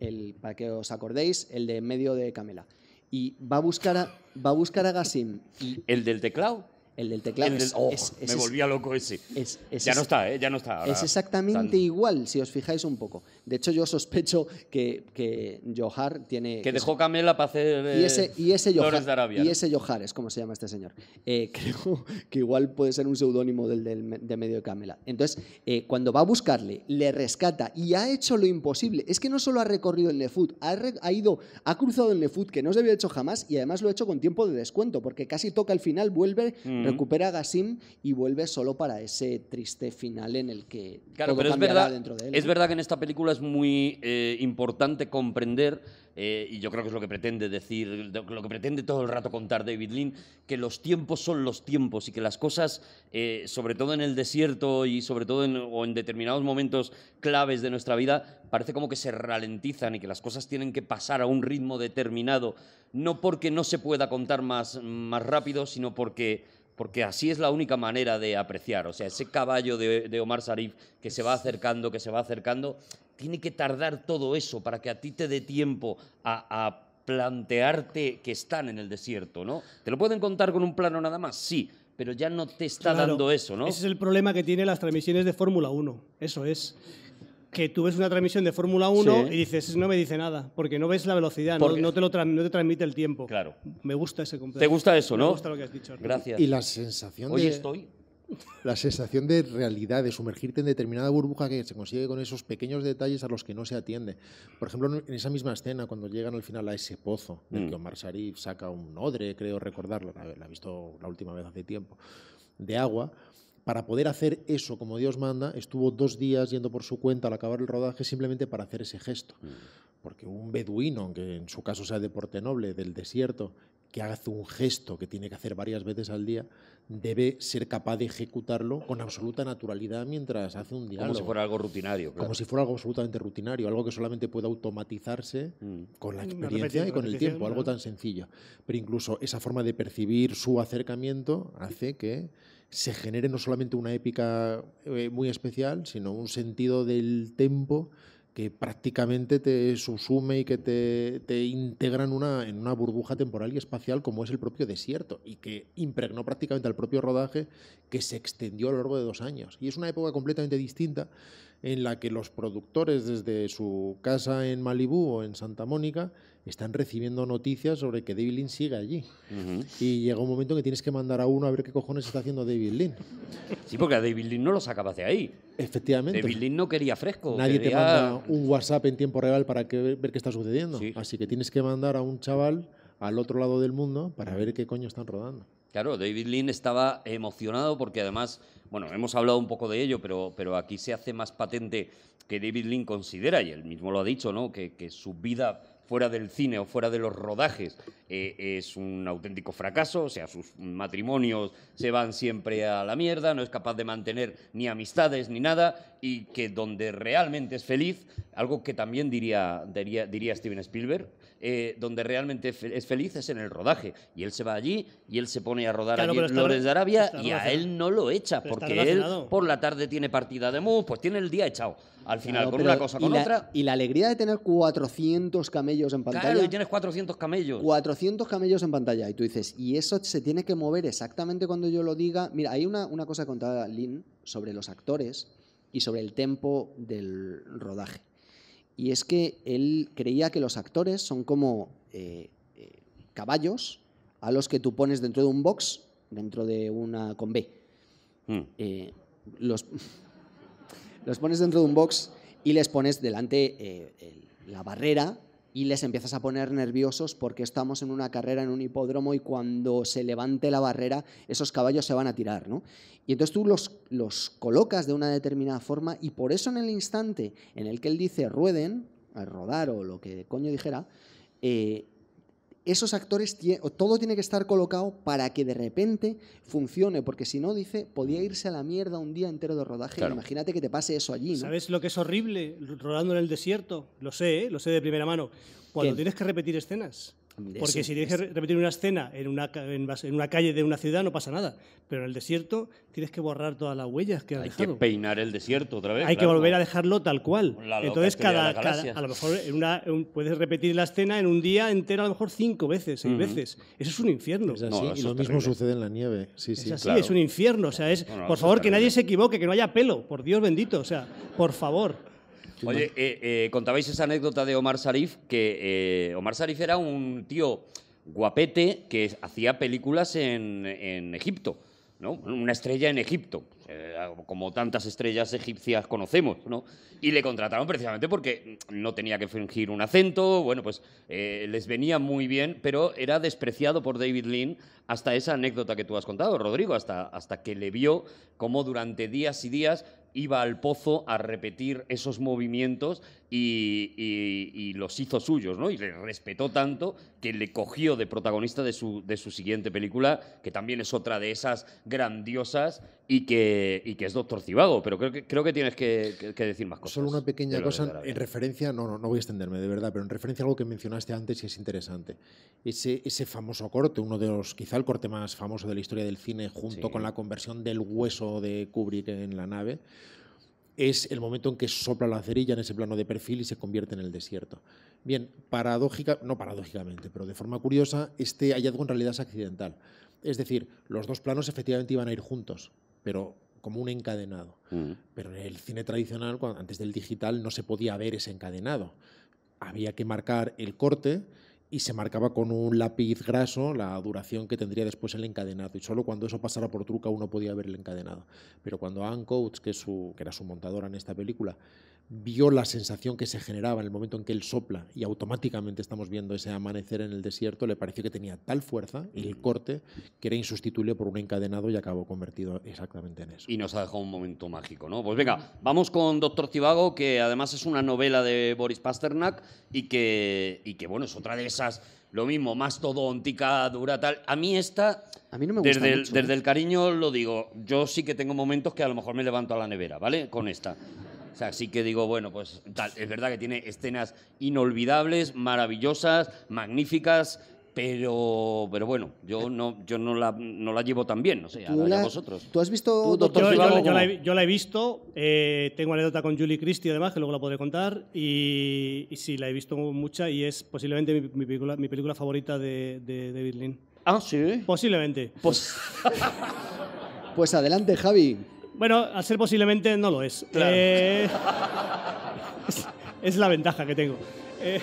el, para que os acordéis, el de medio de Camela y va a buscar a, va a, buscar a Gassim. ¿El del teclado? El del teclado. me volvía loco ese. ya no está, ¿eh? ya no está. Es exactamente igual, si os fijáis un poco. De hecho, yo sospecho que, que Johar tiene... Que dejó Camela para hacer y eh, ese, y ese Johar, ese es como se llama este señor. Eh, <laughs> creo que igual puede ser un seudónimo del, de medio de Camela. Entonces, eh, cuando va a buscarle, le rescata y ha hecho lo imposible. Es que no solo ha recorrido el Nefut, ha, ha ido, ha cruzado el Nefut, que no se había hecho jamás, y además lo ha hecho con tiempo de descuento, porque casi toca el final, vuelve... Mm. Recupera a Gassim y vuelve solo para ese triste final en el que claro, pero es verdad, dentro de él. Es verdad que en esta película es muy eh, importante comprender eh, y yo creo que es lo que pretende decir, lo que pretende todo el rato contar David Lynn, que los tiempos son los tiempos y que las cosas, eh, sobre todo en el desierto y sobre todo en, o en determinados momentos claves de nuestra vida, parece como que se ralentizan y que las cosas tienen que pasar a un ritmo determinado, no porque no se pueda contar más, más rápido, sino porque porque así es la única manera de apreciar. O sea, ese caballo de, Omar Sarif que se va acercando, que se va acercando, tiene que tardar todo eso para que a ti te dé tiempo a, plantearte que están en el desierto, ¿no? ¿Te lo pueden contar con un plano nada más? Sí, pero ya no te está dando eso, ¿no? Ese es el problema que tienen las transmisiones de Fórmula 1, eso es que tú ves una transmisión de Fórmula 1 y dices, no me dice nada, porque no ves la velocidad, no, te no te transmite el tiempo. Claro. Me gusta ese complejo. ¿Te gusta eso, no? Me gusta lo que has dicho. Gracias. Y la sensación Hoy estoy... La sensación de realidad, de sumergirte en determinada burbuja que se consigue con esos pequeños detalles a los que no se atiende. Por ejemplo, en esa misma escena, cuando llegan al final a ese pozo, del que mm. Omar Sharif saca un odre, creo recordarlo, la he visto la última vez hace tiempo, de agua, para poder hacer eso como Dios manda, estuvo dos días yendo por su cuenta al acabar el rodaje simplemente para hacer ese gesto. Mm. Porque un beduino, que en su caso sea de porte noble, del desierto, que hace un gesto que tiene que hacer varias veces al día, debe ser capaz de ejecutarlo con absoluta naturalidad mientras hace un diálogo. Como si fuera algo rutinario. Como si fuera algo absolutamente rutinario, algo que solamente pueda automatizarse mm. con la experiencia y con el tiempo, algo tan sencillo. Pero incluso esa forma de percibir su acercamiento hace que se genere no solamente una épica eh, muy especial, sino un sentido del tempo que prácticamente te subsume y que te, integra una, en una burbuja temporal y espacial como es el propio desierto y que impregnó prácticamente al propio rodaje que se extendió a lo largo de dos años. Y es una época completamente distinta en la que los productores desde su casa en Malibú o en Santa Mónica están recibiendo noticias sobre que David Lynn sigue allí. Y llega un momento que tienes que mandar a uno a ver qué cojones está haciendo David Lynn. Sí, porque a David Lynn no lo sacaba de ahí. Efectivamente. David Lynn no quería fresco. Nadie te manda un WhatsApp en tiempo real para que, ver qué está sucediendo. Así que tienes que mandar a un chaval al otro lado del mundo para ver qué coño están rodando. Claro, David Lynn estaba emocionado porque además bueno, hemos hablado un poco de ello, pero, pero aquí se hace más patente que David Lynn considera, y él mismo lo ha dicho, ¿no? que, su vida fuera del cine o fuera de los rodajes eh, es un auténtico fracaso, o sea, sus matrimonios se van siempre a la mierda, no es capaz de mantener ni amistades ni nada, y que donde realmente es feliz, algo que también diría, diría Steven Spielberg, eh, donde realmente es feliz es en el rodaje. Y él se va allí y él se pone a rodar allí en Flores de Arabia y a él no lo echa, porque él por la tarde tiene partida de mus, pues tiene el día echado. Al final, con una cosa, con otra. Y la alegría de tener 400 camellos en pantalla. Claro, y tienes 400 camellos. 400 camellos en pantalla. Y tú dices, y eso se tiene que mover exactamente cuando yo lo diga. Mira, hay una, una cosa contada, Lynn, sobre los actores y sobre el tempo del rodaje y es que él creía que los actores son como eh, eh, caballos a los que tú pones dentro de un box, dentro de una con B. Hmm. Eh, los, <laughs> los, pones dentro de un box y les pones delante la barrera y les empiezas a poner nerviosos porque estamos en una carrera, en un hipódromo y cuando se levante la barrera esos caballos se van a tirar. ¿no? Y entonces tú los, los colocas de una determinada forma y por eso en el instante en el que él dice rueden, rodar o lo que coño dijera, eh, esos actores, todo tiene que estar colocado para que de repente funcione, porque si no, dice, podía irse a la mierda un día entero de rodaje. Imagínate que te pase eso allí. ¿no? ¿Sabes lo que es horrible rodando en el desierto? Lo sé, ¿eh? lo sé de primera mano. Cuando tienes que repetir escenas. Porque si tienes que repetir una escena en una, en una, calle de una ciudad no pasa nada, pero en el desierto tienes que borrar todas las huellas que has Hay que peinar el desierto otra vez. Hay que volver a dejarlo tal cual. Entonces, cada, a lo mejor puedes repetir la escena en un día entero, a lo mejor cinco veces, seis veces. Eso es un infierno. y lo mismo sucede en la nieve. Sí, sí. Es así, es un infierno. O sea, es, por favor, que nadie se equivoque, que no haya pelo, por Dios bendito. O sea, por favor. Oye, eh, eh, contabais esa anécdota de Omar Sharif, que eh, Omar Sharif era un tío guapete que hacía películas en, en Egipto, ¿no? Una estrella en Egipto. Eh, como tantas estrellas egipcias conocemos, ¿no? Y le contrataron precisamente porque no tenía que fingir un acento, bueno, pues eh, les venía muy bien, pero era despreciado por David Lynn hasta esa anécdota que tú has contado, Rodrigo, hasta, hasta que le vio cómo durante días y días iba al pozo a repetir esos movimientos y, los hizo suyos, ¿no? Y le respetó tanto que le cogió de protagonista de su, de su siguiente película, que también es otra de esas grandiosas y que, que es doctor Cibago, pero creo que, tienes que, decir más cosas. Solo una pequeña cosa en referencia, no, no, voy a extenderme de verdad, pero en referencia a algo que mencionaste antes y es interesante. Ese, ese famoso corte, uno de los, quizá el corte más famoso de la historia del cine, junto con la conversión del hueso de Kubrick en la nave, es el momento en que sopla la cerilla en ese plano de perfil y se convierte en el desierto. Bien, paradójica, no paradójicamente, pero de forma curiosa, este hallazgo en realidad es accidental. Es decir, los dos planos efectivamente iban a ir juntos, pero como un encadenado. Mm. Pero en el cine tradicional, antes del digital, no se podía ver ese encadenado. Había que marcar el corte y se marcaba con un lápiz graso la duración que tendría después el encadenado. Y solo cuando eso pasara por truca uno podía ver el encadenado. Pero cuando Ann Coates, que, que era su montadora en esta película, vio la sensación que se generaba en el momento en que él sopla y automáticamente estamos viendo ese amanecer en el desierto, le pareció que tenía tal fuerza el corte que era insustituible por un encadenado y acabó convertido exactamente en eso. Y nos ha dejado un momento mágico, ¿no? Pues venga, vamos con Doctor Cibago, que además es una novela de Boris Pasternak y que, y que bueno, es otra de esas, lo mismo, más todóntica, dura tal. A mí esta... A mí desde, desde ¿eh? el cariño lo digo, yo sí que tengo momentos que a lo mejor me levanto a la nevera, ¿vale? Con esta. O sea, sí que digo, bueno, pues tal, es verdad que tiene escenas inolvidables, maravillosas, magníficas, pero, pero bueno, yo no, yo no la, la llevo tan bien, no sé, a vosotros. ¿Tú has visto Doctor yo, yo, la he, visto, eh, tengo anécdota con Julie Christie además, que luego la podré contar, y, sí, la he visto mucha y es posiblemente mi, película, mi película, favorita de, de, de Ah, sí. Posiblemente. pues <laughs> pues adelante, Javi. Bueno, al ser posiblemente no lo es. Eh, es, la ventaja que tengo. Eh,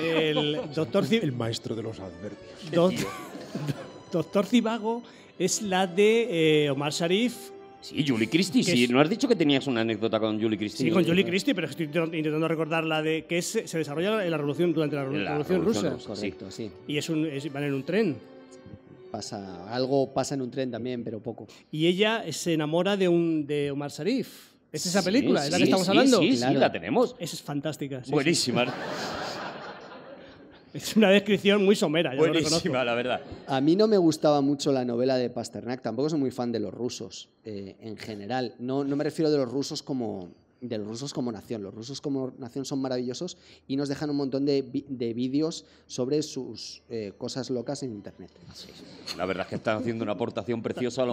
el doctor El maestro de los adverbios. doctor Cibago es la de eh, Omar Sharif. Sí, Julie Christie. Sí, no has dicho que tenías una anécdota con Julie Christie. Sí, con Julie Christie, pero estoy intentando recordar la de que se desarrolla en la revolución durante la, revolución, rusa. correcto, sí. Y es es, van en un tren pasa, algo pasa en un tren también, pero poco. Y ella se enamora de, un, de Omar Sharif. ¿Es esa película? ¿Es la que estamos hablando? Sí, sí, la tenemos. Esa es fantástica. Buenísima. <laughs> Es una descripción muy somera. Buenísima, la verdad. A mí no me gustaba mucho la novela de Pasternak. Tampoco soy muy fan de los rusos eh, en general. No, no me refiero de los rusos como de los rusos como nación. Los rusos como nación son maravillosos y nos dejan un montón de, vídeos sobre sus eh, cosas locas en Internet. La verdad es que están haciendo una aportación preciosa a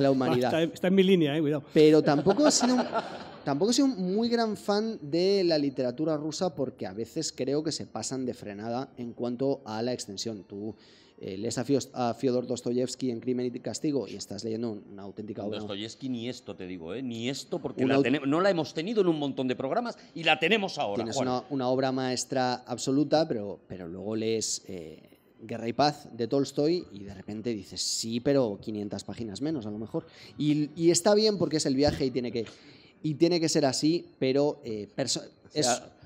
la humanidad. está, en mi línea, eh, cuidado. Pero tampoco he, sido, tampoco muy gran fan de la literatura rusa porque a veces creo que se pasan de frenada en cuanto a la extensión. Tú eh, lees a, Fyodor Dostoyevsky en Crimen y Castigo y estás leyendo una auténtica obra. Dostoyevsky ni esto, te digo, ¿eh? ni esto, porque no la hemos tenido en un montón de programas y la tenemos ahora. Tienes Una, obra maestra absoluta, pero, pero luego lees eh, Guerra y Paz de Tolstoy y de repente dices, sí, pero 500 páginas menos a lo mejor. Y, está bien porque es el viaje y tiene que, y tiene que ser así, pero... es,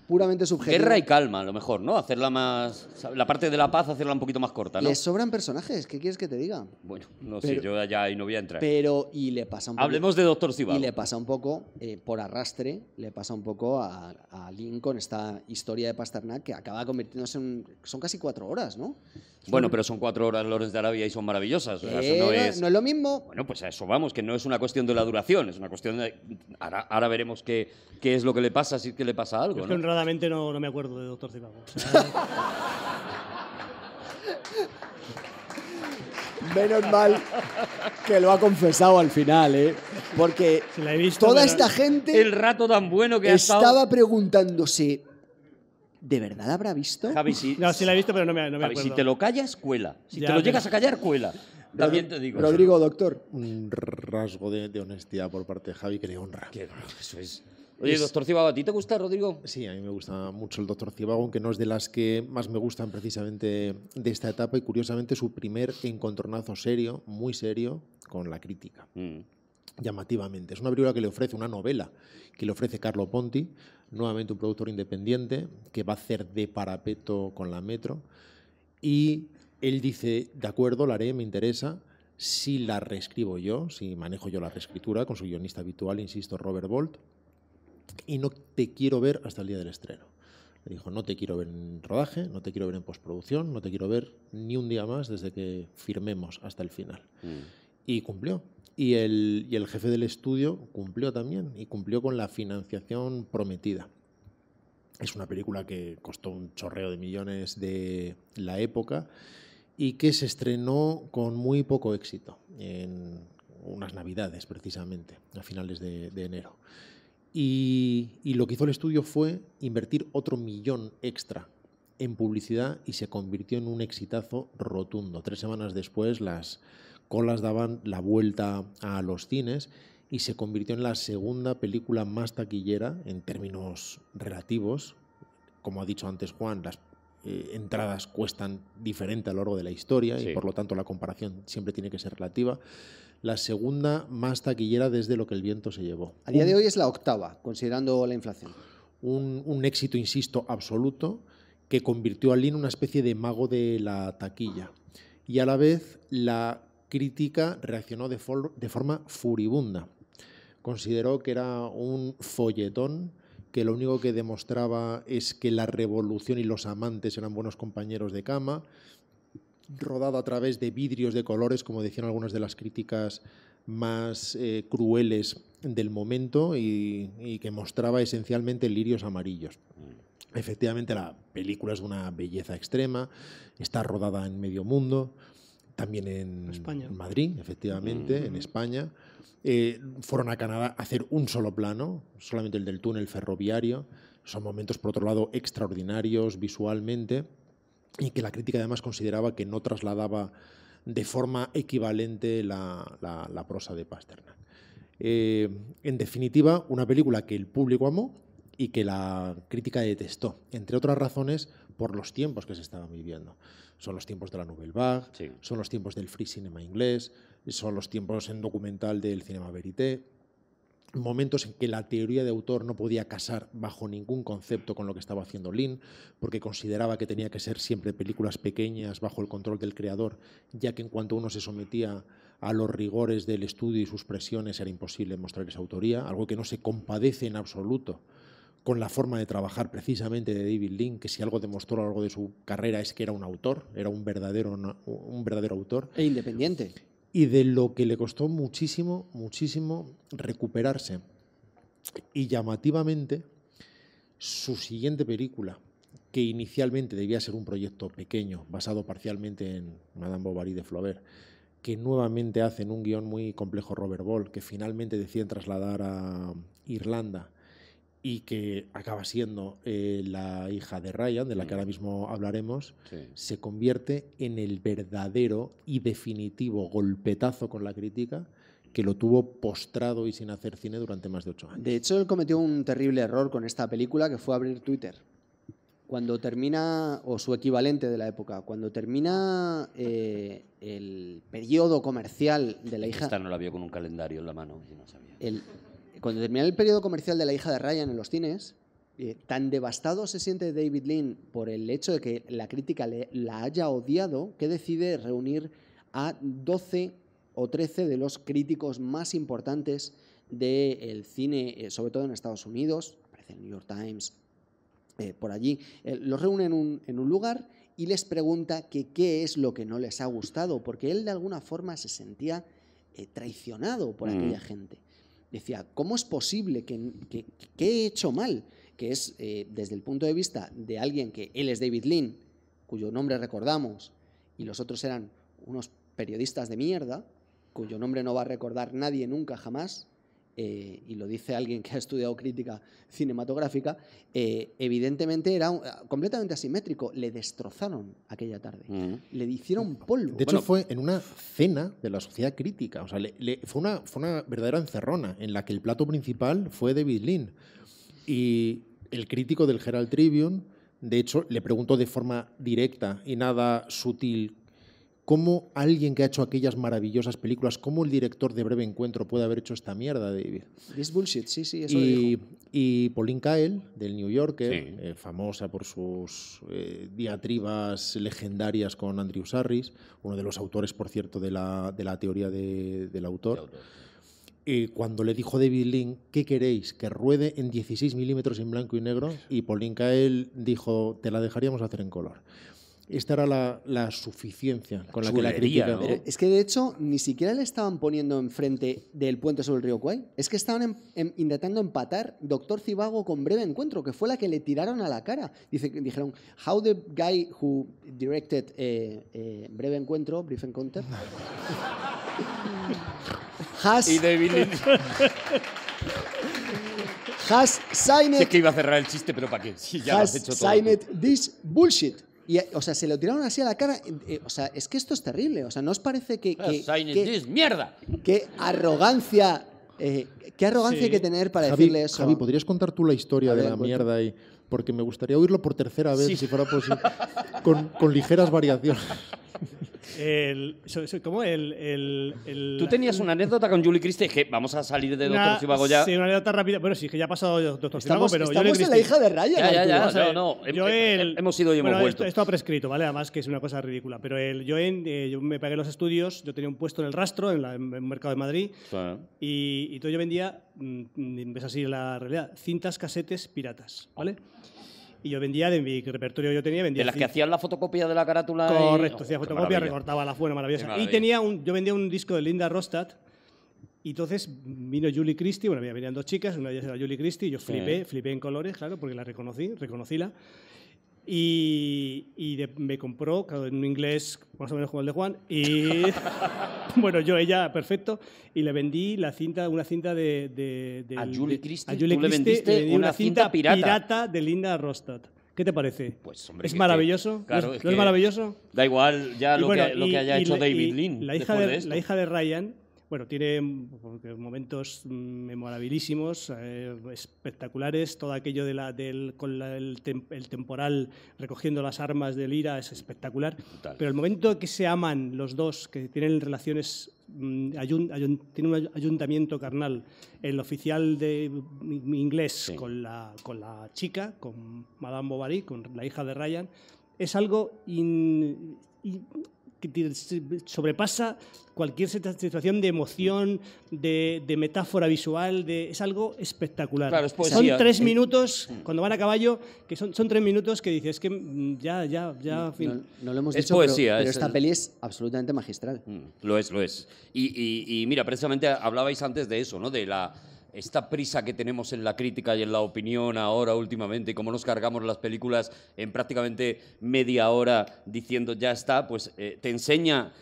puramente subjetiva. Guerra y calma, a lo mejor, ¿no? Hacerla más. La parte de la paz, hacerla un poquito más corta, ¿no? Les sobran personajes, ¿qué quieres que te diga? Bueno, no sé, yo ya ahí no voy a entrar. Pero, y le pasa un poco. Hablemos de Doctor Zhivago. Y le pasa un poco, eh, por arrastre, le pasa un poco a, a Lincoln esta historia de Pasternak que acaba convirtiéndose en. Son casi cuatro horas, ¿no? Bueno, pero son cuatro horas Lorenz de Arabia y son maravillosas. Eh, no, es... lo mismo. Bueno, pues a eso vamos, que no es una cuestión de la duración, es una cuestión de. Ahora, veremos qué, qué es lo que le pasa, si es que le pasa algo. ¿no? no, no me acuerdo de Doctor Zipago. <laughs> Menos mal que lo ha confesado al final, ¿eh? Porque toda esta gente el rato tan bueno que estaba preguntándose ¿De verdad habrá visto? Javi, sí. No, sí la he visto, pero no me, no me si te lo callas, cuela. Si te lo llegas a callar, cuela. También te digo. Rodrigo, doctor. Un rasgo de, honestidad por parte de Javi que le honra. eso es. Oye, doctor Cibago, ¿a ti te gusta, Rodrigo? Sí, a mí me gusta mucho el doctor Cibago, aunque no es de las que más me gustan precisamente de esta etapa y curiosamente su primer encontronazo serio, muy serio, con la crítica. Mm. Llamativamente. Es una película que le ofrece, una novela que le ofrece Carlo Ponti, nuevamente un productor independiente que va a hacer de parapeto con la Metro. Y él dice, de acuerdo, la haré, me interesa, si la reescribo yo, si manejo yo la reescritura, con su guionista habitual, insisto, Robert Bolt y no te quiero ver hasta el día del estreno. Le dijo, no te quiero ver en rodaje, no te quiero ver en postproducción, no te quiero ver ni un día más desde que firmemos hasta el final. Mm. Y cumplió. Y el, y el jefe del estudio cumplió también y cumplió con la financiación prometida. Es una película que costó un chorreo de millones de la época y que se estrenó con muy poco éxito en unas navidades precisamente, a finales de enero. Y, lo que hizo el estudio fue invertir otro millón extra en publicidad y se convirtió en un exitazo rotundo. Tres semanas después las colas daban la vuelta a los cines y se convirtió en la segunda película más taquillera en términos relativos. Como ha dicho antes Juan, las eh, entradas cuestan diferente a lo largo de la historia y por lo tanto la comparación siempre tiene que ser relativa la segunda más taquillera desde lo que el viento se llevó. A día de hoy es la octava, considerando la inflación. Un, éxito, insisto, absoluto, que convirtió a Lin en una especie de mago de la taquilla. Y a la vez la crítica reaccionó de, de forma furibunda. Consideró que era un folletón que lo único que demostraba es que la revolución y los amantes eran buenos compañeros de cama, rodado a través de vidrios de colores, como decían algunas de las críticas más eh, crueles del momento y, que mostraba esencialmente lirios amarillos. Mm. Efectivamente, la película es de una belleza extrema, está rodada en medio mundo, también en España. Madrid, efectivamente, en mm. España. Eh, fueron a Canadá a hacer un solo plano, solamente el del túnel ferroviario. Son momentos, por otro lado, extraordinarios visualmente y que la crítica además consideraba que no trasladaba de forma equivalente la, prosa de Pasternak. Eh, en definitiva, una película que el público amó y que la crítica detestó, entre otras razones por los tiempos que se estaban viviendo. Son los tiempos de la Nouvelle Vague, son los tiempos del free cinema inglés, son los tiempos en documental del cinema verité, momentos en que la teoría de autor no podía casar bajo ningún concepto con lo que estaba haciendo Lin, porque consideraba que tenía que ser siempre películas pequeñas bajo el control del creador, ya que en cuanto uno se sometía a los rigores del estudio y sus presiones era imposible mostrar esa autoría, algo que no se compadece en absoluto con la forma de trabajar precisamente de David Lin, que si algo demostró a lo largo de su carrera es que era un autor, era un verdadero, un verdadero autor. E independiente y de lo que le costó muchísimo, muchísimo recuperarse. Y llamativamente, su siguiente película, que inicialmente debía ser un proyecto pequeño, basado parcialmente en Madame Bovary de Flaubert, que nuevamente hacen un guión muy complejo Robert Ball, que finalmente deciden trasladar a Irlanda y que acaba siendo eh, la hija de Ryan, de la que mm. ahora mismo hablaremos, se convierte en el verdadero y definitivo golpetazo con la crítica que lo tuvo postrado y sin hacer cine durante más de ocho años. De hecho, él cometió un terrible error con esta película que fue abrir Twitter. Cuando termina, o su equivalente de la época, cuando termina eh, el periodo comercial de la hija... Esta no la vio con un calendario en la mano, no sabía. Cuando termina el periodo comercial de La hija de Ryan en los cines, eh, tan devastado se siente David Lynn por el hecho de que la crítica la haya odiado que decide reunir a 12 o 13 de los críticos más importantes del cine, eh, sobre todo en Estados Unidos, aparece el New York Times, eh, por allí, los reúne en un, lugar y les pregunta qué es lo que no les ha gustado, porque él de alguna forma se sentía traicionado por mm. aquella gente decía, ¿cómo es posible que, he hecho mal? Que es eh, desde el punto de vista de alguien que él es David Lynn, cuyo nombre recordamos, y los otros eran unos periodistas de mierda, cuyo nombre no va a recordar nadie nunca jamás, eh, y lo dice alguien que ha estudiado crítica cinematográfica, eh, evidentemente era completamente asimétrico. Le destrozaron aquella tarde. Mm. Le hicieron polvo. De hecho, fue en una cena de la sociedad crítica. O sea, fue, una, fue una verdadera encerrona en la que el plato principal fue David Lynn. Y el crítico del Herald Tribune, de hecho, le preguntó de forma directa y nada sutil ¿Cómo alguien que ha hecho aquellas maravillosas películas, cómo el director de Breve Encuentro puede haber hecho esta mierda, David? Es bullshit, sí, sí, eso y, Y Pauline Kael, del New Yorker, eh, famosa por sus eh, diatribas legendarias con Andrew Sarris, uno de los autores, por cierto, de la, teoría del autor. Y cuando le dijo David Lynn, ¿qué queréis? ¿Que ruede en 16 milímetros en blanco y negro? Y Pauline Kael dijo, te la dejaríamos hacer en color. Esta era la, suficiencia con la que la Es que de hecho ni siquiera le estaban poniendo enfrente del puente sobre el río Kwai. Es que estaban intentando empatar Doctor Cibago con Breve Encuentro, que fue la que le tiraron a la cara. Dice, dijeron, how the guy who directed eh, eh, Breve Encuentro, Brief Encounter, <laughs> has... Has que iba a cerrar el chiste, pero ¿para qué? Si ya has hecho todo. signed this bullshit. Y, o sea, se lo tiraron así a la cara. Eh, o sea, es que esto es terrible. O sea, ¿no os parece que. que, que ¡Mierda! ¡Qué arrogancia! Eh, qué arrogancia hay que tener para decirle eso. Javi, ¿podrías contar tú la historia de la mierda ahí? Porque me gustaría oírlo por tercera vez, si fuera posible, con, con ligeras variaciones. <laughs> ¿Cómo? Tú tenías una anécdota con Julie Christie, dije, vamos a salir de Doctor Cibago ya. Sí, una anécdota rápida. Bueno, sí, que ya ha pasado Doctor Cibago, pero estamos en la hija de Ryan. Ya, ya, ya. no, Yo hemos ido y hemos vuelto. Esto, esto, ha prescrito, ¿vale? Además que es una cosa ridícula. Pero el, yo, en, eh, yo me pagué los estudios, yo tenía un puesto en el rastro, en, el mercado de Madrid, y, todo yo vendía, mm, mm, ves así la realidad, cintas casetes piratas, ¿vale? y yo vendía de mi repertorio yo tenía. Vendía de las que hacían la fotocopia de la carátula. Correcto, hacía oh, fotocopia, recortaba la fuera maravillosa. Y tenía un, yo vendía un disco de Linda Rostad. Y entonces vino Julie Christie, bueno, venían dos chicas, una de ellas era Julie Christie, yo flipé, flipé en colores, claro, porque la reconocí, reconocíla. Y, me compró, en inglés más o menos como el de Juan, y <laughs> bueno, yo, ella, perfecto, y le vendí la cinta, una cinta de... de, de a Julie Christie, ¿Tú le vendiste una, cinta, pirata. pirata de Linda Rostad. ¿Qué te parece? Pues, hombre, ¿Es maravilloso? claro, ¿No es, maravilloso? Da igual ya lo, que, lo que, haya hecho David Lynn. La hija, la hija de Ryan bueno, tiene momentos mm, memorabilísimos, eh, espectaculares, todo aquello de la, del, con el, temporal recogiendo las armas del Ira es espectacular, pero el momento que se aman los dos, que tienen relaciones, mm, tiene un ayuntamiento carnal, el oficial de mm, inglés con, la, con la chica, con Madame Bovary, con la hija de Ryan, es algo que sobrepasa cualquier situación de emoción, de, metáfora visual, de, es algo espectacular. son tres minutos, cuando van a caballo, que son, son tres minutos que dices que mm, ya, ya, ya... No, no lo hemos es dicho, pero, esta peli es absolutamente magistral. Mm, lo es, lo es. y mira, precisamente hablabais antes de eso, ¿no? De la esta prisa que tenemos en la crítica y en la opinión ahora últimamente cómo nos cargamos las películas en prácticamente media hora diciendo ya está, pues eh, te enseña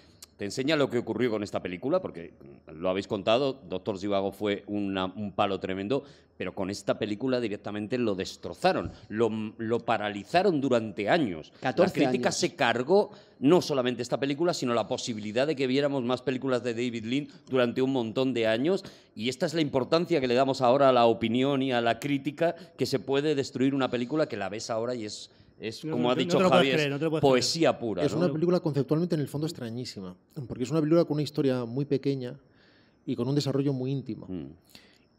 te enseña lo que ocurrió con esta película, porque lo habéis contado, Doctor Zivago fue un palo tremendo, pero con esta película directamente lo destrozaron, lo, paralizaron durante años. la crítica se cargó no solamente esta película, sino la posibilidad de que viéramos más películas de David Lynn durante un montón de años. Y esta es la importancia que le damos ahora a la opinión y a la crítica, que se puede destruir una película que la ves ahora y es es, como ha dicho Javier, poesía pura. Es una película conceptualmente en el fondo extrañísima, porque es una película con una historia muy pequeña y con un desarrollo muy íntimo, mm.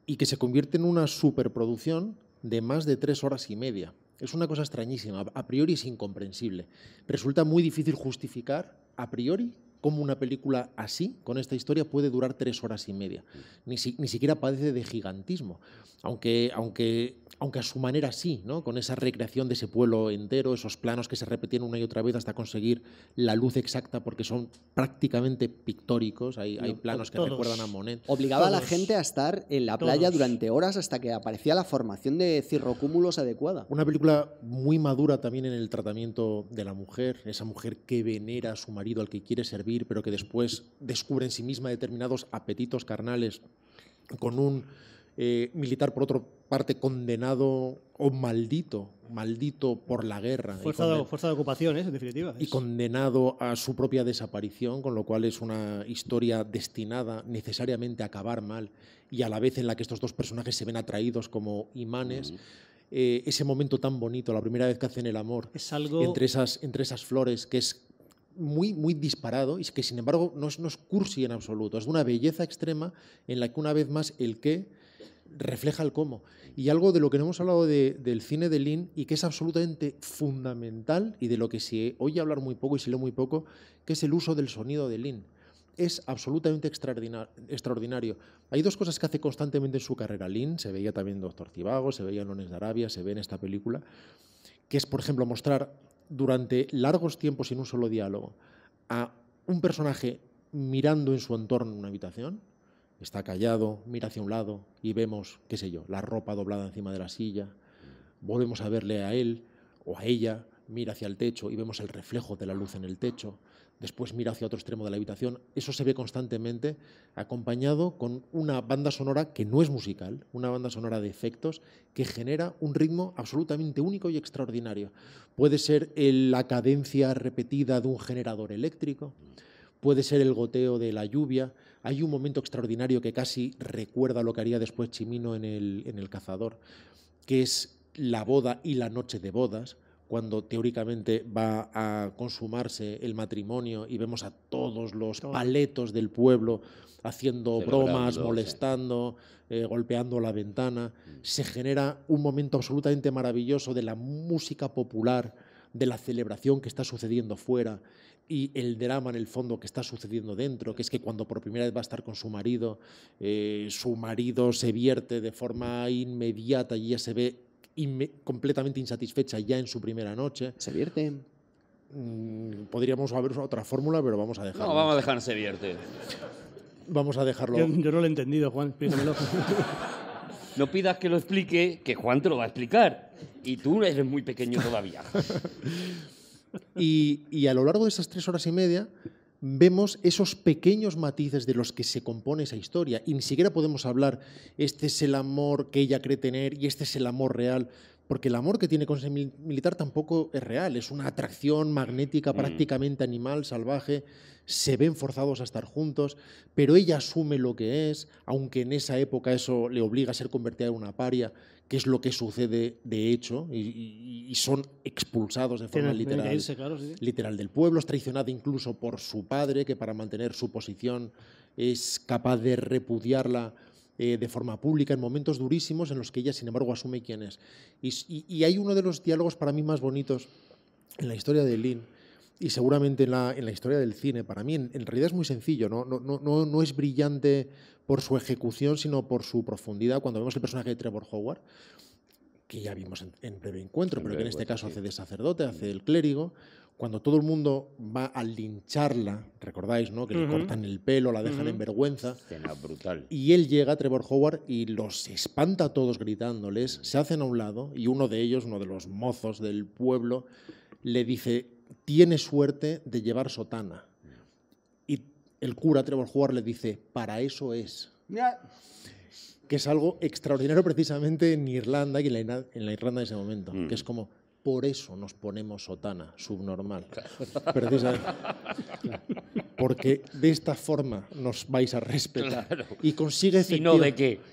y que se convierte en una superproducción de más de tres horas y media. Es una cosa extrañísima, a priori es incomprensible. Resulta muy difícil justificar, a priori, cómo una película así, con esta historia, puede durar tres horas y media. Mm. Ni, ni siquiera padece de gigantismo. Aunque, aunque aunque a su manera sí, ¿no? con esa recreación de ese pueblo entero, esos planos que se repetían una y otra vez hasta conseguir la luz exacta, porque son prácticamente pictóricos, hay, planos que recuerdan a Monet. Obligaba a la gente a estar en la playa durante horas hasta que aparecía la formación de cirrocúmulos adecuada. Una película muy madura también en el tratamiento de la mujer, esa mujer que venera a su marido, al que quiere servir, pero que después descubre en sí misma determinados apetitos carnales con un eh, militar, por otra parte, condenado o maldito, maldito por la guerra. Fuerza, de, ocupación, ¿eh? en definitiva. Y condenado a su propia desaparición, con lo cual es una historia destinada necesariamente a acabar mal y a la vez en la que estos dos personajes se ven atraídos como imanes. Eh, ese momento tan bonito, la primera vez que hacen el amor, es algo... entre, esas, entre esas flores, que es muy, muy disparado y que sin embargo no es, no es cursi en absoluto, es de una belleza extrema en la que una vez más el que refleja el cómo. Y algo de lo que no hemos hablado del cine de Lin y que es absolutamente fundamental y de lo que se oye hablar muy poco y se lee muy poco, que es el uso del sonido de Lin. Es absolutamente extraordinario. extraordinario. Hay dos cosas que hace constantemente en su carrera Lin, se veía también Doctor Cibago, se veía en Lones de Arabia, se ve en esta película, que es, por ejemplo, mostrar durante largos tiempos sin un solo diálogo a un personaje mirando en su entorno en una habitación, está callado, mira hacia un lado y vemos, qué sé yo, la ropa doblada encima de la silla, volvemos a verle a él o a ella, mira hacia el techo y vemos el reflejo de la luz en el techo, después mira hacia otro extremo de la habitación, eso se ve constantemente acompañado con una banda sonora que no es musical, una banda sonora de efectos que genera un ritmo absolutamente único y extraordinario. Puede ser la cadencia repetida de un generador eléctrico, puede ser el goteo de la lluvia, hay un momento extraordinario que casi recuerda lo que haría después Chimino en el, en el Cazador, que es la boda y la noche de bodas, cuando teóricamente va a consumarse el matrimonio y vemos a todos los paletos del pueblo haciendo bromas, molestando, eh, golpeando la ventana, mm. se genera un momento absolutamente maravilloso de la música popular, de la celebración que está sucediendo fuera, y el drama en el fondo que está sucediendo dentro, que es que cuando por primera vez va a estar con su marido, eh, su marido se vierte de forma inmediata y ella se ve completamente insatisfecha ya en su primera noche. Se vierte. Mm, podríamos haber otra fórmula, pero vamos a dejarlo. No, vamos a dejar se vierte. Vamos a dejarlo. Yo, no lo he entendido, Juan, pídamelo. <laughs> no pidas que lo explique, que Juan te lo va a explicar. Y tú eres muy pequeño todavía. <laughs> Y, a lo largo de esas tres horas y media vemos esos pequeños matices de los que se compone esa historia. Y ni siquiera podemos hablar, este es el amor que ella cree tener y este es el amor real, porque el amor que tiene con ese militar tampoco es real, es una atracción magnética, mm. prácticamente animal, salvaje, se ven forzados a estar juntos, pero ella asume lo que es, aunque en esa época eso le obliga a ser convertida en una paria, que es lo que sucede de hecho, y, son expulsados de forma literal, literal del pueblo, es traicionado incluso por su padre, que para mantener su posición es capaz de repudiarla eh, de forma pública en momentos durísimos en los que ella, sin embargo, asume quién es. Y, y hay uno de los diálogos para mí más bonitos en la historia de Lynn, y seguramente en la, en la, historia del cine. Para mí, en, realidad es muy sencillo, ¿no? No, no, ¿no? es brillante por su ejecución, sino por su profundidad. Cuando vemos el personaje de Trevor Howard, que ya vimos en, Breve Encuentro, pero que en este caso hace de sacerdote, hace del mm. clérigo, cuando todo el mundo va a lincharla, recordáis, ¿no? Que le cortan el pelo, la dejan en vergüenza. brutal. Y él llega, Trevor Howard, y los espanta a todos gritándoles, mm. se hacen a un lado, y uno de ellos, uno de los mozos del pueblo, le dice, tiene suerte de llevar sotana. Y el cura Trevor Howard le dice, para eso es. Que es algo extraordinario precisamente en Irlanda y en la, Irlanda de ese momento, mm. que es como, por eso nos ponemos sotana, subnormal. Porque de esta forma nos vais a respetar. Y, consigue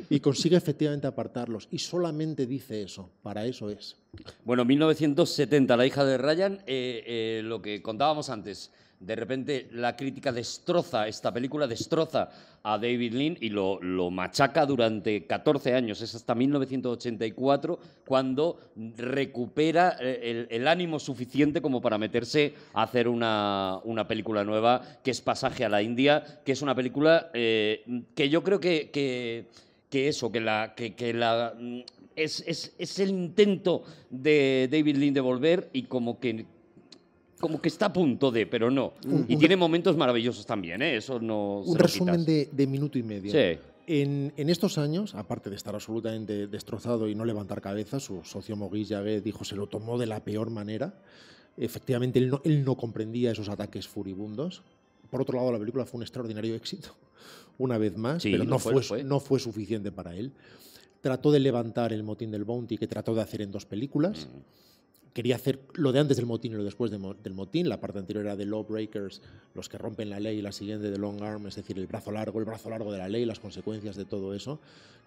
y consigue efectivamente apartarlos. Y solamente dice eso. Para eso es. Bueno, 1970, la hija de Ryan, eh, eh, lo que contábamos antes de repente la crítica destroza, esta película destroza a David Lynn y lo, lo, machaca durante 14 años, es hasta 1984 cuando recupera eh, el, ánimo suficiente como para meterse a hacer una, una, película nueva que es Pasaje a la India, que es una película eh, que yo creo que, que, eso, que la... Que, la mm, es, es el intento de David Lynn de volver y como que como que está a punto de, pero no. y tiene momentos maravillosos también, ¿eh? Eso no. Un resumen de, minuto y medio. Sí. En, estos años, aparte de estar absolutamente destrozado y no levantar cabeza, su socio Moguis Yagué dijo se lo tomó de la peor manera. Efectivamente, él no, comprendía esos ataques furibundos. Por otro lado, la película fue un extraordinario éxito, <laughs> una vez más, pero no, fue, no fue suficiente para él. Trató de levantar el motín del Bounty que trató de hacer en dos películas. Mm quería hacer lo de antes del motín y lo después del motín. La parte anterior era de lawbreakers, los que rompen la ley, y la siguiente de long arm, es decir, el brazo largo, el brazo largo de la ley, las consecuencias de todo eso.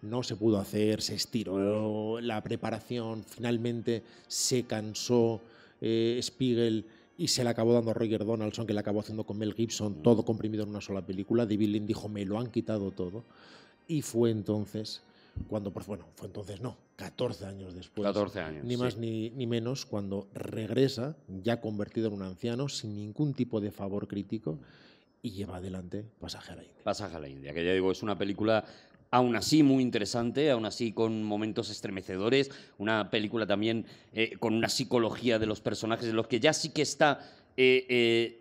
No se pudo hacer, se estiró la preparación, finalmente se cansó eh, Spiegel y se la acabó dando a Roger Donaldson, que la acabó haciendo con Mel Gibson, todo comprimido en una sola película. David Lynn dijo, me lo han quitado todo. Y fue entonces cuando, pues bueno, fue entonces no, 14 años después. 14 años. Ni más ni, ni, menos, cuando regresa, ya convertido en un anciano, sin ningún tipo de favor crítico, y lleva adelante Pasaje a la India. Pasaje a la India, que ya digo, es una película aún así muy interesante, aún así con momentos estremecedores, una película también eh, con una psicología de los personajes, de los que ya sí que está eh,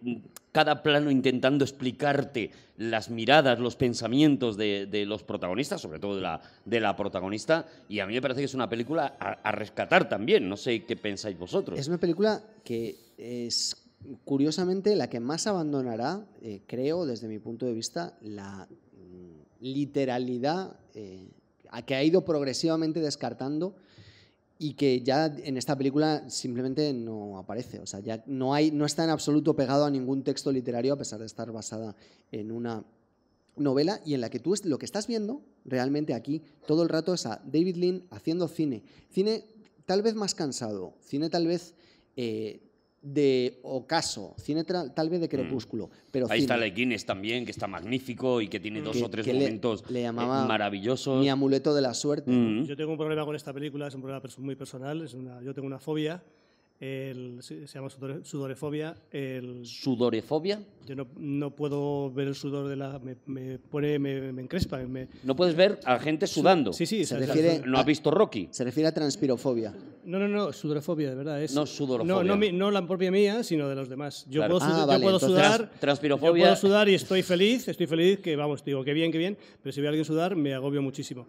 eh, cada plano intentando explicarte las miradas, los pensamientos de, los protagonistas, sobre todo de la, protagonista, y a mí me parece que es una película a, rescatar también, no sé qué pensáis vosotros. Es una película que es curiosamente la que más abandonará, eh, creo, desde mi punto de vista, la mm, literalidad a que ha ido progresivamente descartando y que ya en esta película simplemente no aparece, o sea, ya no hay no está en absoluto pegado a ningún texto literario a pesar de estar basada en una novela y en la que tú lo que estás viendo realmente aquí todo el rato es a David Lynn haciendo cine, cine tal vez más cansado, cine tal vez eh, de ocaso, cine tal vez de mm. crepúsculo. Pero Ahí está la Guinness también, que está magnífico y que tiene mm. dos o tres momentos le, le eh, llamaba maravillosos. Mi amuleto de la suerte. Mm. Yo tengo un problema con esta película, es un problema muy personal, es una, yo tengo una fobia el, se llama sudorefobia. El, ¿Sudorefobia? Yo no, no, puedo ver el sudor de la. Me, pone. Me, me encrespa. no puedes ver a gente sudando. Sí, sí. Se, refiere, no has visto Rocky. Se refiere a transpirofobia. No, no, no. Sudorefobia, de verdad. Es, no, sudorofobia. No, la propia mía, sino de los demás. Yo puedo, ah, sudar. Transpirofobia. sudar y estoy feliz. Estoy feliz que, vamos, digo, que bien, que bien. Pero si veo a alguien sudar, me agobio muchísimo.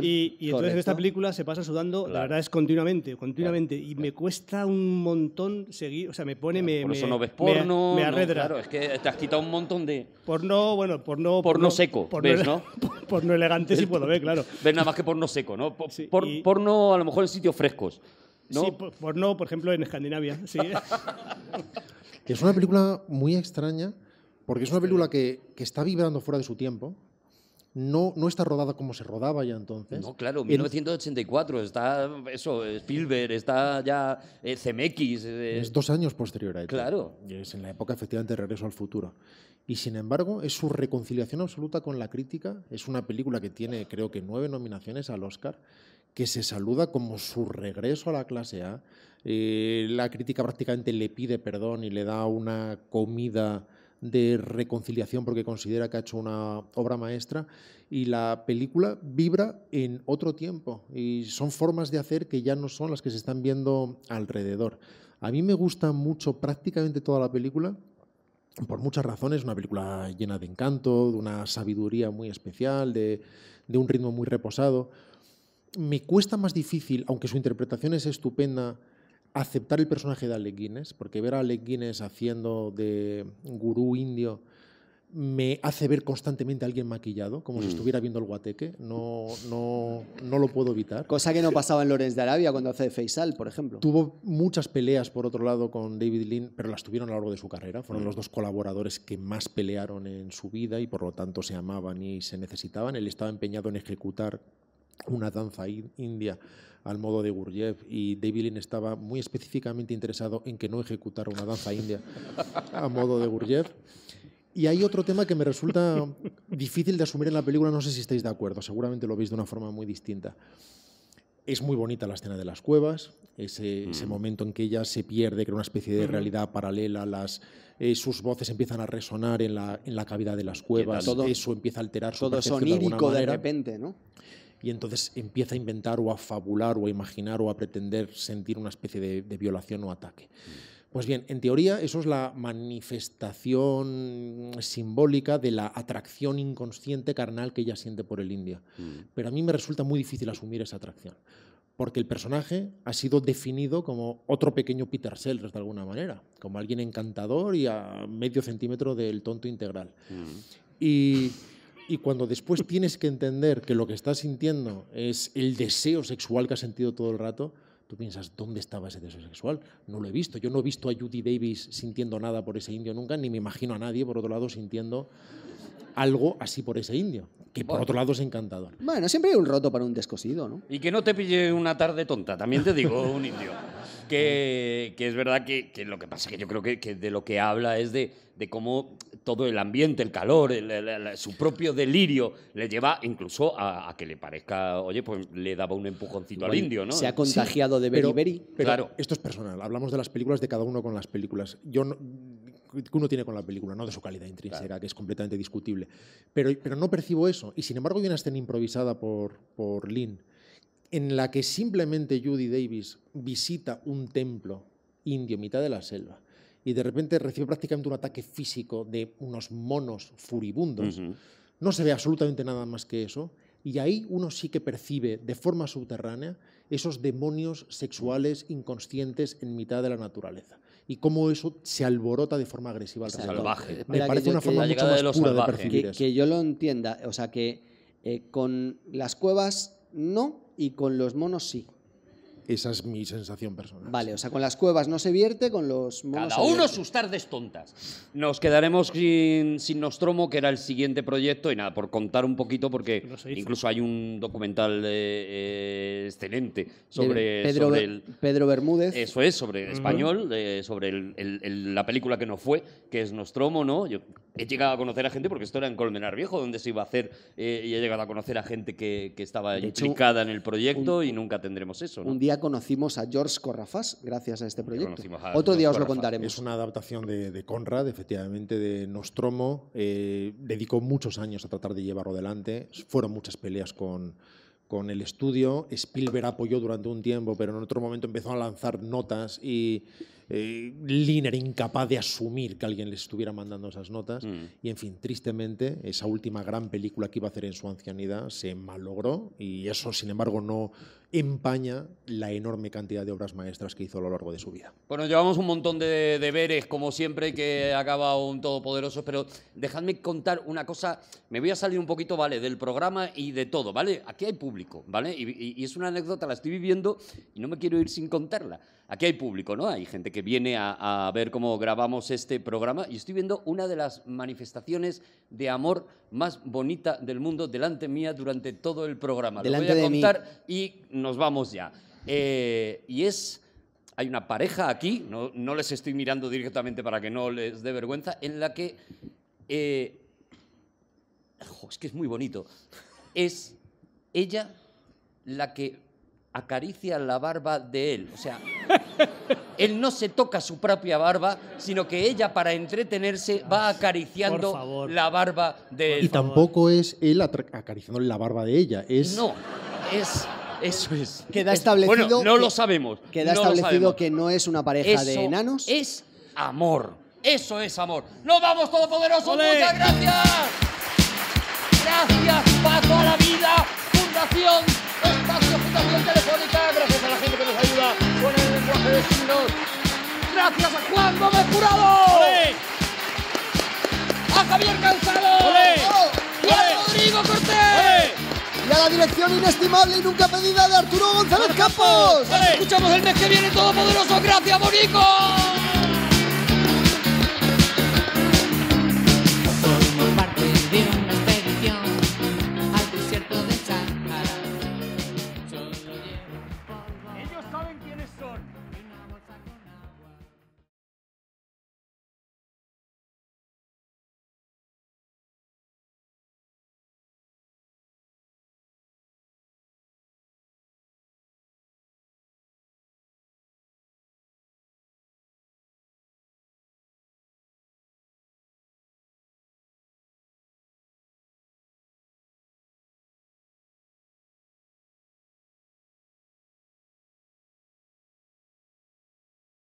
Y, entonces en esta película se pasa sudando, la verdad es continuamente, continuamente. Y me cuesta un un montón seguir, o sea, me pone, me, por no porno, claro, es que te has quitado un montón de porno, bueno, porno, porno, seco, porno, ves, <laughs> ¿no? elegante sí puedo ver, claro. <laughs> Ves nada más que porno seco, ¿no? Por, Porno a lo mejor en sitios frescos, ¿no? Sí, porno, por ejemplo, en Escandinavia, sí. <laughs> es una película muy extraña porque es una este película que, que está vibrando fuera de su tiempo no, no está rodada como se rodaba ya entonces. No, claro, 1984, está eso, Spielberg, está ya eh, cmx eh, es dos años posterior a eso Claro. Y es en la época efectivamente de Regreso al Futuro. Y sin embargo, es su reconciliación absoluta con la crítica. Es una película que tiene, creo que, nueve nominaciones al Oscar que se saluda como su regreso a la clase A. Eh, la crítica prácticamente le pide perdón y le da una comida de reconciliación porque considera que ha hecho una obra maestra y la película vibra en otro tiempo y son formas de hacer que ya no son las que se están viendo alrededor. A mí me gusta mucho prácticamente toda la película. Por muchas razones, una película llena de encanto, de una sabiduría muy especial, de, un ritmo muy reposado. Me cuesta más difícil, aunque su interpretación es estupenda, aceptar el personaje de Alec Guinness, porque ver a Alec Guinness haciendo de gurú indio me hace ver constantemente a alguien maquillado, como si mm. estuviera viendo el guateque. No, no, no lo puedo evitar. Cosa que no pasaba en Lorenz de Arabia cuando hace Faisal, por ejemplo. Tuvo muchas peleas, por otro lado, con David Lynn, pero las tuvieron a lo largo de su carrera. Fueron mm. los dos colaboradores que más pelearon en su vida y, por lo tanto, se amaban y se necesitaban. Él estaba empeñado en ejecutar una danza india al modo de Gurdjieff y David Lynn estaba muy específicamente interesado en que no ejecutara una danza india a modo de Gurdjieff. Y hay otro tema que me resulta difícil de asumir en la película, no sé si estáis de acuerdo, seguramente lo veis de una forma muy distinta. Es muy bonita la escena de las cuevas, ese, mm. momento en que ella se pierde, crea una especie de mm. realidad paralela, las, eh, sus voces empiezan a resonar en la, cavidad de las cuevas, todo, eso empieza a alterar su Todo sonírico de, de repente, ¿no? y entonces empieza a inventar o a fabular o a imaginar o a pretender sentir una especie de, violación o ataque. Pues bien, en teoría eso es la manifestación simbólica de la atracción inconsciente carnal que ella siente por el indio. Mm. Pero a mí me resulta muy difícil asumir esa atracción, porque el personaje ha sido definido como otro pequeño Peter Sellers de alguna manera, como alguien encantador y a medio centímetro del tonto integral. Mm. Y y cuando después tienes que entender que lo que estás sintiendo es el deseo sexual que has sentido todo el rato, tú piensas, ¿dónde estaba ese deseo sexual? No lo he visto. Yo no he visto a Judy Davis sintiendo nada por ese indio nunca, ni me imagino a nadie, por otro lado, sintiendo algo así por ese indio, que por otro lado es encantador. Bueno, siempre hay un roto para un descosido, ¿no? Y que no te pille una tarde tonta, también te digo, un indio que, es verdad que, lo que pasa que yo creo que, de lo que habla es de, de cómo todo el ambiente, el calor, su propio delirio le lleva incluso a, que le parezca, oye, pues le daba un empujoncito al indio, ¿no? Se ha contagiado de Beriberi. Pero, Beri. claro. esto es personal. Hablamos de las películas de cada uno con las películas. Yo uno tiene con la película, no de su calidad intrínseca, que es completamente discutible. Pero, pero no percibo eso. Y sin embargo hay una escena improvisada por, por Lynn en la que simplemente Judy Davis visita un templo indio, mitad de la selva, y de repente recibe prácticamente un ataque físico de unos monos furibundos, no se ve absolutamente nada más que eso, y ahí uno sí que percibe de forma subterránea esos demonios sexuales inconscientes en mitad de la naturaleza y cómo eso se alborota de forma agresiva al salvaje. Me parece una forma mucho más de pura de que, yo lo entienda, o sea que eh, con las cuevas no, y con los monos sí. Esa es mi sensación personal. Vale, o sea, con las cuevas no se vierte, con los monos. Cada uno sus tardes tontas. Nos quedaremos sin, Nostromo, que era el siguiente proyecto, y nada, por contar un poquito, porque incluso hay un documental eh, eh, excelente sobre, Pedro, el, Pedro, Bermúdez. Eso es, sobre español, sobre la película que no fue, que es Nostromo, ¿no? Yo He llegado a conocer a gente, porque esto era en Colmenar Viejo, donde se iba a hacer, eh, y he llegado a conocer a gente que, que estaba de implicada en el proyecto y nunca tendremos eso. Un día conocimos a George Corrafas gracias a este proyecto. Otro día os lo contaremos. Es una adaptación de, Conrad, efectivamente, de Nostromo. Eh, dedicó muchos años a tratar de llevarlo adelante. Fueron muchas peleas con, con el estudio. Spielberg apoyó durante un tiempo, pero en otro momento empezó a lanzar notas y eh, Liner incapaz de asumir que alguien le estuviera mandando esas notas. Mm. Y en fin, tristemente, esa última gran película que iba a hacer en su ancianidad se malogró y eso, sin embargo, no, empaña la enorme cantidad de obras maestras que hizo a lo largo de su vida. Bueno, llevamos un montón de deberes, como siempre, que acaba un todopoderoso, pero dejadme contar una cosa, me voy a salir un poquito, ¿vale?, del programa y de todo, ¿vale? Aquí hay público, ¿vale? Y, es una anécdota, la estoy viviendo y no me quiero ir sin contarla. Aquí hay público, ¿no? Hay gente que viene a, ver cómo grabamos este programa y estoy viendo una de las manifestaciones de amor más bonita del mundo delante mía durante todo el programa. voy a contar y nos vamos ya. Eh, y es, hay una pareja aquí, no, les estoy mirando directamente para que no les dé vergüenza, en la que, eh, es que es muy bonito, es ella la que acaricia la barba de él. O sea, él no se toca su propia barba, sino que ella, para entretenerse, va acariciando la barba de él. Y tampoco es él acariciándole la barba de ella, es... No, es eso es. Queda establecido. no que, lo sabemos. Queda no establecido que no es una pareja de enanos. Es amor. Eso es amor. ¡Nos vamos, todopoderosos! ¡Muchas gracias! Gracias para a la vida, Fundación Espacio Fundación Telefónica. Gracias a la gente que nos ayuda con el lenguaje de signos. Gracias a Juan Gómez Curado. A Javier Cansado. ¡Olé! Y a Rodrigo a la dirección inestimable y nunca pedida de Arturo González pues, Campos. Escuchamos el mes que viene todopoderoso. Gracias, Monico.